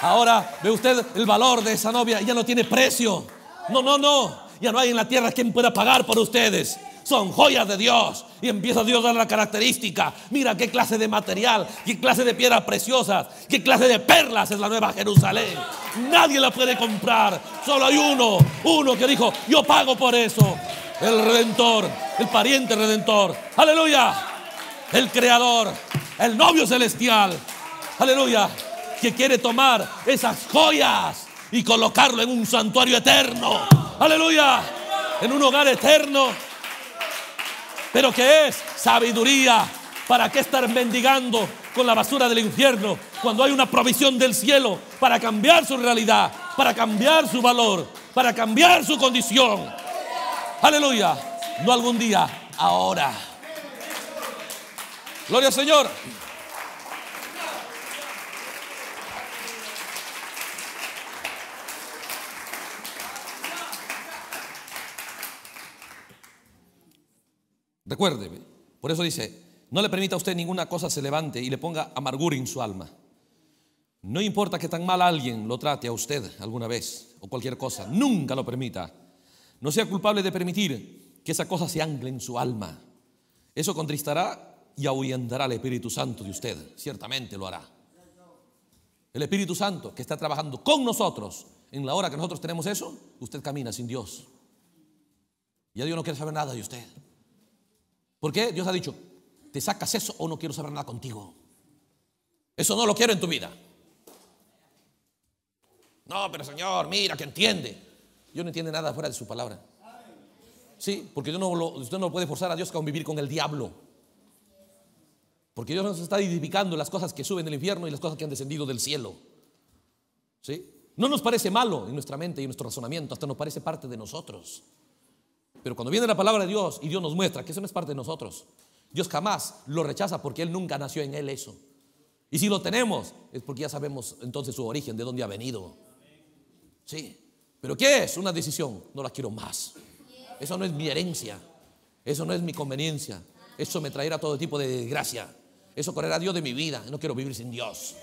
Ahora ve usted el valor de esa novia. Ya no tiene precio. No, no, no. Ya no hay en la tierra quien pueda pagar por ustedes. Son joyas de Dios. Y empieza Dios a dar la característica. Mira qué clase de material, qué clase de piedras preciosas, qué clase de perlas es la nueva Jerusalén. Nadie la puede comprar. Solo hay uno. Uno que dijo, yo pago por eso. El redentor, el pariente redentor. Aleluya. El creador el novio celestial, aleluya, que quiere tomar esas joyas y colocarlo en un santuario eterno, aleluya, en un hogar eterno, pero que es sabiduría. ¿Para qué estar mendigando con la basura del infierno cuando hay una provisión del cielo para cambiar su realidad, para cambiar su valor, para cambiar su condición? Aleluya, no algún día, ahora. Gloria al Señor. Recuérdeme, por eso dice, no le permita a usted ninguna cosa se levante y le ponga amargura en su alma. No importa que tan mal alguien lo trate a usted alguna vez o cualquier cosa, nunca lo permita. No sea culpable de permitir que esa cosa se angle en su alma. Eso contristará y ahuyentará el Espíritu Santo de usted. Ciertamente lo hará. El Espíritu Santo que está trabajando con nosotros en la hora que nosotros tenemos eso, usted camina sin Dios. Ya Dios no quiere saber nada de usted. ¿Por qué? Dios ha dicho, te sacas eso o no quiero saber nada contigo. Eso no lo quiero en tu vida. No, pero Señor, mira que entiende. Yo no entiende nada fuera de su palabra. Sí, porque usted no, usted no puede forzar a Dios a convivir con el diablo. Porque Dios nos está edificando las cosas que suben del infierno y las cosas que han descendido del cielo. ¿Sí? No nos parece malo en nuestra mente y en nuestro razonamiento, hasta nos parece parte de nosotros. Pero cuando viene la palabra de Dios y Dios nos muestra que eso no es parte de nosotros, Dios jamás lo rechaza porque Él nunca nació en Él eso. Y si lo tenemos, es porque ya sabemos entonces su origen, de dónde ha venido. Sí, pero ¿qué es? Una decisión, no la quiero más. Eso no es mi herencia, eso no es mi conveniencia, eso me traerá todo tipo de desgracia. Eso correrá Dios de mi vida. No quiero vivir sin Dios.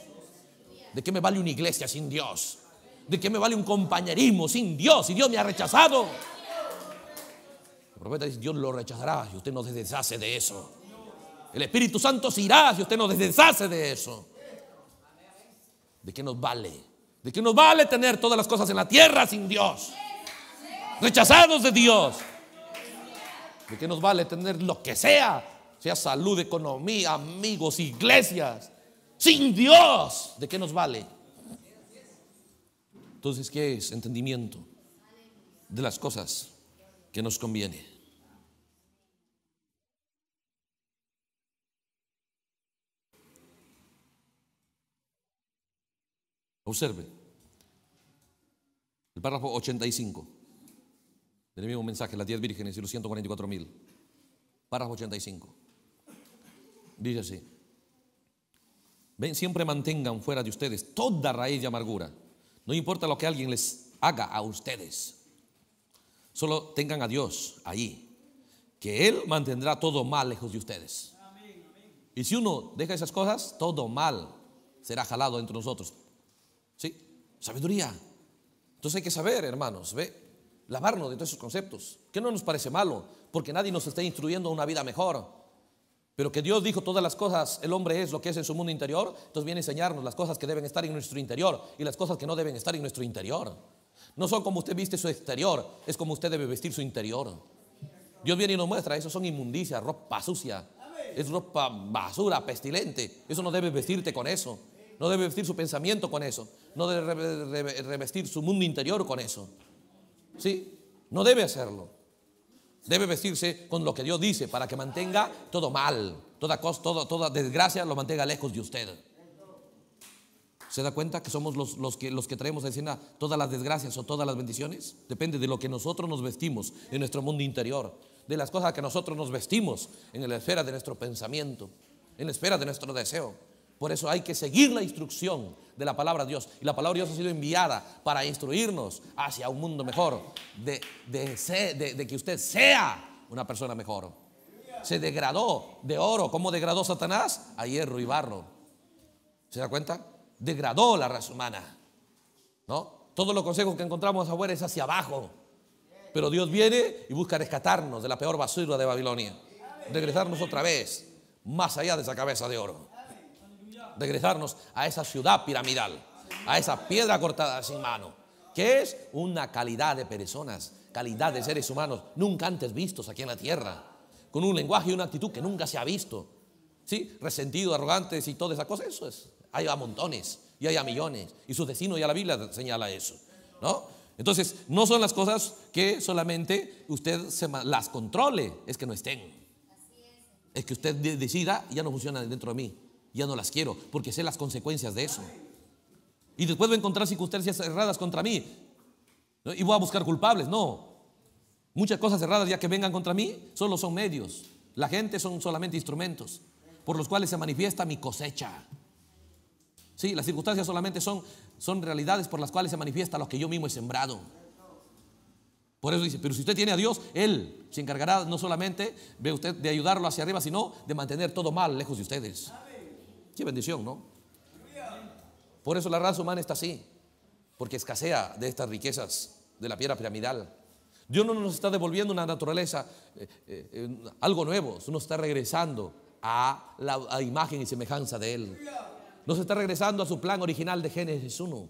¿De qué me vale una iglesia sin Dios? ¿De qué me vale un compañerismo sin Dios? Si Dios me ha rechazado. El profeta dice, Dios lo rechazará Si usted no se deshace de eso. El Espíritu Santo se irá si usted no se deshace de eso. ¿De qué nos vale? ¿De qué nos vale tener todas las cosas en la tierra sin Dios? Rechazados de Dios. ¿De qué nos vale tener lo que sea sea salud, economía, amigos, iglesias, sin Dios, ¿de qué nos vale? Entonces, ¿qué es entendimiento de las cosas que nos conviene? Observe. El párrafo 85 del mismo mensaje, las 10 vírgenes y los 144 mil. Párrafo 85. Dice así. Ven, siempre mantengan fuera de ustedes toda raíz de amargura. No importa lo que alguien les haga a ustedes. Solo tengan a Dios ahí, que Él mantendrá todo mal lejos de ustedes. Y si uno deja esas cosas, todo mal será jalado entre nosotros. ¿Sí? Sabiduría. Entonces hay que saber, hermanos, ¿ve? lavarnos de todos esos conceptos, que no nos parece malo, porque nadie nos está instruyendo a una vida mejor. Pero que Dios dijo todas las cosas, el hombre es lo que es en su mundo interior, entonces viene a enseñarnos las cosas que deben estar en nuestro interior y las cosas que no deben estar en nuestro interior. No son como usted viste su exterior, es como usted debe vestir su interior. Dios viene y nos muestra, eso son inmundicias, ropa sucia, es ropa basura, pestilente. Eso no debe vestirte con eso. No debe vestir su pensamiento con eso. No debe revestir su mundo interior con eso. ¿Sí? No debe hacerlo. Debe vestirse con lo que Dios dice para que mantenga todo mal, toda, desgracia lo mantenga lejos de usted. ¿Se da cuenta que somos los, que, los que traemos a escena ah, todas las desgracias o todas las bendiciones? Depende de lo que nosotros nos vestimos en nuestro mundo interior, de las cosas que nosotros nos vestimos en la esfera de nuestro pensamiento, en la esfera de nuestro deseo. Por eso hay que seguir la instrucción de la palabra de Dios. Y la palabra de Dios ha sido enviada para instruirnos hacia un mundo mejor, de, que usted sea una persona mejor. Se degradó de oro. ¿Cómo degradó Satanás? A hierro y barro. ¿Se da cuenta? Degradó la raza humana. ¿No? Todos los consejos que encontramos afuera es hacia abajo. Pero Dios viene y busca rescatarnos de la peor basura de Babilonia. Regresarnos otra vez más allá de esa cabeza de oro regresarnos a esa ciudad piramidal, a esa piedra cortada sin mano, que es una calidad de personas, calidad de seres humanos nunca antes vistos aquí en la tierra, con un lenguaje y una actitud que nunca se ha visto. ¿Sí? Resentido, arrogantes y toda esa cosa, eso es. Hay a montones y hay a millones. Y sus vecinos ya la Biblia señala eso. ¿No? Entonces, no son las cosas que solamente usted las controle, es que no estén. Es que usted decida, ya no funciona dentro de mí ya no las quiero, porque sé las consecuencias de eso. Y después voy a encontrar circunstancias erradas contra mí. Y voy a buscar culpables. No. Muchas cosas cerradas ya que vengan contra mí solo son medios. La gente son solamente instrumentos por los cuales se manifiesta mi cosecha. Sí, las circunstancias solamente son, son realidades por las cuales se manifiesta lo que yo mismo he sembrado. Por eso dice, pero si usted tiene a Dios, Él se encargará no solamente de de ayudarlo hacia arriba, sino de mantener todo mal lejos de ustedes. Qué bendición, ¿no? Por eso la raza humana está así, porque escasea de estas riquezas de la piedra piramidal. Dios no nos está devolviendo una naturaleza, eh, eh, eh, algo nuevo, nos está regresando a la imagen y semejanza de Él. Nos está regresando a su plan original de Génesis 1.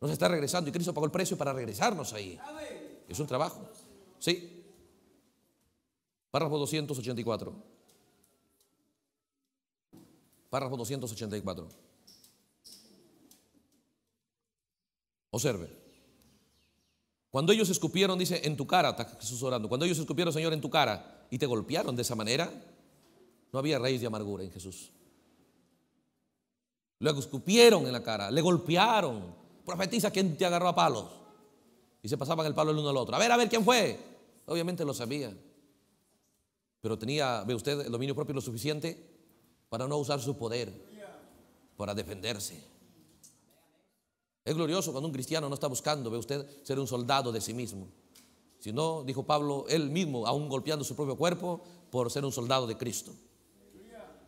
Nos está regresando y Cristo pagó el precio para regresarnos ahí. Es un trabajo. Sí. Párrafo 284 párrafo 284. Observe. Cuando ellos escupieron, dice, en tu cara, está Jesús orando, cuando ellos escupieron, Señor, en tu cara, y te golpearon de esa manera, no había raíz de amargura en Jesús. Luego escupieron en la cara, le golpearon. Profetiza quién te agarró a palos. Y se pasaban el palo el uno al otro. A ver, a ver quién fue. Obviamente lo sabía. Pero tenía, ve usted, el dominio propio lo suficiente para no usar su poder, para defenderse. Es glorioso cuando un cristiano no está buscando, ve usted, ser un soldado de sí mismo. Si no, dijo Pablo, él mismo, aún golpeando su propio cuerpo, por ser un soldado de Cristo.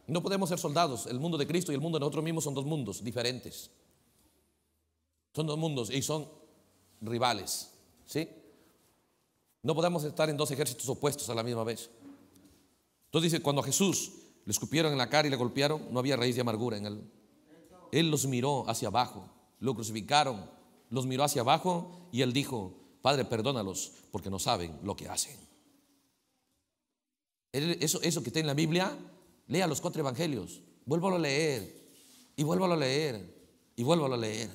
No podemos ser soldados. El mundo de Cristo y el mundo de nosotros mismos son dos mundos diferentes. Son dos mundos y son rivales. ¿Sí? No podemos estar en dos ejércitos opuestos a la misma vez. Entonces dice, cuando Jesús le escupieron en la cara y le golpearon. No había raíz de amargura en él. Él los miró hacia abajo. Lo crucificaron. Los miró hacia abajo y él dijo, Padre, perdónalos porque no saben lo que hacen. Eso, eso que está en la Biblia, lea los cuatro evangelios. Vuélvalo a leer. Y vuélvalo a leer. Y vuélvalo a leer.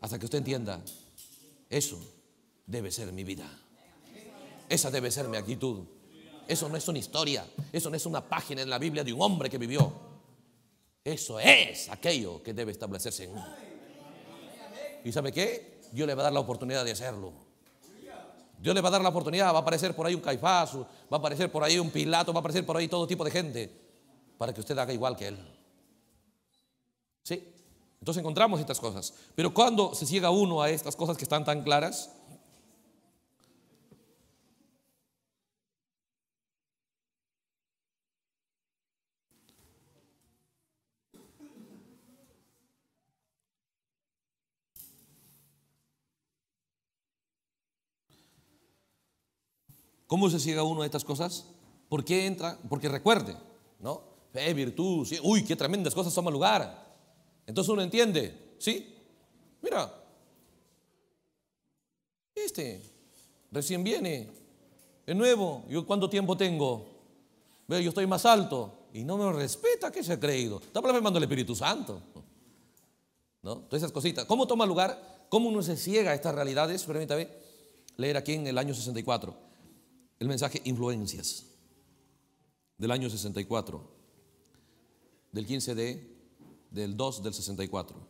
Hasta que usted entienda. Eso debe ser mi vida. Esa debe ser mi actitud. Eso no es una historia, eso no es una página en la Biblia de un hombre que vivió. Eso es aquello que debe establecerse en uno. ¿Y sabe qué? Dios le va a dar la oportunidad de hacerlo. Dios le va a dar la oportunidad, va a aparecer por ahí un Caifás, va a aparecer por ahí un Pilato, va a aparecer por ahí todo tipo de gente, para que usted haga igual que él. ¿Sí? Entonces encontramos estas cosas. Pero cuando se llega uno a estas cosas que están tan claras, ¿Cómo se ciega uno a estas cosas? ¿Por qué entra? Porque recuerde, ¿no? Fe, virtud, uy, qué tremendas cosas toma lugar. Entonces uno entiende, ¿sí? Mira, este recién viene, es nuevo, ¿yo cuánto tiempo tengo? Veo, yo estoy más alto y no me respeta que se ha creído. Está blasfemando el Espíritu Santo. ¿No? Todas esas cositas. ¿Cómo toma lugar? ¿Cómo uno se ciega a estas realidades? Permítame leer aquí en el año 64 el mensaje Influencias del año 64, del 15 de, del 2 del 64.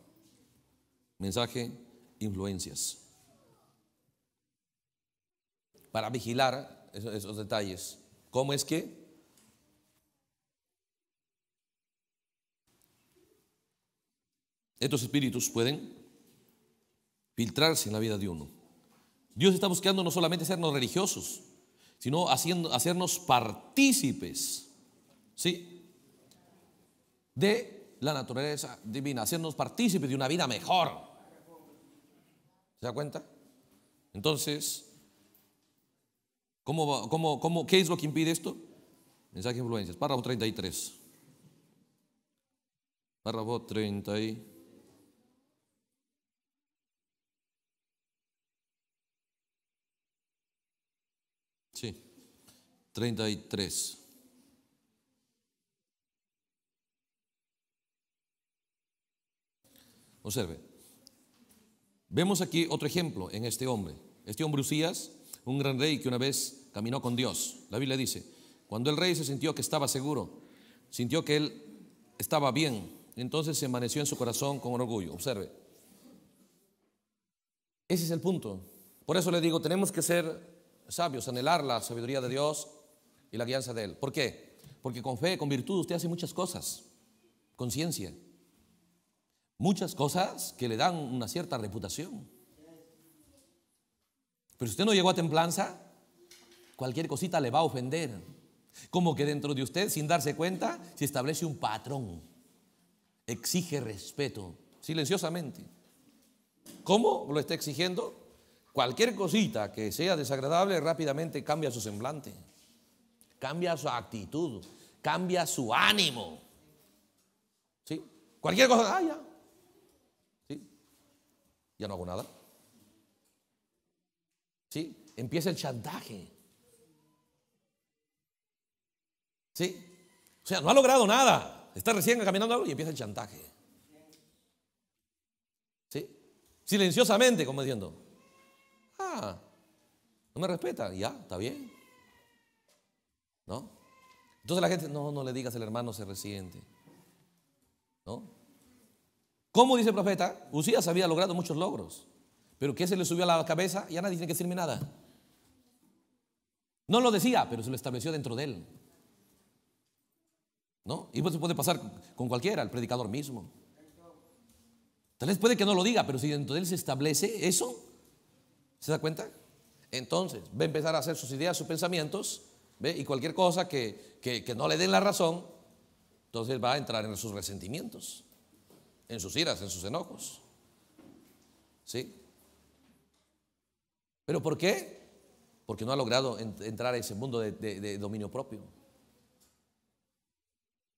Mensaje Influencias. Para vigilar esos, esos detalles. ¿Cómo es que estos espíritus pueden filtrarse en la vida de uno. Dios está buscando no solamente sernos religiosos, sino haciendo, hacernos partícipes, ¿sí? De la naturaleza divina, hacernos partícipes de una vida mejor. ¿Se da cuenta? Entonces, ¿cómo, cómo, cómo qué es lo que impide esto? Mensaje de influencias, párrafo 33. Párrafo 33. 33. Observe. Vemos aquí otro ejemplo en este hombre. Este hombre Usías, un gran rey que una vez caminó con Dios. La Biblia dice, cuando el rey se sintió que estaba seguro, sintió que él estaba bien, entonces se amaneció en su corazón con orgullo. Observe. Ese es el punto. Por eso le digo, tenemos que ser sabios, anhelar la sabiduría de Dios, y la guianza de Él. ¿Por qué? Porque con fe, con virtud, usted hace muchas cosas, conciencia Muchas cosas que le dan una cierta reputación. Pero si usted no llegó a templanza, cualquier cosita le va a ofender. Como que dentro de usted, sin darse cuenta, se establece un patrón. Exige respeto, silenciosamente. ¿Cómo lo está exigiendo? Cualquier cosita que sea desagradable rápidamente cambia su semblante cambia su actitud, cambia su ánimo. ¿Sí? Cualquier cosa, ah, ya. ¿Sí? Ya no hago nada. ¿Sí? Empieza el chantaje. ¿Sí? O sea, no ha logrado nada. Está recién caminando algo y empieza el chantaje. ¿Sí? Silenciosamente, como diciendo, ah, no me respeta, ya, está bien. ¿No? Entonces la gente, no, no le digas, el hermano se resiente. ¿No? ¿Cómo dice el profeta? Usías había logrado muchos logros, pero que se le subió a la cabeza? Ya nadie tiene que decirme nada. No lo decía, pero se lo estableció dentro de él. ¿No? Y pues puede pasar con cualquiera, el predicador mismo. Tal vez puede que no lo diga, pero si dentro de él se establece eso, ¿se da cuenta? Entonces va a empezar a hacer sus ideas, sus pensamientos y cualquier cosa que, no le den la razón, entonces va a entrar en sus resentimientos, en sus iras, en sus enojos. ¿Sí? ¿Pero por qué? Porque no ha logrado entrar a ese mundo de, dominio propio.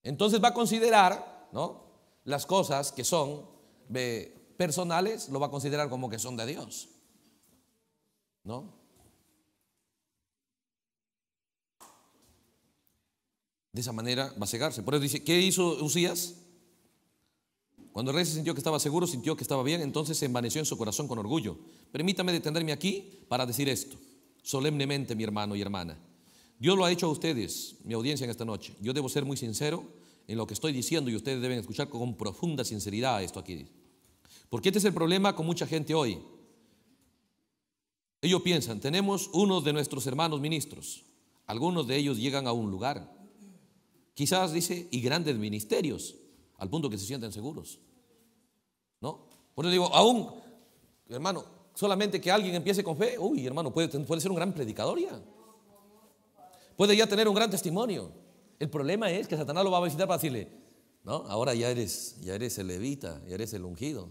Entonces va a considerar, ¿no? Las cosas que son personales, lo va a considerar como que son de Dios. ¿No? De esa manera va a cegarse. Por eso dice, ¿qué hizo Usías? Cuando el rey se sintió que estaba seguro, sintió que estaba bien, entonces se envaneció en su corazón con orgullo. Permítame detenerme aquí para decir esto, solemnemente, mi hermano y hermana. Dios lo ha hecho a ustedes, mi audiencia en esta noche. Yo debo ser muy sincero en lo que estoy diciendo y ustedes deben escuchar con profunda sinceridad esto aquí. Porque este es el problema con mucha gente hoy. Ellos piensan, tenemos uno de nuestros hermanos ministros. Algunos de ellos llegan a un lugar Quizás dice, y grandes ministerios, al punto que se sienten seguros. ¿No? Por eso digo, aún, hermano, solamente que alguien empiece con fe, uy, hermano, puede, puede ser un gran predicador ya. Puede ya tener un gran testimonio. El problema es que Satanás lo va a visitar para decirle, no, ahora ya eres, ya eres el levita, ya eres el ungido.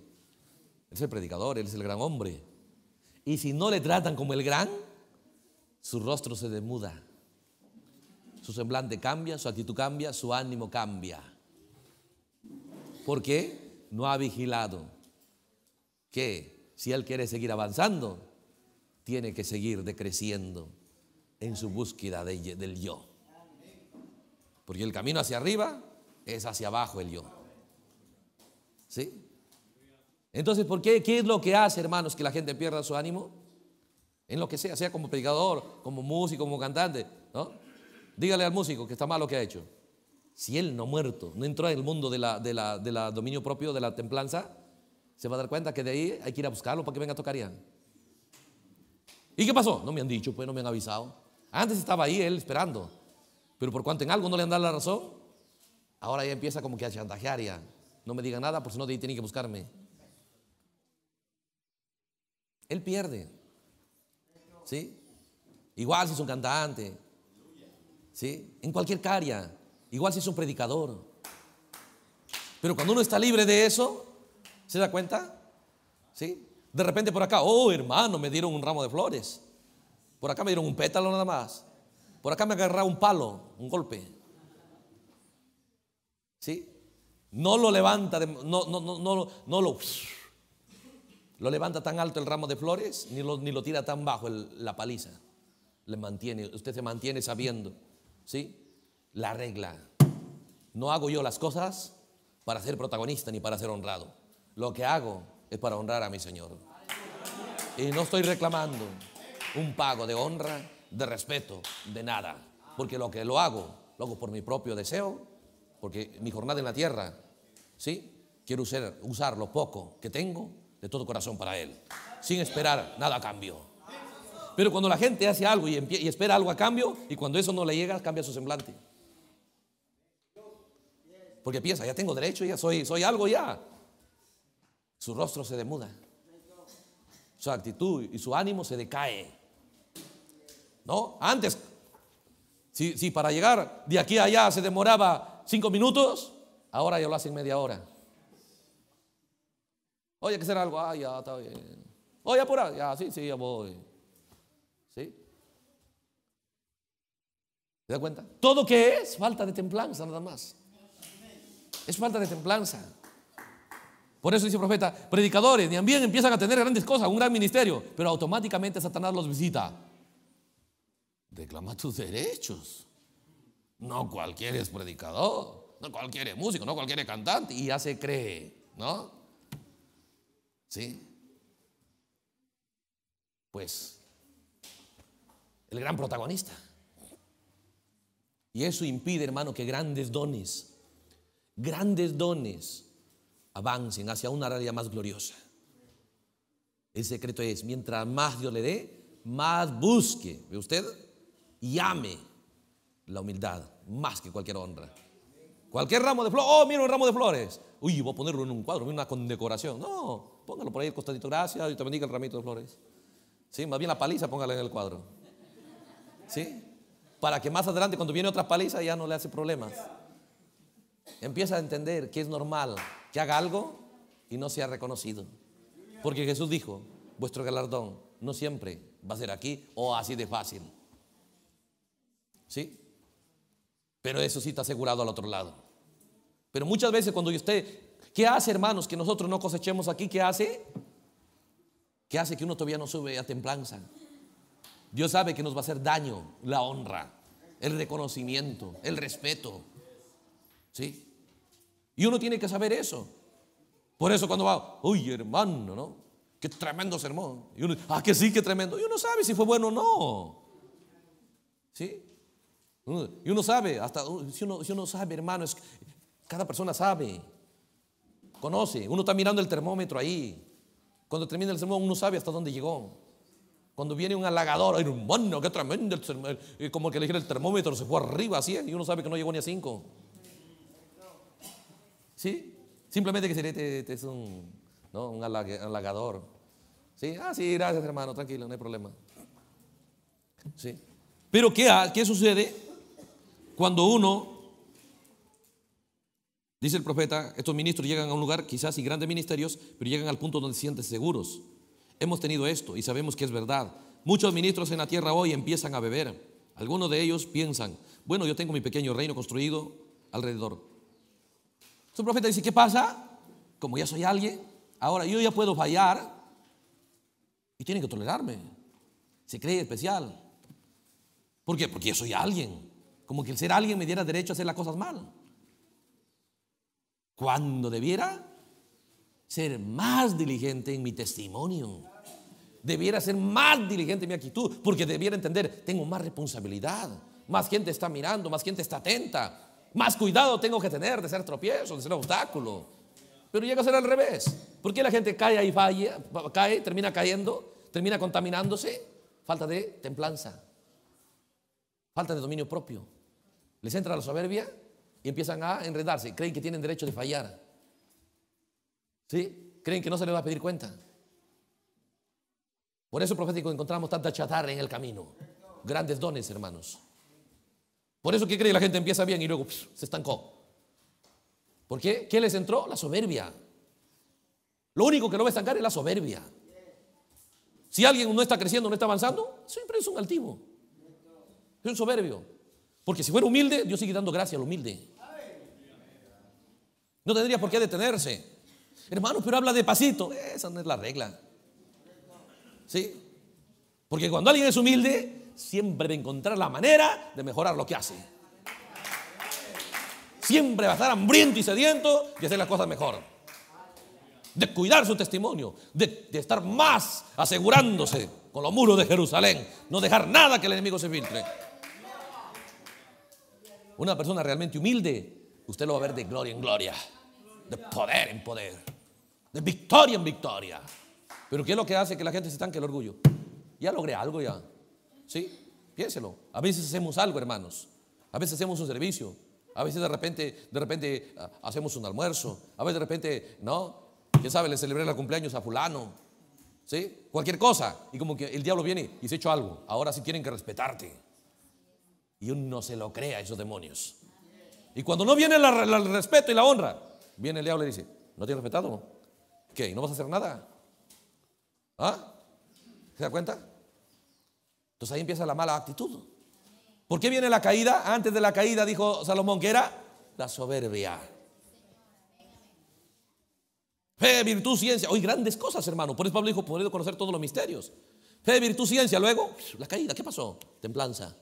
Eres el predicador, eres el gran hombre. Y si no le tratan como el gran, su rostro se desmuda su semblante cambia, su actitud cambia, su ánimo cambia. ¿Por qué? No ha vigilado que si él quiere seguir avanzando, tiene que seguir decreciendo en su búsqueda del yo. Porque el camino hacia arriba es hacia abajo el yo. ¿Sí? Entonces, ¿por qué? ¿Qué es lo que hace, hermanos, que la gente pierda su ánimo? En lo que sea, sea como predicador, como músico, como cantante, ¿no? Dígale al músico que está mal lo que ha hecho. Si él no muerto, no entró en el mundo del dominio propio, de la templanza, se va a dar cuenta que de ahí hay que ir a buscarlo para que venga a tocar ya. ¿Y qué pasó? No me han dicho, pues no me han avisado. Antes estaba ahí él esperando, pero por cuanto en algo no le han dado la razón, ahora ya empieza como que a chantajear ya. No me diga nada, porque si no tienen que buscarme. Él pierde. ¿Sí? Igual si es un cantante, en cualquier caria igual si es un predicador. Pero cuando uno está libre de eso, ¿se da cuenta? ¿Sí? De repente por acá, oh hermano, me dieron un ramo de flores. Por acá me dieron un pétalo nada más. Por acá me agarraron un palo, un golpe. ¿Sí? No lo levanta, no, no, lo, lo levanta tan alto el ramo de flores, ni lo, ni lo tira tan bajo la paliza. Le mantiene, usted se mantiene sabiendo ¿sí? La regla. No hago yo las cosas para ser protagonista ni para ser honrado. Lo que hago es para honrar a mi Señor. Y no estoy reclamando un pago de honra, de respeto, de nada. Porque lo que lo hago, lo hago por mi propio deseo, porque mi jornada en la tierra, ¿sí? Quiero usar, usar lo poco que tengo de todo corazón para Él, sin esperar nada a cambio. Pero cuando la gente hace algo y, y espera algo a cambio, y cuando eso no le llega, cambia su semblante. Porque piensa, ya tengo derecho, ya soy, soy algo ya. Su rostro se demuda. Su actitud y su ánimo se decae. ¿No? Antes, si, para llegar de aquí a allá se demoraba cinco minutos, ahora ya lo en media hora. Oye, que será algo, ah, ya está bien. Oye, apura, ya, sí, sí, ya voy. ¿Sí? ¿Se da cuenta? Todo que es falta de templanza nada más. Es falta de templanza. Por eso dice el profeta, predicadores ni también empiezan a tener grandes cosas, un gran ministerio, pero automáticamente Satanás los visita. Reclama tus derechos. No cualquiera es predicador, no cualquiera es músico, no cualquiera es cantante y ya se cree, ¿no? ¿Sí? Pues el gran protagonista. Y eso impide, hermano, que grandes dones, grandes dones avancen hacia una realidad más gloriosa. El secreto es, mientras más Dios le dé, más busque, ¿ve usted? Y ame la humildad más que cualquier honra. Cualquier ramo de flores, oh, mira un ramo de flores. Uy, voy a ponerlo en un cuadro, mira una condecoración. No, póngalo por ahí, costadito, gracias, y te bendiga el ramito de flores. Sí, más bien la paliza, póngala en el cuadro. ¿Sí? Para que más adelante, cuando viene otra paliza, ya no le hace problemas. Empieza a entender que es normal que haga algo y no sea reconocido. Porque Jesús dijo, vuestro galardón no siempre va a ser aquí o así de fácil. ¿Sí? Pero eso sí está asegurado al otro lado. Pero muchas veces cuando usted, ¿qué hace hermanos que nosotros no cosechemos aquí? ¿Qué hace? ¿Qué hace que uno todavía no sube a templanza? Dios sabe que nos va a hacer daño la honra, el reconocimiento, el respeto. ¿Sí? Y uno tiene que saber eso. Por eso cuando va, uy hermano, ¿no? Qué tremendo sermón. Y uno, ah, que sí, qué tremendo. Y uno sabe si fue bueno o no. ¿Sí? Y uno sabe, hasta si uno, si uno sabe, hermano, cada persona sabe, conoce. Uno está mirando el termómetro ahí. Cuando termina el sermón, uno sabe hasta dónde llegó. Cuando viene un halagador, hermano, qué tremendo, el como que le dijera el termómetro, se fue arriba a 100 y uno sabe que no llegó ni a 5. ¿Sí? Simplemente que sería, es un, halagador. ¿Sí? Ah, sí, gracias hermano, tranquilo, no hay problema. ¿Sí? Pero ¿qué, qué sucede cuando uno, dice el profeta, estos ministros llegan a un lugar, quizás y grandes ministerios, pero llegan al punto donde se sienten seguros? Hemos tenido esto y sabemos que es verdad. Muchos ministros en la tierra hoy empiezan a beber. Algunos de ellos piensan, bueno, yo tengo mi pequeño reino construido alrededor. Su profeta dice, ¿qué pasa? Como ya soy alguien, ahora yo ya puedo fallar y tienen que tolerarme. Se cree especial. ¿Por qué? Porque yo soy alguien. Como que el ser alguien me diera derecho a hacer las cosas mal. Cuando debiera ser más diligente en mi testimonio. Debiera ser más diligente en mi actitud, porque debiera entender, tengo más responsabilidad, más gente está mirando, más gente está atenta, más cuidado tengo que tener de ser tropiezo, de ser obstáculo. Pero llega a ser al revés. ¿Por qué la gente cae y falla, cae, termina cayendo, termina contaminándose? Falta de templanza, falta de dominio propio. Les entra la soberbia y empiezan a enredarse, creen que tienen derecho de fallar. Creen que no se les va a pedir cuenta. Por eso profético encontramos tanta chatarra en el camino. Grandes dones, hermanos. Por eso, ¿qué cree? La gente empieza bien y luego se estancó. ¿Por qué? ¿Qué les entró? La soberbia. Lo único que no va a estancar es la soberbia. Si alguien no está creciendo, no está avanzando, siempre es un altivo. Es un soberbio. Porque si fuera humilde, Dios sigue dando gracia al humilde. No tendría por qué detenerse. Hermano, pero habla de pasito. Esa no es la regla. ¿Sí? Porque cuando alguien es humilde, siempre va a encontrar la manera de mejorar lo que hace. Siempre va a estar hambriento y sediento y hacer las cosas mejor. De cuidar su testimonio, de, de estar más asegurándose con los muros de Jerusalén, no dejar nada que el enemigo se filtre. Una persona realmente humilde, usted lo va a ver de gloria en gloria, de poder en poder de victoria en victoria. Pero ¿qué es lo que hace que la gente se estanque el orgullo? Ya logré algo ya. ¿Sí? Piénselo. A veces hacemos algo, hermanos. A veces hacemos un servicio. A veces de repente, de repente ah, hacemos un almuerzo. A veces de repente, ¿no? ¿Quién sabe? Le celebré el cumpleaños a fulano. ¿Sí? Cualquier cosa. Y como que el diablo viene y se ha hecho algo. Ahora sí tienen que respetarte. Y uno no se lo crea a esos demonios. Y cuando no viene el, respeto y la honra, viene el diablo y dice, ¿no te he respetado? ¿Qué? ¿No vas a hacer nada? ¿Ah? ¿Se da cuenta? Entonces ahí empieza la mala actitud. ¿Por qué viene la caída? Antes de la caída dijo Salomón que era la soberbia. Fe, virtud, ciencia. Hoy grandes cosas, hermano. Por eso Pablo dijo, Podrías conocer todos los misterios. Fe, virtud, ciencia. Luego, la caída. ¿Qué pasó? Templanza.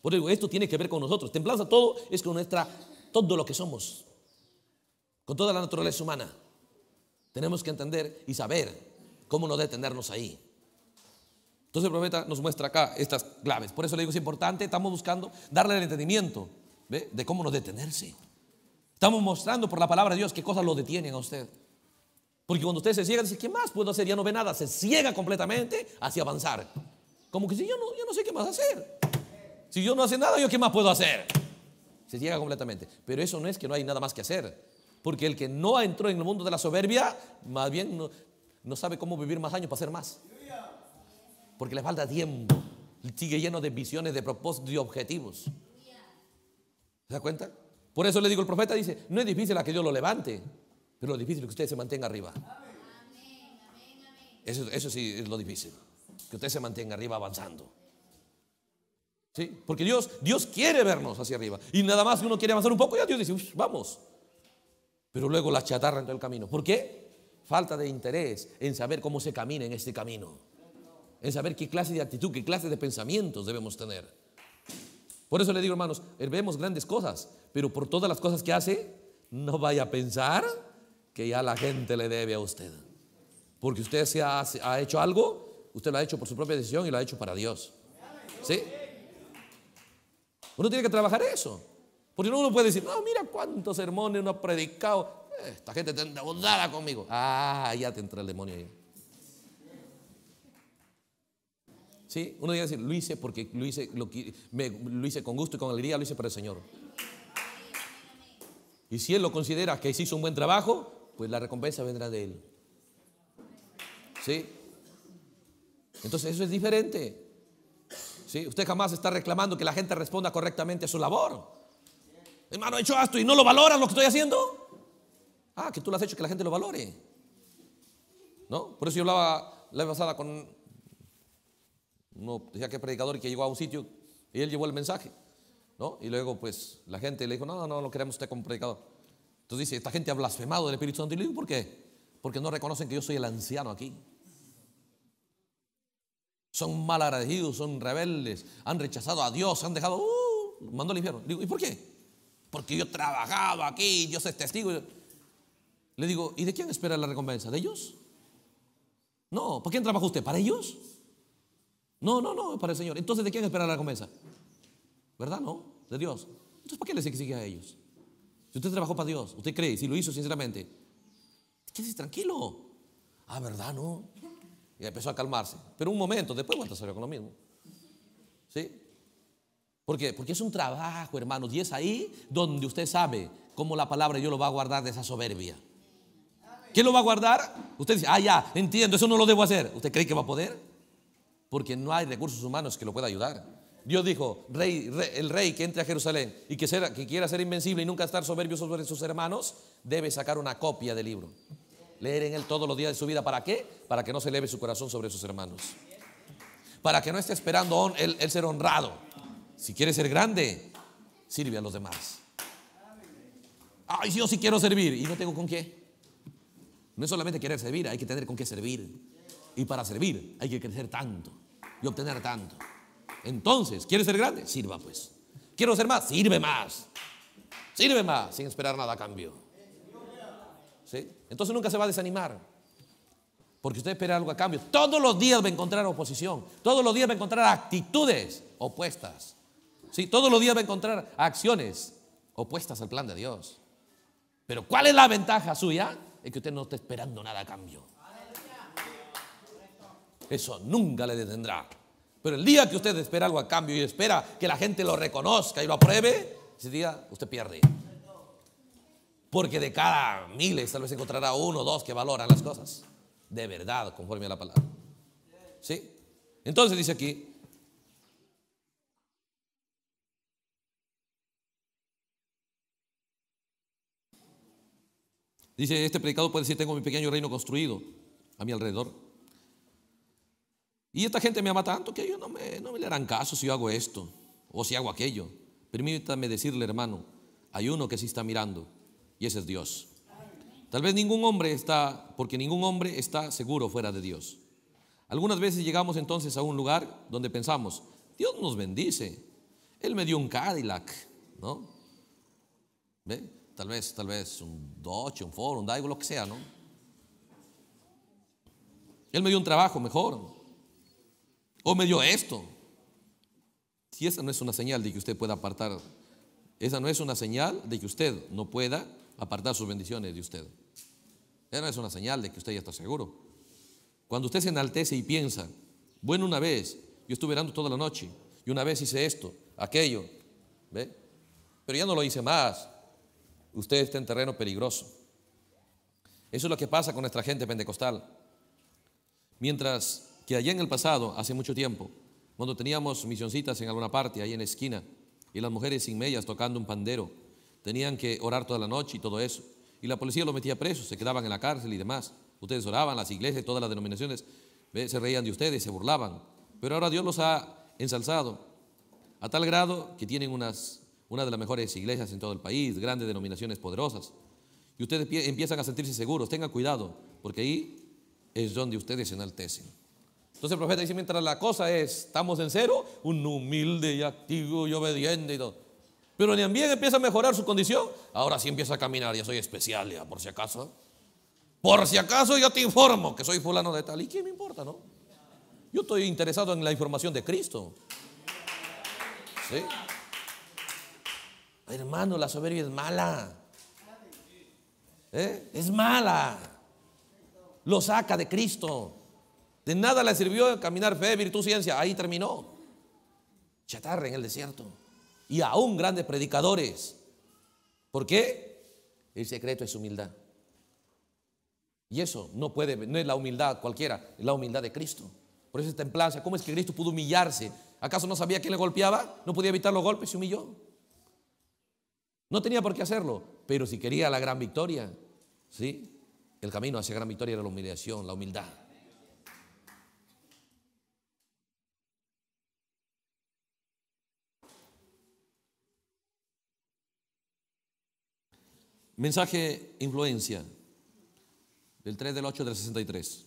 Por eso esto tiene que ver con nosotros. Templanza todo es con nuestra, todo lo que somos. Con toda la naturaleza humana. Tenemos que entender y saber cómo no detenernos ahí. Entonces el profeta nos muestra acá estas claves. Por eso le digo, es importante, estamos buscando darle el entendimiento de cómo no detenerse. Estamos mostrando por la palabra de Dios qué cosas lo detienen a usted. Porque cuando usted se ciega, dice, ¿qué más puedo hacer? Ya no ve nada, se ciega completamente hacia avanzar. Como que si yo no, sé qué más hacer. Si yo no hace nada, ¿yo qué más puedo hacer? Se ciega completamente. Pero eso no es que no hay nada más que hacer. Porque el que no entró en el mundo de la soberbia, más bien no, sabe cómo vivir más años para hacer más. Porque le falta tiempo. Sigue lleno de visiones, de propósitos de objetivos. ¿Se da cuenta? Por eso le digo, el profeta dice, no es difícil a que Dios lo levante, pero lo difícil es que usted se mantenga arriba. Eso, sí es lo difícil, que usted se mantenga arriba avanzando. Porque Dios, Dios quiere vernos hacia arriba. Y nada más que uno quiere avanzar un poco, ya Dios dice, vamos pero luego la chatarra en todo el camino. ¿Por qué? Falta de interés en saber cómo se camina en este camino, en saber qué clase de actitud, qué clase de pensamientos debemos tener. Por eso le digo, hermanos, vemos grandes cosas, pero por todas las cosas que hace, no vaya a pensar que ya la gente le debe a usted. Porque usted se ha, ha hecho algo, usted lo ha hecho por su propia decisión y lo ha hecho para Dios. ¿Sí? Uno tiene que trabajar eso. Porque uno puede decir, no, mira cuántos sermones uno ha predicado. Esta gente está endeudada conmigo. Ah, ya te entra el demonio ahí. ¿Sí? Uno debe decir, lo hice porque lo hice, lo, hice con gusto y con alegría, lo hice para el Señor. Y si Él lo considera que se hizo un buen trabajo, pues la recompensa vendrá de Él. ¿Sí? Entonces eso es diferente. ¿Sí? Usted jamás está reclamando que la gente responda correctamente a su labor. Hermano, he hecho esto y no lo valoras lo que estoy haciendo. Ah, que tú lo has hecho que la gente lo valore. ¿No? Por eso yo hablaba la vez pasada con uno, decía que predicador y que llegó a un sitio y él llevó el mensaje. ¿No? Y luego, pues, la gente le dijo, no, no, no queremos usted como predicador. Entonces dice, esta gente ha blasfemado del Espíritu Santo. Y le digo, ¿por qué? Porque no reconocen que yo soy el anciano aquí. Son mal agradecidos, son rebeldes, han rechazado a Dios, han dejado, uh, mandó al infierno. le Digo, ¿y por qué? porque yo he trabajado aquí, yo soy testigo. Le digo, ¿y de quién espera la recompensa? ¿De ellos? No, ¿para quién trabaja usted? ¿Para ellos? No, no, no, para el Señor. Entonces, ¿de quién espera la recompensa? ¿Verdad? No, de Dios. Entonces, ¿para qué les exige a ellos? Si usted trabajó para Dios, usted cree, si lo hizo sinceramente, quédese tranquilo. Ah, ¿verdad? No. Y empezó a calmarse. Pero un momento, después vuelve a con lo mismo. ¿Sí? ¿Por qué? Porque es un trabajo, hermanos, y es ahí donde usted sabe cómo la palabra Dios lo va a guardar de esa soberbia. ¿Quién lo va a guardar? Usted dice, ah, ya, entiendo, eso no lo debo hacer. ¿Usted cree que va a poder? Porque no hay recursos humanos que lo pueda ayudar. Dios dijo, rey, el rey que entre a Jerusalén y que, quiera ser invencible y nunca estar soberbio sobre sus hermanos, debe sacar una copia del libro. Leer en él todos los días de su vida. ¿Para qué? Para que no se eleve su corazón sobre sus hermanos. Para que no esté esperando el, el ser honrado si quieres ser grande, sirve a los demás. Ay, yo sí quiero servir y no tengo con qué. No es solamente querer servir, hay que tener con qué servir. Y para servir hay que crecer tanto y obtener tanto. Entonces, ¿quieres ser grande? Sirva pues. ¿Quiero ser más? Sirve más. Sirve más sin esperar nada a cambio. Entonces nunca se va a desanimar. Porque usted espera algo a cambio. Todos los días va a encontrar oposición. Todos los días va a encontrar actitudes opuestas. Sí, todos los días va a encontrar acciones opuestas al plan de Dios. Pero ¿cuál es la ventaja suya? Es que usted no está esperando nada a cambio. Eso nunca le detendrá. Pero el día que usted espera algo a cambio y espera que la gente lo reconozca y lo apruebe, ese día usted pierde. Porque de cada miles tal vez encontrará uno o dos que valoran las cosas. De verdad, conforme a la palabra. ¿Sí? Entonces dice aquí, Dice, este predicado puede decir, tengo mi pequeño reino construido a mi alrededor. Y esta gente me ama tanto que ellos no me, no me le harán caso si yo hago esto o si hago aquello. Permítame decirle, hermano, hay uno que sí está mirando y ese es Dios. Tal vez ningún hombre está, porque ningún hombre está seguro fuera de Dios. Algunas veces llegamos entonces a un lugar donde pensamos, Dios nos bendice. Él me dio un Cadillac, ¿no? ¿Ve? tal vez, tal vez un Dodge, un foro, un Daigo, lo que sea, ¿no? Él me dio un trabajo mejor. O me dio esto. Si esa no es una señal de que usted pueda apartar, esa no es una señal de que usted no pueda apartar sus bendiciones de usted. Esa no es una señal de que usted ya está seguro. Cuando usted se enaltece y piensa, bueno, una vez yo estuve orando toda la noche y una vez hice esto, aquello, ¿ve? Pero ya no lo hice más usted está en terreno peligroso. Eso es lo que pasa con nuestra gente pentecostal. Mientras que allá en el pasado, hace mucho tiempo, cuando teníamos misioncitas en alguna parte, ahí en la esquina, y las mujeres sin mellas tocando un pandero, tenían que orar toda la noche y todo eso. Y la policía los metía presos, se quedaban en la cárcel y demás. Ustedes oraban, las iglesias, todas las denominaciones, se reían de ustedes, se burlaban. Pero ahora Dios los ha ensalzado a tal grado que tienen unas una de las mejores iglesias en todo el país, grandes denominaciones poderosas. Y ustedes empiezan a sentirse seguros, tengan cuidado, porque ahí es donde ustedes se enaltecen. Entonces el profeta dice, mientras la cosa es, estamos en cero, un humilde y activo y obediente y todo. Pero también empieza a mejorar su condición, ahora sí empieza a caminar, ya soy especial, ya por si acaso. Por si acaso yo te informo que soy fulano de tal, ¿y qué me importa, no? Yo estoy interesado en la información de Cristo. ¿Sí? Hermano, la soberbia es mala. ¿Eh? Es mala. Lo saca de Cristo. De nada le sirvió caminar fe, virtud, ciencia. Ahí terminó. Chatarra en el desierto. Y aún grandes predicadores. ¿Por qué? El secreto es humildad. Y eso no puede, no es la humildad cualquiera, es la humildad de Cristo. Por eso es templanza. ¿Cómo es que Cristo pudo humillarse? ¿Acaso no sabía que le golpeaba? ¿No podía evitar los golpes? Se humilló. No tenía por qué hacerlo, pero si quería la gran victoria, ¿sí? El camino hacia gran victoria era la humillación, la humildad. Mensaje influencia del 3 del 8 del 63.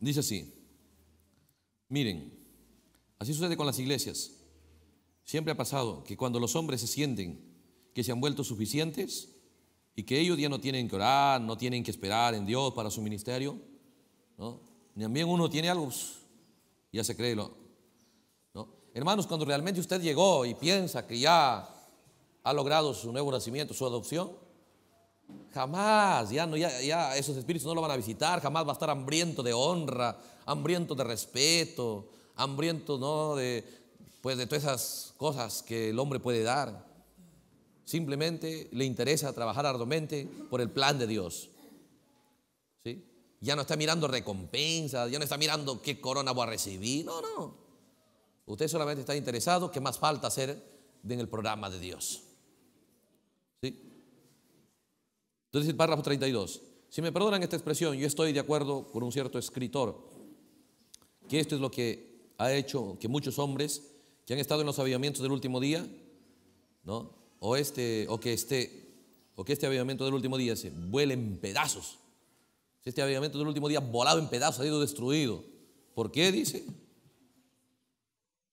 Dice así, miren, así sucede con las iglesias. Siempre ha pasado que cuando los hombres se sienten que se han vuelto suficientes y que ellos ya no tienen que orar, no tienen que esperar en Dios para su ministerio, ¿no? También uno tiene algo, pues, ya se cree ¿no? Hermanos, cuando realmente usted llegó y piensa que ya ha logrado su nuevo nacimiento, su adopción, Jamás, ya, esos espíritus no lo van a visitar, jamás va a estar hambriento de honra, hambriento de respeto, hambriento ¿no? de, pues, de todas esas cosas que el hombre puede dar. Simplemente le interesa trabajar arduamente por el plan de Dios. Ya no está mirando recompensas, ya no está mirando qué corona voy a recibir. No, no. Usted solamente está interesado que más falta hacer en el programa de Dios. Entonces el párrafo 32. Si me perdonan esta expresión, yo estoy de acuerdo con un cierto escritor, que esto es lo que ha hecho que muchos hombres que han estado en los avivamientos del último día, ¿no? O, este, o, que, este, o que este avivamiento del último día se vuele en pedazos. Este avivamiento del último día volado en pedazos, ha sido destruido. ¿Por qué dice?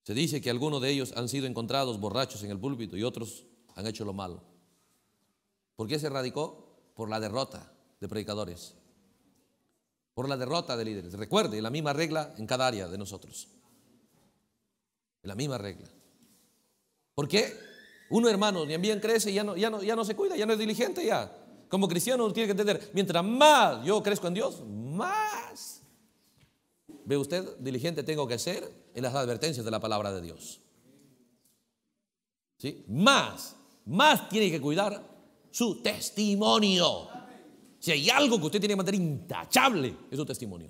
Se dice que algunos de ellos han sido encontrados borrachos en el púlpito y otros han hecho lo malo. ¿Por qué se erradicó? por la derrota de predicadores, por la derrota de líderes. Recuerde, la misma regla en cada área de nosotros. La misma regla. Porque uno, hermano, bien crece y ya no, ya, no, ya no se cuida, ya no es diligente ya. Como cristiano tiene que entender, mientras más yo crezco en Dios, más. Ve usted, diligente tengo que ser en las advertencias de la palabra de Dios. ¿Sí? Más, más tiene que cuidar su testimonio. Si hay algo que usted tiene que mantener intachable, es su testimonio.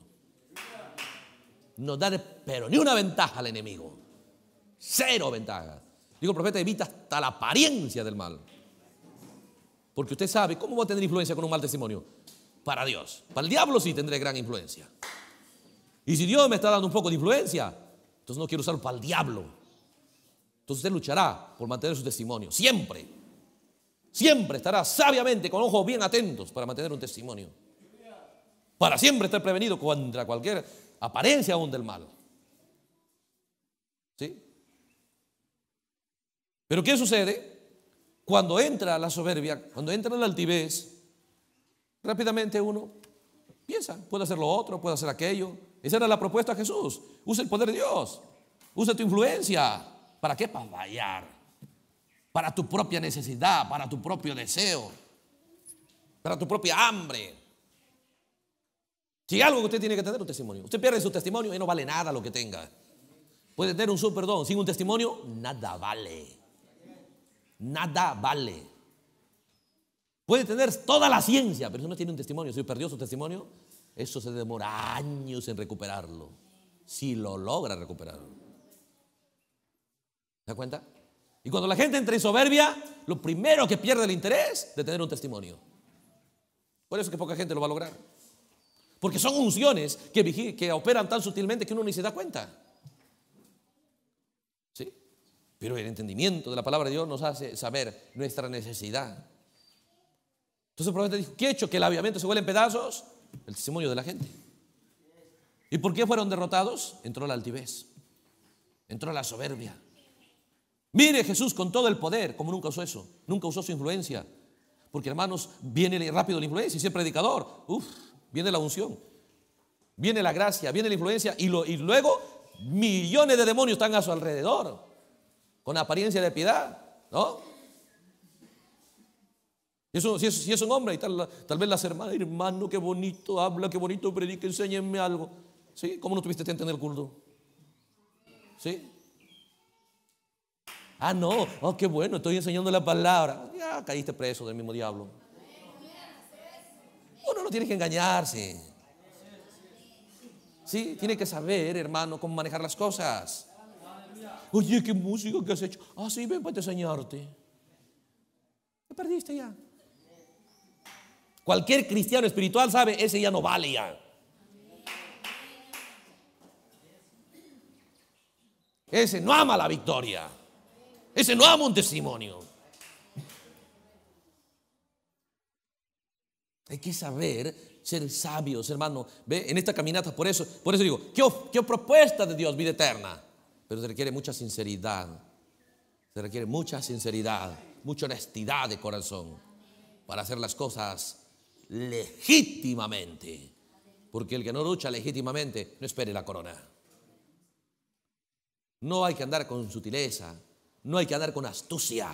No dar, pero ni una ventaja al enemigo. Cero ventaja Digo, profeta evita hasta la apariencia del mal. Porque usted sabe cómo va a tener influencia con un mal testimonio. Para Dios. Para el diablo sí tendré gran influencia. Y si Dios me está dando un poco de influencia, entonces no quiero usarlo para el diablo. Entonces usted luchará por mantener su testimonio. Siempre. Siempre estará sabiamente, con ojos bien atentos para mantener un testimonio. Para siempre estar prevenido contra cualquier apariencia aún del mal. ¿Sí? Pero ¿qué sucede? Cuando entra la soberbia, cuando entra la altivez, rápidamente uno piensa, puedo hacer lo otro, puedo hacer aquello. Esa era la propuesta de Jesús. Usa el poder de Dios, usa tu influencia. ¿Para qué? Para vallar para tu propia necesidad, para tu propio deseo, para tu propia hambre. Si algo que usted tiene que tener un testimonio, usted pierde su testimonio y no vale nada lo que tenga. Puede tener un superdón, sin un testimonio nada vale. Nada vale. Puede tener toda la ciencia, pero si no tiene un testimonio, si perdió su testimonio, eso se demora años en recuperarlo. Si lo logra recuperarlo. ¿Se da cuenta? Y cuando la gente entra en soberbia, lo primero que pierde el interés de tener un testimonio. Por eso que poca gente lo va a lograr. Porque son unciones que, operan tan sutilmente que uno ni se da cuenta. ¿Sí? Pero el entendimiento de la palabra de Dios nos hace saber nuestra necesidad. Entonces el profeta dijo, ¿qué hecho que el aviamiento se vuelve en pedazos? El testimonio de la gente. ¿Y por qué fueron derrotados? Entró la altivez, entró la soberbia. Mire Jesús con todo el poder, como nunca usó eso, nunca usó su influencia. Porque hermanos, viene rápido la influencia y si es predicador, uff, viene la unción, viene la gracia, viene la influencia y, luego millones de demonios están a su alrededor, con apariencia de piedad, ¿no? si, es, un hombre, y tal, vez las hermanas, hermano, qué bonito habla, qué bonito predica, enséñenme algo. ¿Sí? ¿Cómo no tuviste tiempo en el culto? ¿Sí? Ah, no, oh, qué bueno, estoy enseñando la palabra. Ya caíste preso del mismo diablo. Uno no tiene que engañarse. Sí, tiene que saber, hermano, cómo manejar las cosas. Oye, qué música que has hecho. Ah, sí, ven para pues, enseñarte. Te perdiste ya. Cualquier cristiano espiritual sabe, ese ya no vale ya. Ese no ama la victoria. Ese no ama un testimonio. Hay que saber ser sabios, hermano. Ve, en esta caminata, por eso, por eso digo, ¿qué, qué propuesta de Dios, vida eterna? Pero se requiere mucha sinceridad. Se requiere mucha sinceridad, mucha honestidad de corazón para hacer las cosas legítimamente. Porque el que no lucha legítimamente no espere la corona. No hay que andar con sutileza, no hay que andar con astucia.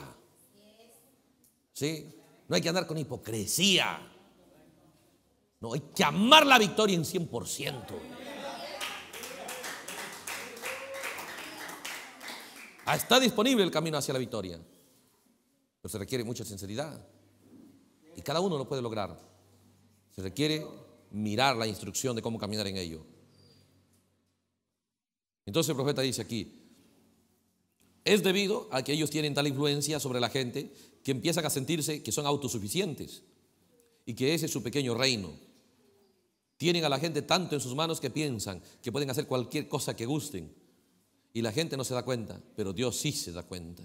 ¿Sí? No hay que andar con hipocresía. No, hay que amar la victoria en 100%. Ah, está disponible el camino hacia la victoria. Pero se requiere mucha sinceridad. Y cada uno lo puede lograr. Se requiere mirar la instrucción de cómo caminar en ello. Entonces el profeta dice aquí, es debido a que ellos tienen tal influencia sobre la gente que empiezan a sentirse que son autosuficientes y que ese es su pequeño reino. Tienen a la gente tanto en sus manos que piensan que pueden hacer cualquier cosa que gusten. Y la gente no se da cuenta, pero Dios sí se da cuenta.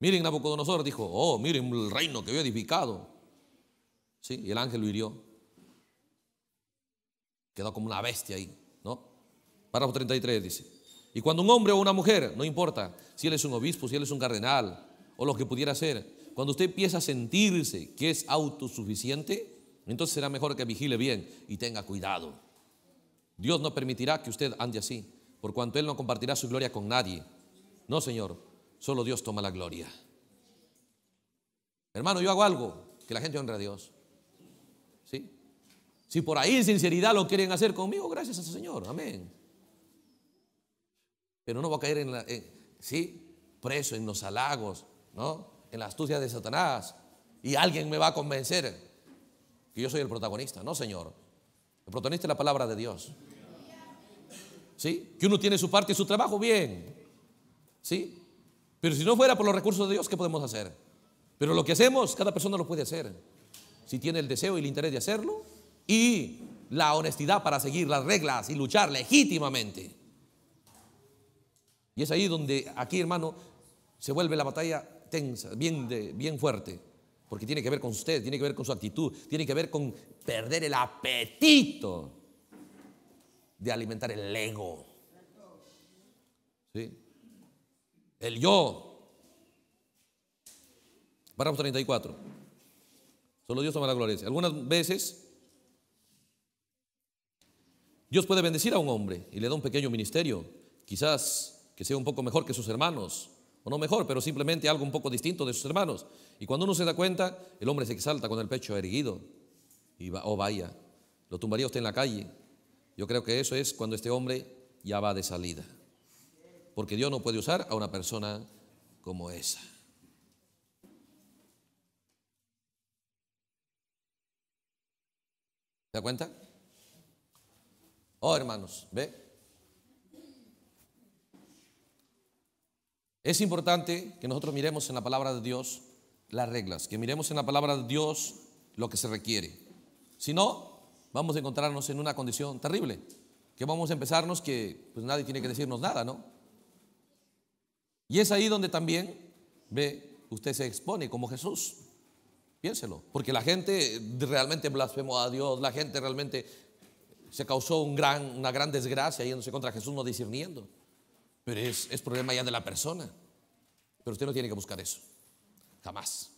Miren, Nabucodonosor dijo, oh, miren el reino que había edificado. Sí, y el ángel lo hirió. Quedó como una bestia ahí. Párrafo 33 dice. Y cuando un hombre o una mujer, no importa si él es un obispo, si él es un cardenal o lo que pudiera ser, cuando usted empieza a sentirse que es autosuficiente, entonces será mejor que vigile bien y tenga cuidado. Dios no permitirá que usted ande así, por cuanto Él no compartirá su gloria con nadie. No, Señor, solo Dios toma la gloria. Hermano, yo hago algo que la gente honre a Dios. ¿Sí? Si por ahí en sinceridad lo quieren hacer conmigo, gracias a ese Señor. Amén. Pero no va a caer en, sí, preso en los halagos, ¿no? En la astucia de Satanás. Y alguien me va a convencer que yo soy el protagonista. No, Señor. El protagonista es la palabra de Dios. ¿Sí? Que uno tiene su parte y su trabajo bien. ¿Sí? Pero si no fuera por los recursos de Dios, ¿qué podemos hacer? Pero lo que hacemos, cada persona lo puede hacer. Si tiene el deseo y el interés de hacerlo y la honestidad para seguir las reglas y luchar legítimamente. Y es ahí donde aquí, hermano, se vuelve la batalla tensa, bien, bien fuerte, porque tiene que ver con usted, tiene que ver con su actitud, tiene que ver con perder el apetito de alimentar el ego. ¿Sí? El yo. Párrafo 34. Solo Dios toma la gloria. Algunas veces Dios puede bendecir a un hombre y le da un pequeño ministerio. Quizás que sea un poco mejor que sus hermanos, o no mejor, pero simplemente algo un poco distinto de sus hermanos. Y cuando uno se da cuenta, el hombre se exalta con el pecho erguido y va, oh vaya, lo tumbaría usted en la calle. Yo creo que eso es cuando este hombre ya va de salida, porque Dios no puede usar a una persona como esa. ¿Se da cuenta? Oh, hermanos, ¿ve? Es importante que nosotros miremos en la palabra de Dios las reglas, que miremos en la palabra de Dios lo que se requiere. Si no, vamos a encontrarnos en una condición terrible, que vamos a empezarnos que pues nadie tiene que decirnos nada, ¿no? Y es ahí donde también, ve, usted se expone como Jesús. Piénselo, porque la gente realmente blasfemó a Dios, la gente realmente se causó gran, una gran desgracia yéndose contra Jesús no discerniendo. Pero es, problema ya de la persona. Pero usted no tiene que buscar eso. Jamás.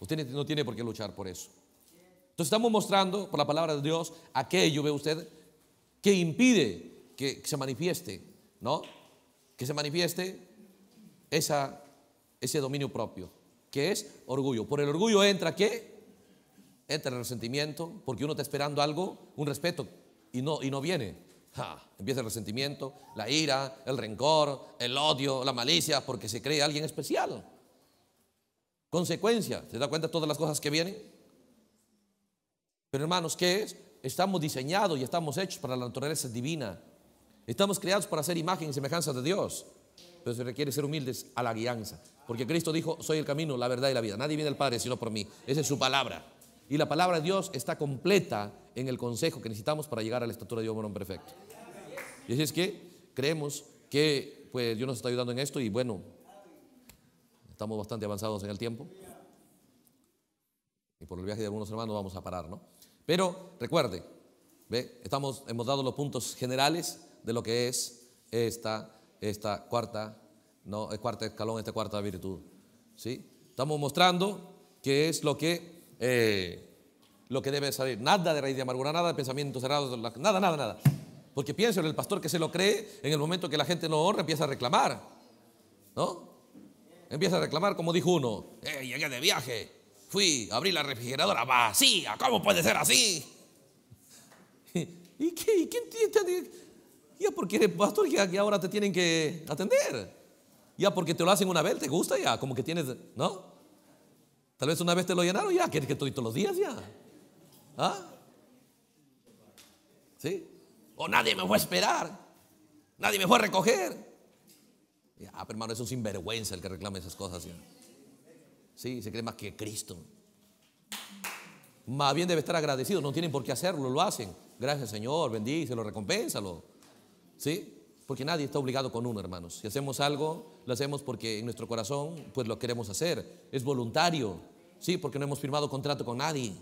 Usted no tiene por qué luchar por eso. Entonces estamos mostrando por la palabra de Dios aquello, ve usted, que impide que se manifieste, ¿no? Que se manifieste ese dominio propio, que es orgullo. Por el orgullo entra qué? Entra el resentimiento, porque uno está esperando algo, un respeto, y no, y no viene empieza el resentimiento, la ira, el rencor, el odio, la malicia, porque se cree alguien especial. Consecuencia, ¿se da cuenta de todas las cosas que vienen? Pero hermanos, ¿qué es? Estamos diseñados y estamos hechos para la naturaleza divina. Estamos creados para ser imagen y semejanza de Dios. Pero se requiere ser humildes a la guianza. Porque Cristo dijo, soy el camino, la verdad y la vida. Nadie viene al Padre sino por mí. Esa es su palabra. Y la palabra de Dios está completa en el consejo que necesitamos para llegar a la estatura de Dios, hombre perfecto. Y así es que creemos que pues, Dios nos está ayudando en esto y bueno, estamos bastante avanzados en el tiempo. Y por el viaje de algunos hermanos vamos a parar, ¿no? Pero recuerde, ¿ve? Estamos, hemos dado los puntos generales de lo que es esta, esta cuarta, no, el eh, cuarto escalón, esta cuarta virtud. ¿sí? Estamos mostrando que es lo que eh, lo que debe salir. Nada de raíz de amargura, nada de pensamientos cerrados, nada, nada, nada. Porque pienso en el pastor que se lo cree, en el momento que la gente no honra, empieza a reclamar. ¿No? Empieza a reclamar, como dijo uno: eh, Llegué de viaje, fui, abrí la refrigeradora vacía, ¿cómo puede ser así? ¿Y qué? ¿Y este Ya porque eres pastor, ya, que ahora te tienen que atender. Ya porque te lo hacen una vez, te gusta, ya como que tienes, ¿no? Tal vez una vez te lo llenaron, ya, quieres que estoy todos los días ya. ¿Ah? ¿Sí? O nadie me fue a esperar. Nadie me fue a recoger. Ah, pero hermano, es un sinvergüenza el que reclama esas cosas. Sí, se cree más que Cristo. Más bien debe estar agradecido. No tienen por qué hacerlo, lo hacen. Gracias, Señor, bendícelo, recompénsalo. ¿Sí? Porque nadie está obligado con uno, hermanos. Si hacemos algo, lo hacemos porque en nuestro corazón, pues lo queremos hacer. Es voluntario, sí, porque no hemos firmado contrato con nadie.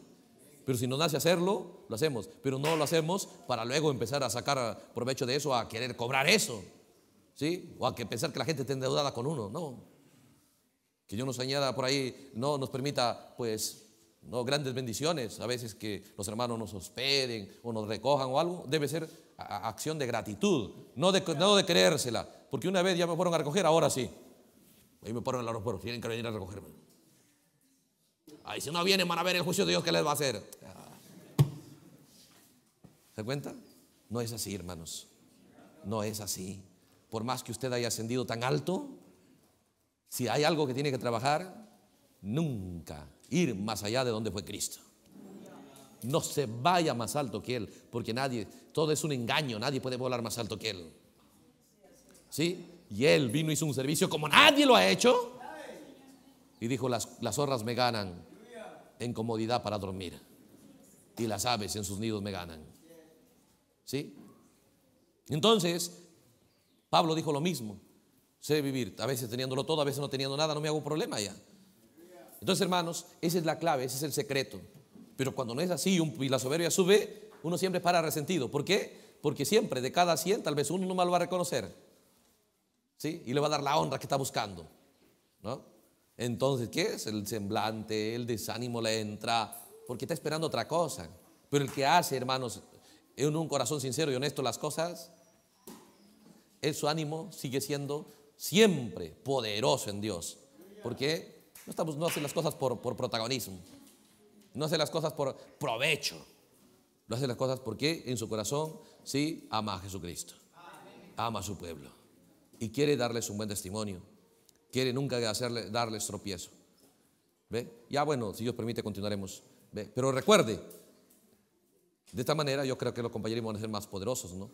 Pero si nos nace hacerlo, lo hacemos. Pero no lo hacemos para luego empezar a sacar provecho de eso, a querer cobrar eso, sí, o a que pensar que la gente está endeudada con uno. No. Que Dios nos añada por ahí, no nos permita, pues, no grandes bendiciones. A veces que los hermanos nos hospeden o nos recojan o algo, debe ser acción de gratitud, no de, no de creérsela, porque una vez ya me fueron a recoger, ahora sí. Ahí me ponen el aeropuerto, tienen que venir a recogerme. ahí si no vienen van a ver el juicio de Dios que les va a hacer. ¿Se cuenta? No es así, hermanos. No es así. Por más que usted haya ascendido tan alto, si hay algo que tiene que trabajar, nunca ir más allá de donde fue Cristo. No se vaya más alto que Él, porque nadie, todo es un engaño, nadie puede volar más alto que Él. ¿Sí? Y Él vino, y hizo un servicio como nadie lo ha hecho. Y dijo, las, las zorras me ganan en comodidad para dormir. Y las aves en sus nidos me ganan. ¿Sí? Entonces, Pablo dijo lo mismo. Sé vivir, a veces teniéndolo todo, a veces no teniendo nada, no me hago problema ya. Entonces, hermanos, esa es la clave, ese es el secreto. Pero cuando no es así y la soberbia sube, uno siempre para resentido. ¿Por qué? Porque siempre de cada 100 tal vez uno no más lo va a reconocer. ¿Sí? Y le va a dar la honra que está buscando. ¿No? Entonces, ¿qué es? El semblante, el desánimo le entra, porque está esperando otra cosa. Pero el que hace, hermanos, en un corazón sincero y honesto las cosas, es su ánimo sigue siendo siempre poderoso en Dios. Porque no, estamos, no hacen las cosas por, por protagonismo. No hace las cosas por provecho. Lo hace las cosas porque en su corazón sí ama a Jesucristo. Ama a su pueblo. Y quiere darles un buen testimonio. Quiere nunca hacerle, darles tropiezo. ¿Ve? Ya bueno, si Dios permite, continuaremos. Pero recuerde, de esta manera yo creo que los compañeros van a ser más poderosos, ¿no?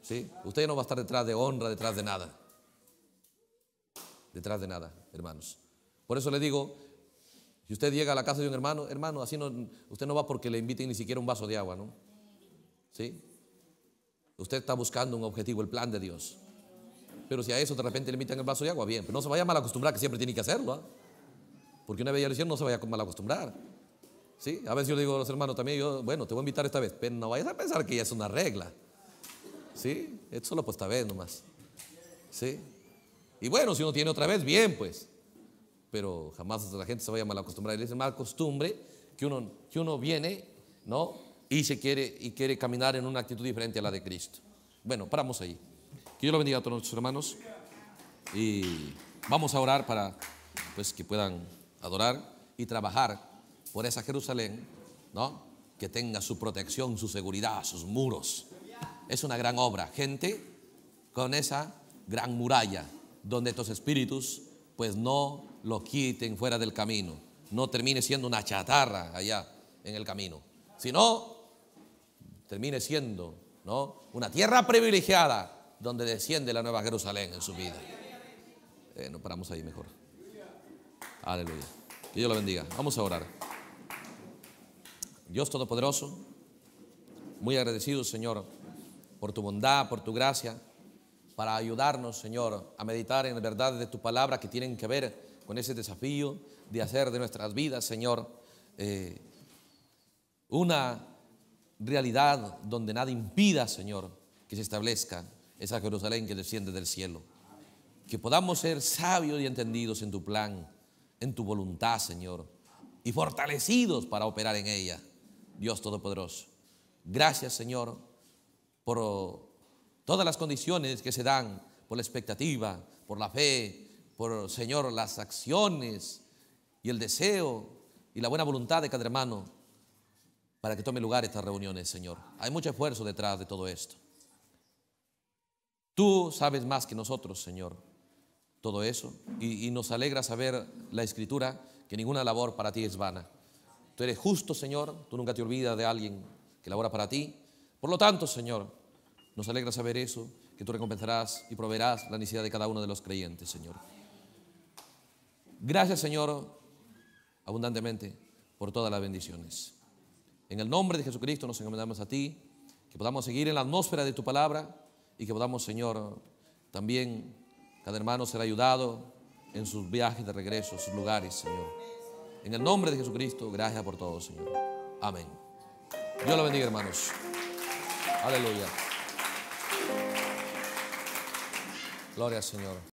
¿Sí? Usted no va a estar detrás de honra, detrás de nada. Detrás de nada, hermanos. Por eso le digo, si usted llega a la casa de un hermano, hermano, así no, usted no va porque le inviten ni siquiera un vaso de agua, ¿no? ¿Sí? Usted está buscando un objetivo, el plan de Dios. Pero si a eso de repente le invitan el vaso de agua, bien, pero no se vaya mal a acostumbrar, que siempre tiene que hacerlo, ¿ah? Porque una vez ya lo hicieron, no se vaya mal a acostumbrar. ¿Sí? A veces yo le digo a los hermanos también, yo, bueno, te voy a invitar esta vez, pero no vayas a pensar que ya es una regla. ¿Sí? Es solo pues esta vez nomás. ¿Sí? Y bueno, si uno tiene otra vez, bien, pues pero jamás la gente se vaya a mal acostumbrada Es mal costumbre que uno, que uno viene, ¿no? Y se quiere, y quiere caminar en una actitud diferente a la de Cristo. Bueno, paramos ahí. Que Dios lo bendiga a todos nuestros hermanos. Y vamos a orar para pues, que puedan adorar y trabajar por esa Jerusalén, ¿no? Que tenga su protección, su seguridad, sus muros. Es una gran obra, gente, con esa gran muralla, donde estos espíritus pues no lo quiten fuera del camino. No termine siendo una chatarra allá en el camino, sino termine siendo ¿no? una tierra privilegiada donde desciende la Nueva Jerusalén en su vida. Eh, nos paramos ahí mejor. Aleluya. Que Dios lo bendiga. Vamos a orar. Dios Todopoderoso, muy agradecido, Señor, por tu bondad, por tu gracia, para ayudarnos, Señor, a meditar en la verdades de tu palabra que tienen que ver con ese desafío de hacer de nuestras vidas, Señor, eh, una realidad donde nada impida, Señor, que se establezca esa Jerusalén que desciende del cielo. Que podamos ser sabios y entendidos en tu plan, en tu voluntad, Señor, y fortalecidos para operar en ella, Dios Todopoderoso. Gracias, Señor, por todas las condiciones que se dan, por la expectativa, por la fe, por, Señor, las acciones y el deseo y la buena voluntad de cada hermano para que tome lugar estas reuniones, Señor. Hay mucho esfuerzo detrás de todo esto. Tú sabes más que nosotros, Señor, todo eso. Y, y, nos alegra saber la escritura, que ninguna labor para ti es vana. Tú eres justo, Señor, tú nunca te olvidas de alguien que labora para ti. Por lo tanto, Señor, nos alegra saber eso, que tú recompensarás y proveerás la necesidad de cada uno de los creyentes, Señor. Gracias, Señor, abundantemente por todas las bendiciones. En el nombre de Jesucristo nos encomendamos a ti, que podamos seguir en la atmósfera de tu palabra y que podamos, Señor, también cada hermano ser ayudado en sus viajes de regreso, a sus lugares, Señor. En el nombre de Jesucristo, gracias por todo, Señor. Amén. Yo lo bendiga, hermanos. Aleluya. Gloria Señor.